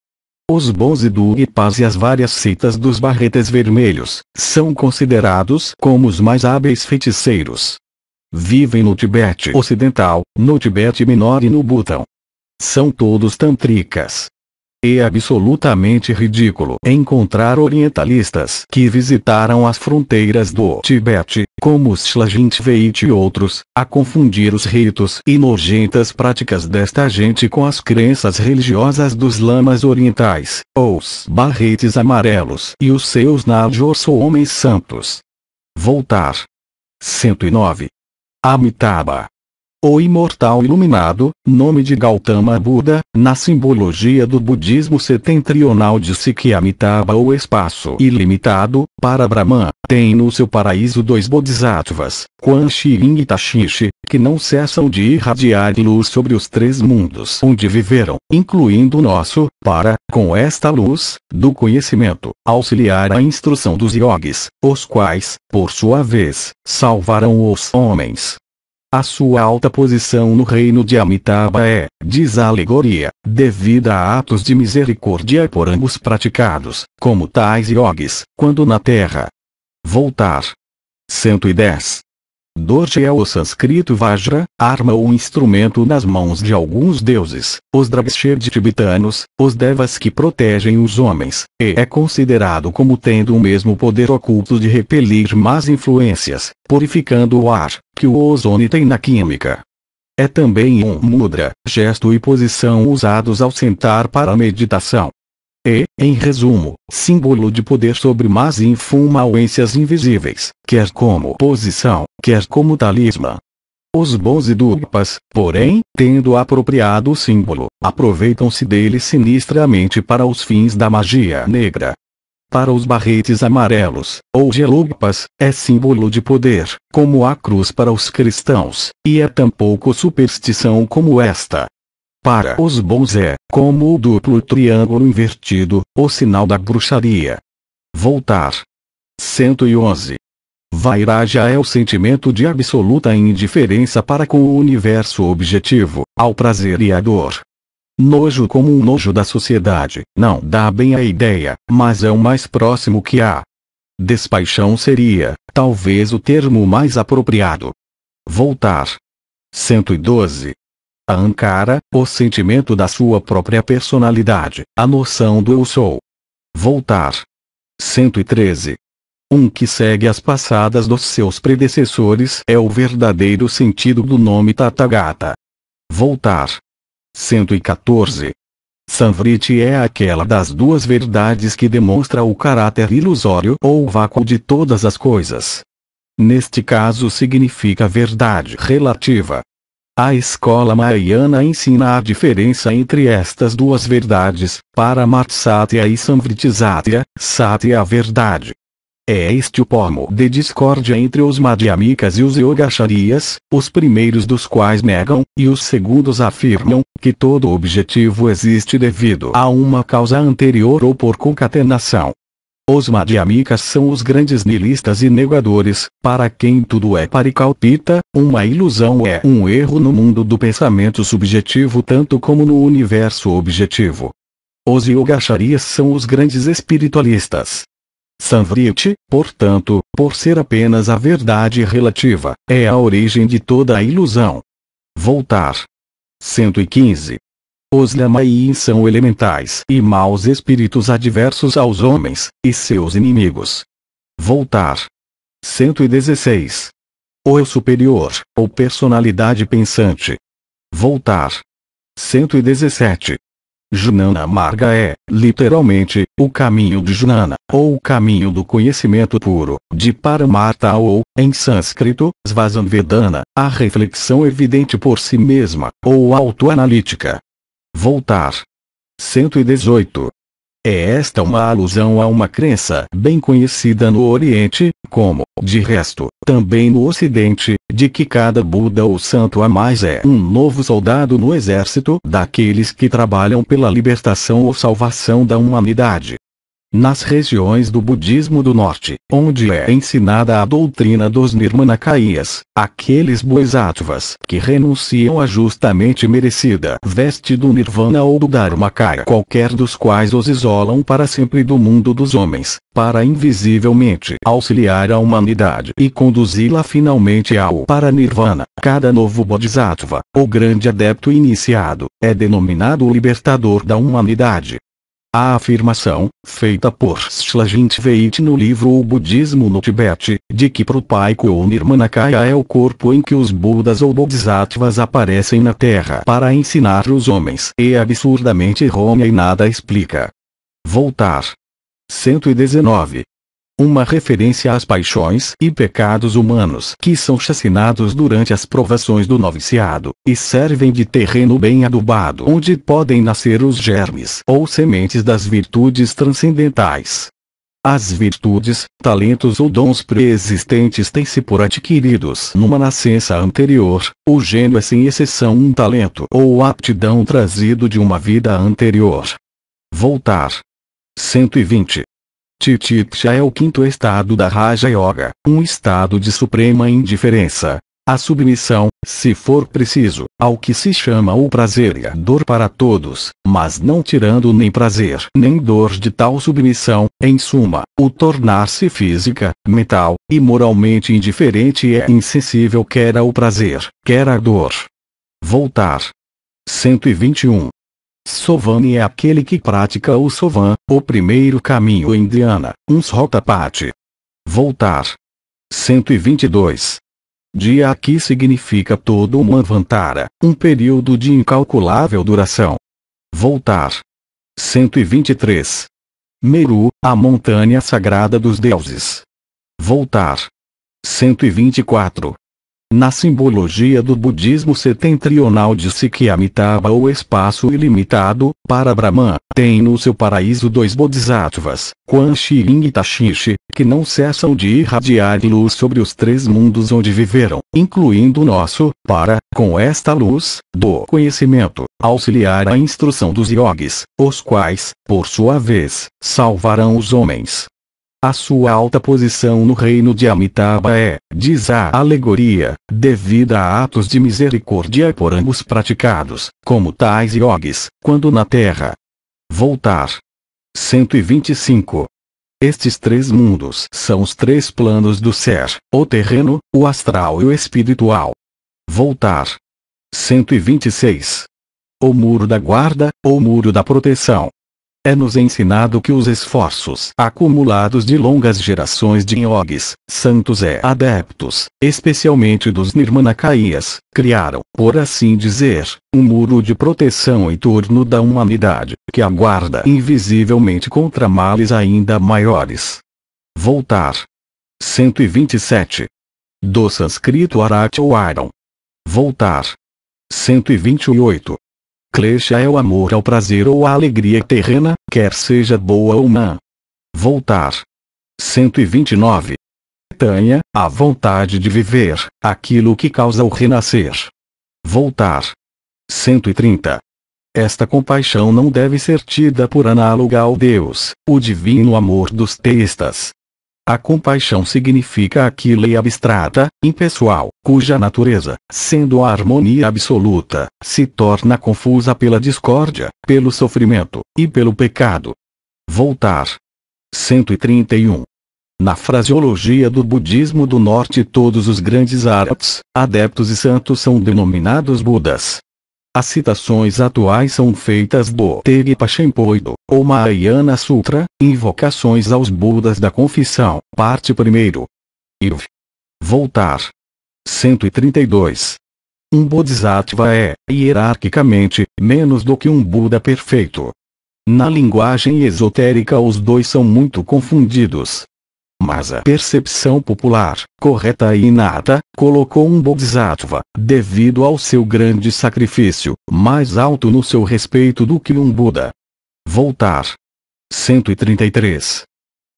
Os bons e Paz e as várias citas dos barretes vermelhos, são considerados como os mais hábeis feiticeiros. Vivem no Tibete Ocidental, no Tibete Menor e no Butão. São todos tantricas. É absolutamente ridículo encontrar orientalistas que visitaram as fronteiras do Tibete, como os Veit e outros, a confundir os ritos e nojentas práticas desta gente com as crenças religiosas dos lamas orientais, ou os barretes amarelos e os seus nádios ou homens santos. Voltar. 109. Amitabha. O imortal iluminado, nome de Gautama Buda, na simbologia do budismo setentrional disse que Amitabha ou espaço ilimitado, para Brahman, tem no seu paraíso dois bodhisattvas, Quan Chi e Tashishi, que não cessam de irradiar luz sobre os três mundos onde viveram, incluindo o nosso, para, com esta luz, do conhecimento, auxiliar a instrução dos yogis, os quais, por sua vez, salvarão os homens. A sua alta posição no reino de Amitabha é, diz a alegoria, devida a atos de misericórdia por ambos praticados, como tais yogis, quando na terra. Voltar. 110. Dorje é o sânscrito Vajra, arma ou instrumento nas mãos de alguns deuses, os Drabsherd tibetanos, os devas que protegem os homens, e é considerado como tendo o mesmo poder oculto de repelir más influências, purificando o ar, que o ozônio tem na química. É também um mudra, gesto e posição usados ao sentar para a meditação e, em resumo, símbolo de poder sobre más influências invisíveis, quer como posição, quer como talismã. Os bons e dupas, porém, tendo apropriado o símbolo, aproveitam-se dele sinistramente para os fins da magia negra. Para os barretes amarelos, ou gelupas, é símbolo de poder, como a cruz para os cristãos, e é tampouco superstição como esta. Para os bons é, como o duplo triângulo invertido, o sinal da bruxaria. Voltar. 111. Vairá já é o sentimento de absoluta indiferença para com o universo objetivo, ao prazer e à dor. Nojo como um nojo da sociedade, não dá bem a ideia, mas é o mais próximo que há. Despaixão seria, talvez o termo mais apropriado. Voltar. 112 a Ankara, o sentimento da sua própria personalidade, a noção do eu sou. Voltar. 113. Um que segue as passadas dos seus predecessores é o verdadeiro sentido do nome Tathagata. Voltar. 114. Samvriti é aquela das duas verdades que demonstra o caráter ilusório ou vácuo de todas as coisas. Neste caso significa verdade relativa, a escola maiana ensina a diferença entre estas duas verdades, Paramatsatya e Samvritisatya, Satya a verdade. É este o pomo de discórdia entre os Madhyamikas e os Yogacharyas, os primeiros dos quais negam, e os segundos afirmam, que todo objetivo existe devido a uma causa anterior ou por concatenação. Os madhyamikas são os grandes nilistas e negadores, para quem tudo é paricalpita, uma ilusão é um erro no mundo do pensamento subjetivo tanto como no universo objetivo. Os Yogacharyas são os grandes espiritualistas. Sanvriti, portanto, por ser apenas a verdade relativa, é a origem de toda a ilusão. Voltar. 115 os Lamaim são elementais e maus espíritos adversos aos homens e seus inimigos. Voltar. 116. O eu superior, ou personalidade pensante. Voltar. 117. Junana Marga é, literalmente, o caminho de Junana, ou o caminho do conhecimento puro, de Paramartha ou, em sânscrito, Svasanvedana, a reflexão evidente por si mesma, ou autoanalítica, Voltar. 118. É esta uma alusão a uma crença bem conhecida no Oriente, como, de resto, também no Ocidente, de que cada Buda ou santo a mais é um novo soldado no exército daqueles que trabalham pela libertação ou salvação da humanidade nas regiões do budismo do norte, onde é ensinada a doutrina dos Nirmanakayas, aqueles boisattvas que renunciam à justamente merecida veste do Nirvana ou do Dharmakaya qualquer dos quais os isolam para sempre do mundo dos homens, para invisivelmente auxiliar a humanidade e conduzi-la finalmente ao para nirvana, Cada novo bodhisattva, ou grande adepto iniciado, é denominado libertador da humanidade, a afirmação, feita por Veit no livro O Budismo no Tibete, de que Prupaico ou Nirmanakaya é o corpo em que os Budas ou Bodhisattvas aparecem na Terra para ensinar os homens é absurdamente errônea e nada explica. Voltar. 119 uma referência às paixões e pecados humanos que são chacinados durante as provações do noviciado, e servem de terreno bem adubado onde podem nascer os germes ou sementes das virtudes transcendentais. As virtudes, talentos ou dons preexistentes têm-se por adquiridos numa nascença anterior, o gênio é sem exceção um talento ou aptidão trazido de uma vida anterior. Voltar. 120 Titiksha é o quinto estado da Raja Yoga, um estado de suprema indiferença. A submissão, se for preciso, ao que se chama o prazer e a dor para todos, mas não tirando nem prazer nem dor de tal submissão, em suma, o tornar-se física, mental e moralmente indiferente é insensível quer ao prazer, quer à dor. Voltar. 121 Sovani é aquele que pratica o Sovan, o primeiro caminho indiana, um Srotapati. Voltar. 122. Dia aqui significa todo um Manvantara, um período de incalculável duração. Voltar. 123. Meru, a montanha sagrada dos deuses. Voltar. 124. Na simbologia do budismo setentrional disse que Amitabha ou espaço ilimitado, para Brahman, tem no seu paraíso dois bodhisattvas, Quan Chi e Tashishi, que não cessam de irradiar luz sobre os três mundos onde viveram, incluindo o nosso, para, com esta luz, do conhecimento, auxiliar a instrução dos yogis, os quais, por sua vez, salvarão os homens. A sua alta posição no reino de Amitabha é, diz a alegoria, devida a atos de misericórdia por ambos praticados, como tais yogis, quando na terra. Voltar. 125. Estes três mundos são os três planos do ser, o terreno, o astral e o espiritual. Voltar. 126. O muro da guarda, ou muro da proteção, é-nos ensinado que os esforços acumulados de longas gerações de yogis, santos e adeptos, especialmente dos nirmanakaias, criaram, por assim dizer, um muro de proteção em torno da humanidade, que aguarda invisivelmente contra males ainda maiores. Voltar. 127. Do sânscrito arati ou aram. Voltar. 128. Klesha é o amor ao é prazer ou à alegria terrena, quer seja boa ou má. Voltar. 129. Tanha, a vontade de viver, aquilo que causa o renascer. Voltar. 130. Esta compaixão não deve ser tida por análoga ao Deus, o divino amor dos teístas, a compaixão significa aquilo e abstrata, impessoal, cuja natureza, sendo a harmonia absoluta, se torna confusa pela discórdia, pelo sofrimento, e pelo pecado. Voltar. 131. Na fraseologia do budismo do norte todos os grandes árhats, adeptos e santos são denominados budas, as citações atuais são feitas Botteripa Shempoido, ou Mahayana Sutra, Invocações aos Budas da Confissão, parte 1. Irv. Voltar. 132. Um Bodhisattva é, hierarquicamente, menos do que um Buda perfeito. Na linguagem esotérica os dois são muito confundidos mas a percepção popular, correta e inata, colocou um bodhisattva, devido ao seu grande sacrifício, mais alto no seu respeito do que um Buda. Voltar. 133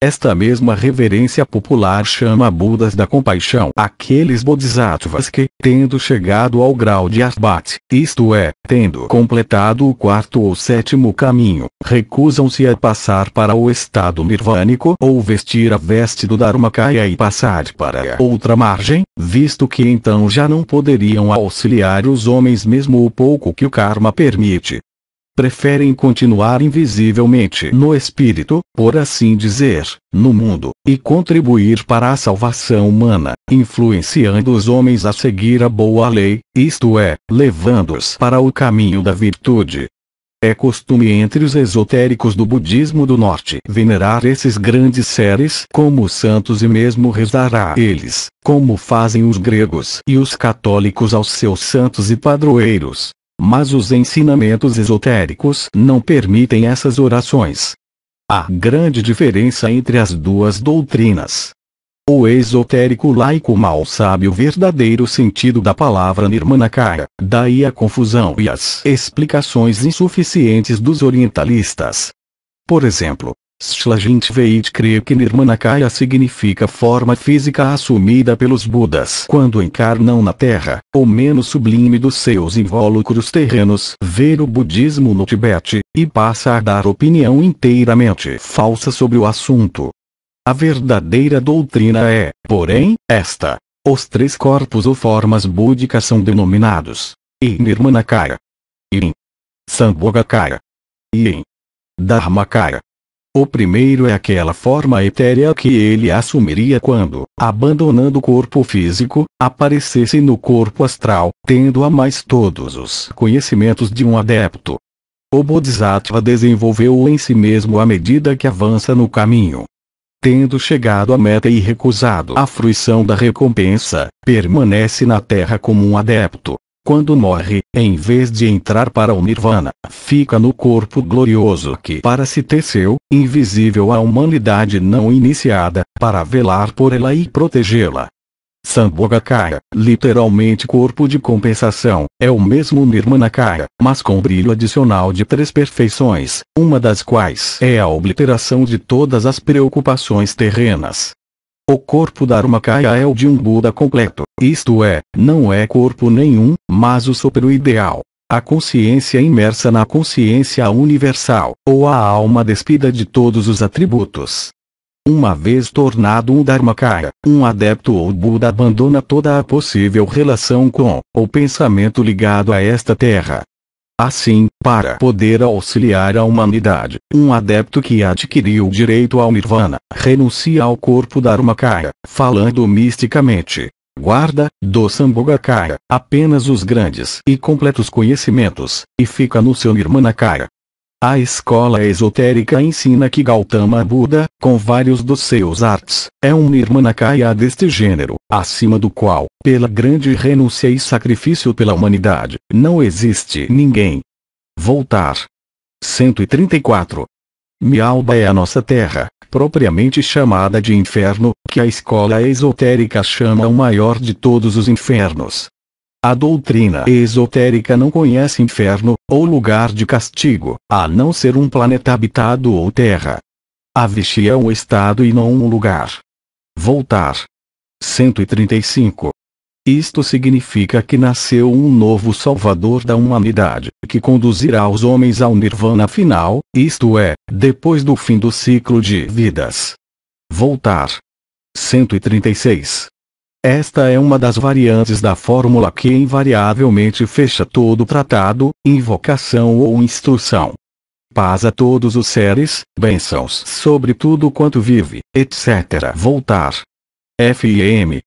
esta mesma reverência popular chama Budas da compaixão aqueles bodhisattvas que, tendo chegado ao grau de asbate, isto é, tendo completado o quarto ou sétimo caminho, recusam-se a passar para o estado nirvânico ou vestir a veste do Dharmakaya e passar para outra margem, visto que então já não poderiam auxiliar os homens mesmo o pouco que o karma permite, preferem continuar invisivelmente no espírito, por assim dizer, no mundo, e contribuir para a salvação humana, influenciando os homens a seguir a boa lei, isto é, levando-os para o caminho da virtude. É costume entre os esotéricos do budismo do norte venerar esses grandes seres como santos e mesmo rezar a eles, como fazem os gregos e os católicos aos seus santos e padroeiros. Mas os ensinamentos esotéricos não permitem essas orações. Há grande diferença entre as duas doutrinas. O esotérico laico mal sabe o verdadeiro sentido da palavra Nirmanakaya, daí a confusão e as explicações insuficientes dos orientalistas. Por exemplo, Veit crê que Nirmanakaya significa forma física assumida pelos Budas quando encarnam na Terra, ou menos sublime dos seus invólucros terrenos. Ver o budismo no Tibete, e passa a dar opinião inteiramente falsa sobre o assunto. A verdadeira doutrina é, porém, esta. Os três corpos ou formas búdicas são denominados e Nirmanakaya, Irin, Sambhogakaya, Yin, Dharmakaya. O primeiro é aquela forma etérea que ele assumiria quando, abandonando o corpo físico, aparecesse no corpo astral, tendo a mais todos os conhecimentos de um adepto. O Bodhisattva desenvolveu-o em si mesmo à medida que avança no caminho. Tendo chegado à meta e recusado a fruição da recompensa, permanece na Terra como um adepto, quando morre, em vez de entrar para o Nirvana, fica no corpo glorioso que para se teceu, invisível à humanidade não iniciada, para velar por ela e protegê-la. Sambhogakaya, literalmente corpo de compensação, é o mesmo Nirmanakaya, mas com brilho adicional de três perfeições, uma das quais é a obliteração de todas as preocupações terrenas. O corpo Dharmakaya é o de um Buda completo, isto é, não é corpo nenhum, mas o sopro ideal. A consciência imersa na consciência universal, ou a alma despida de todos os atributos. Uma vez tornado um Dharmakaya, um adepto ou Buda abandona toda a possível relação com, ou pensamento ligado a esta terra. Assim, para poder auxiliar a humanidade. Um adepto que adquiriu o direito ao nirvana, renuncia ao corpo Dharmakaya, falando misticamente. Guarda, do Sambhogakaya, apenas os grandes e completos conhecimentos, e fica no seu Nirmanakaya. A escola esotérica ensina que Gautama Buda, com vários dos seus artes, é um Nirmanakaya deste gênero, acima do qual, pela grande renúncia e sacrifício pela humanidade, não existe ninguém voltar. 134. Mialba é a nossa terra, propriamente chamada de inferno, que a escola esotérica chama o maior de todos os infernos. A doutrina esotérica não conhece inferno, ou lugar de castigo, a não ser um planeta habitado ou terra. A Vichy é um estado e não um lugar. Voltar. 135. Isto significa que nasceu um novo Salvador da humanidade, que conduzirá os homens ao nirvana final, isto é, depois do fim do ciclo de vidas. Voltar. 136. Esta é uma das variantes da fórmula que invariavelmente fecha todo tratado, invocação ou instrução. Paz a todos os seres, bênçãos sobre tudo quanto vive, etc. Voltar. F.M.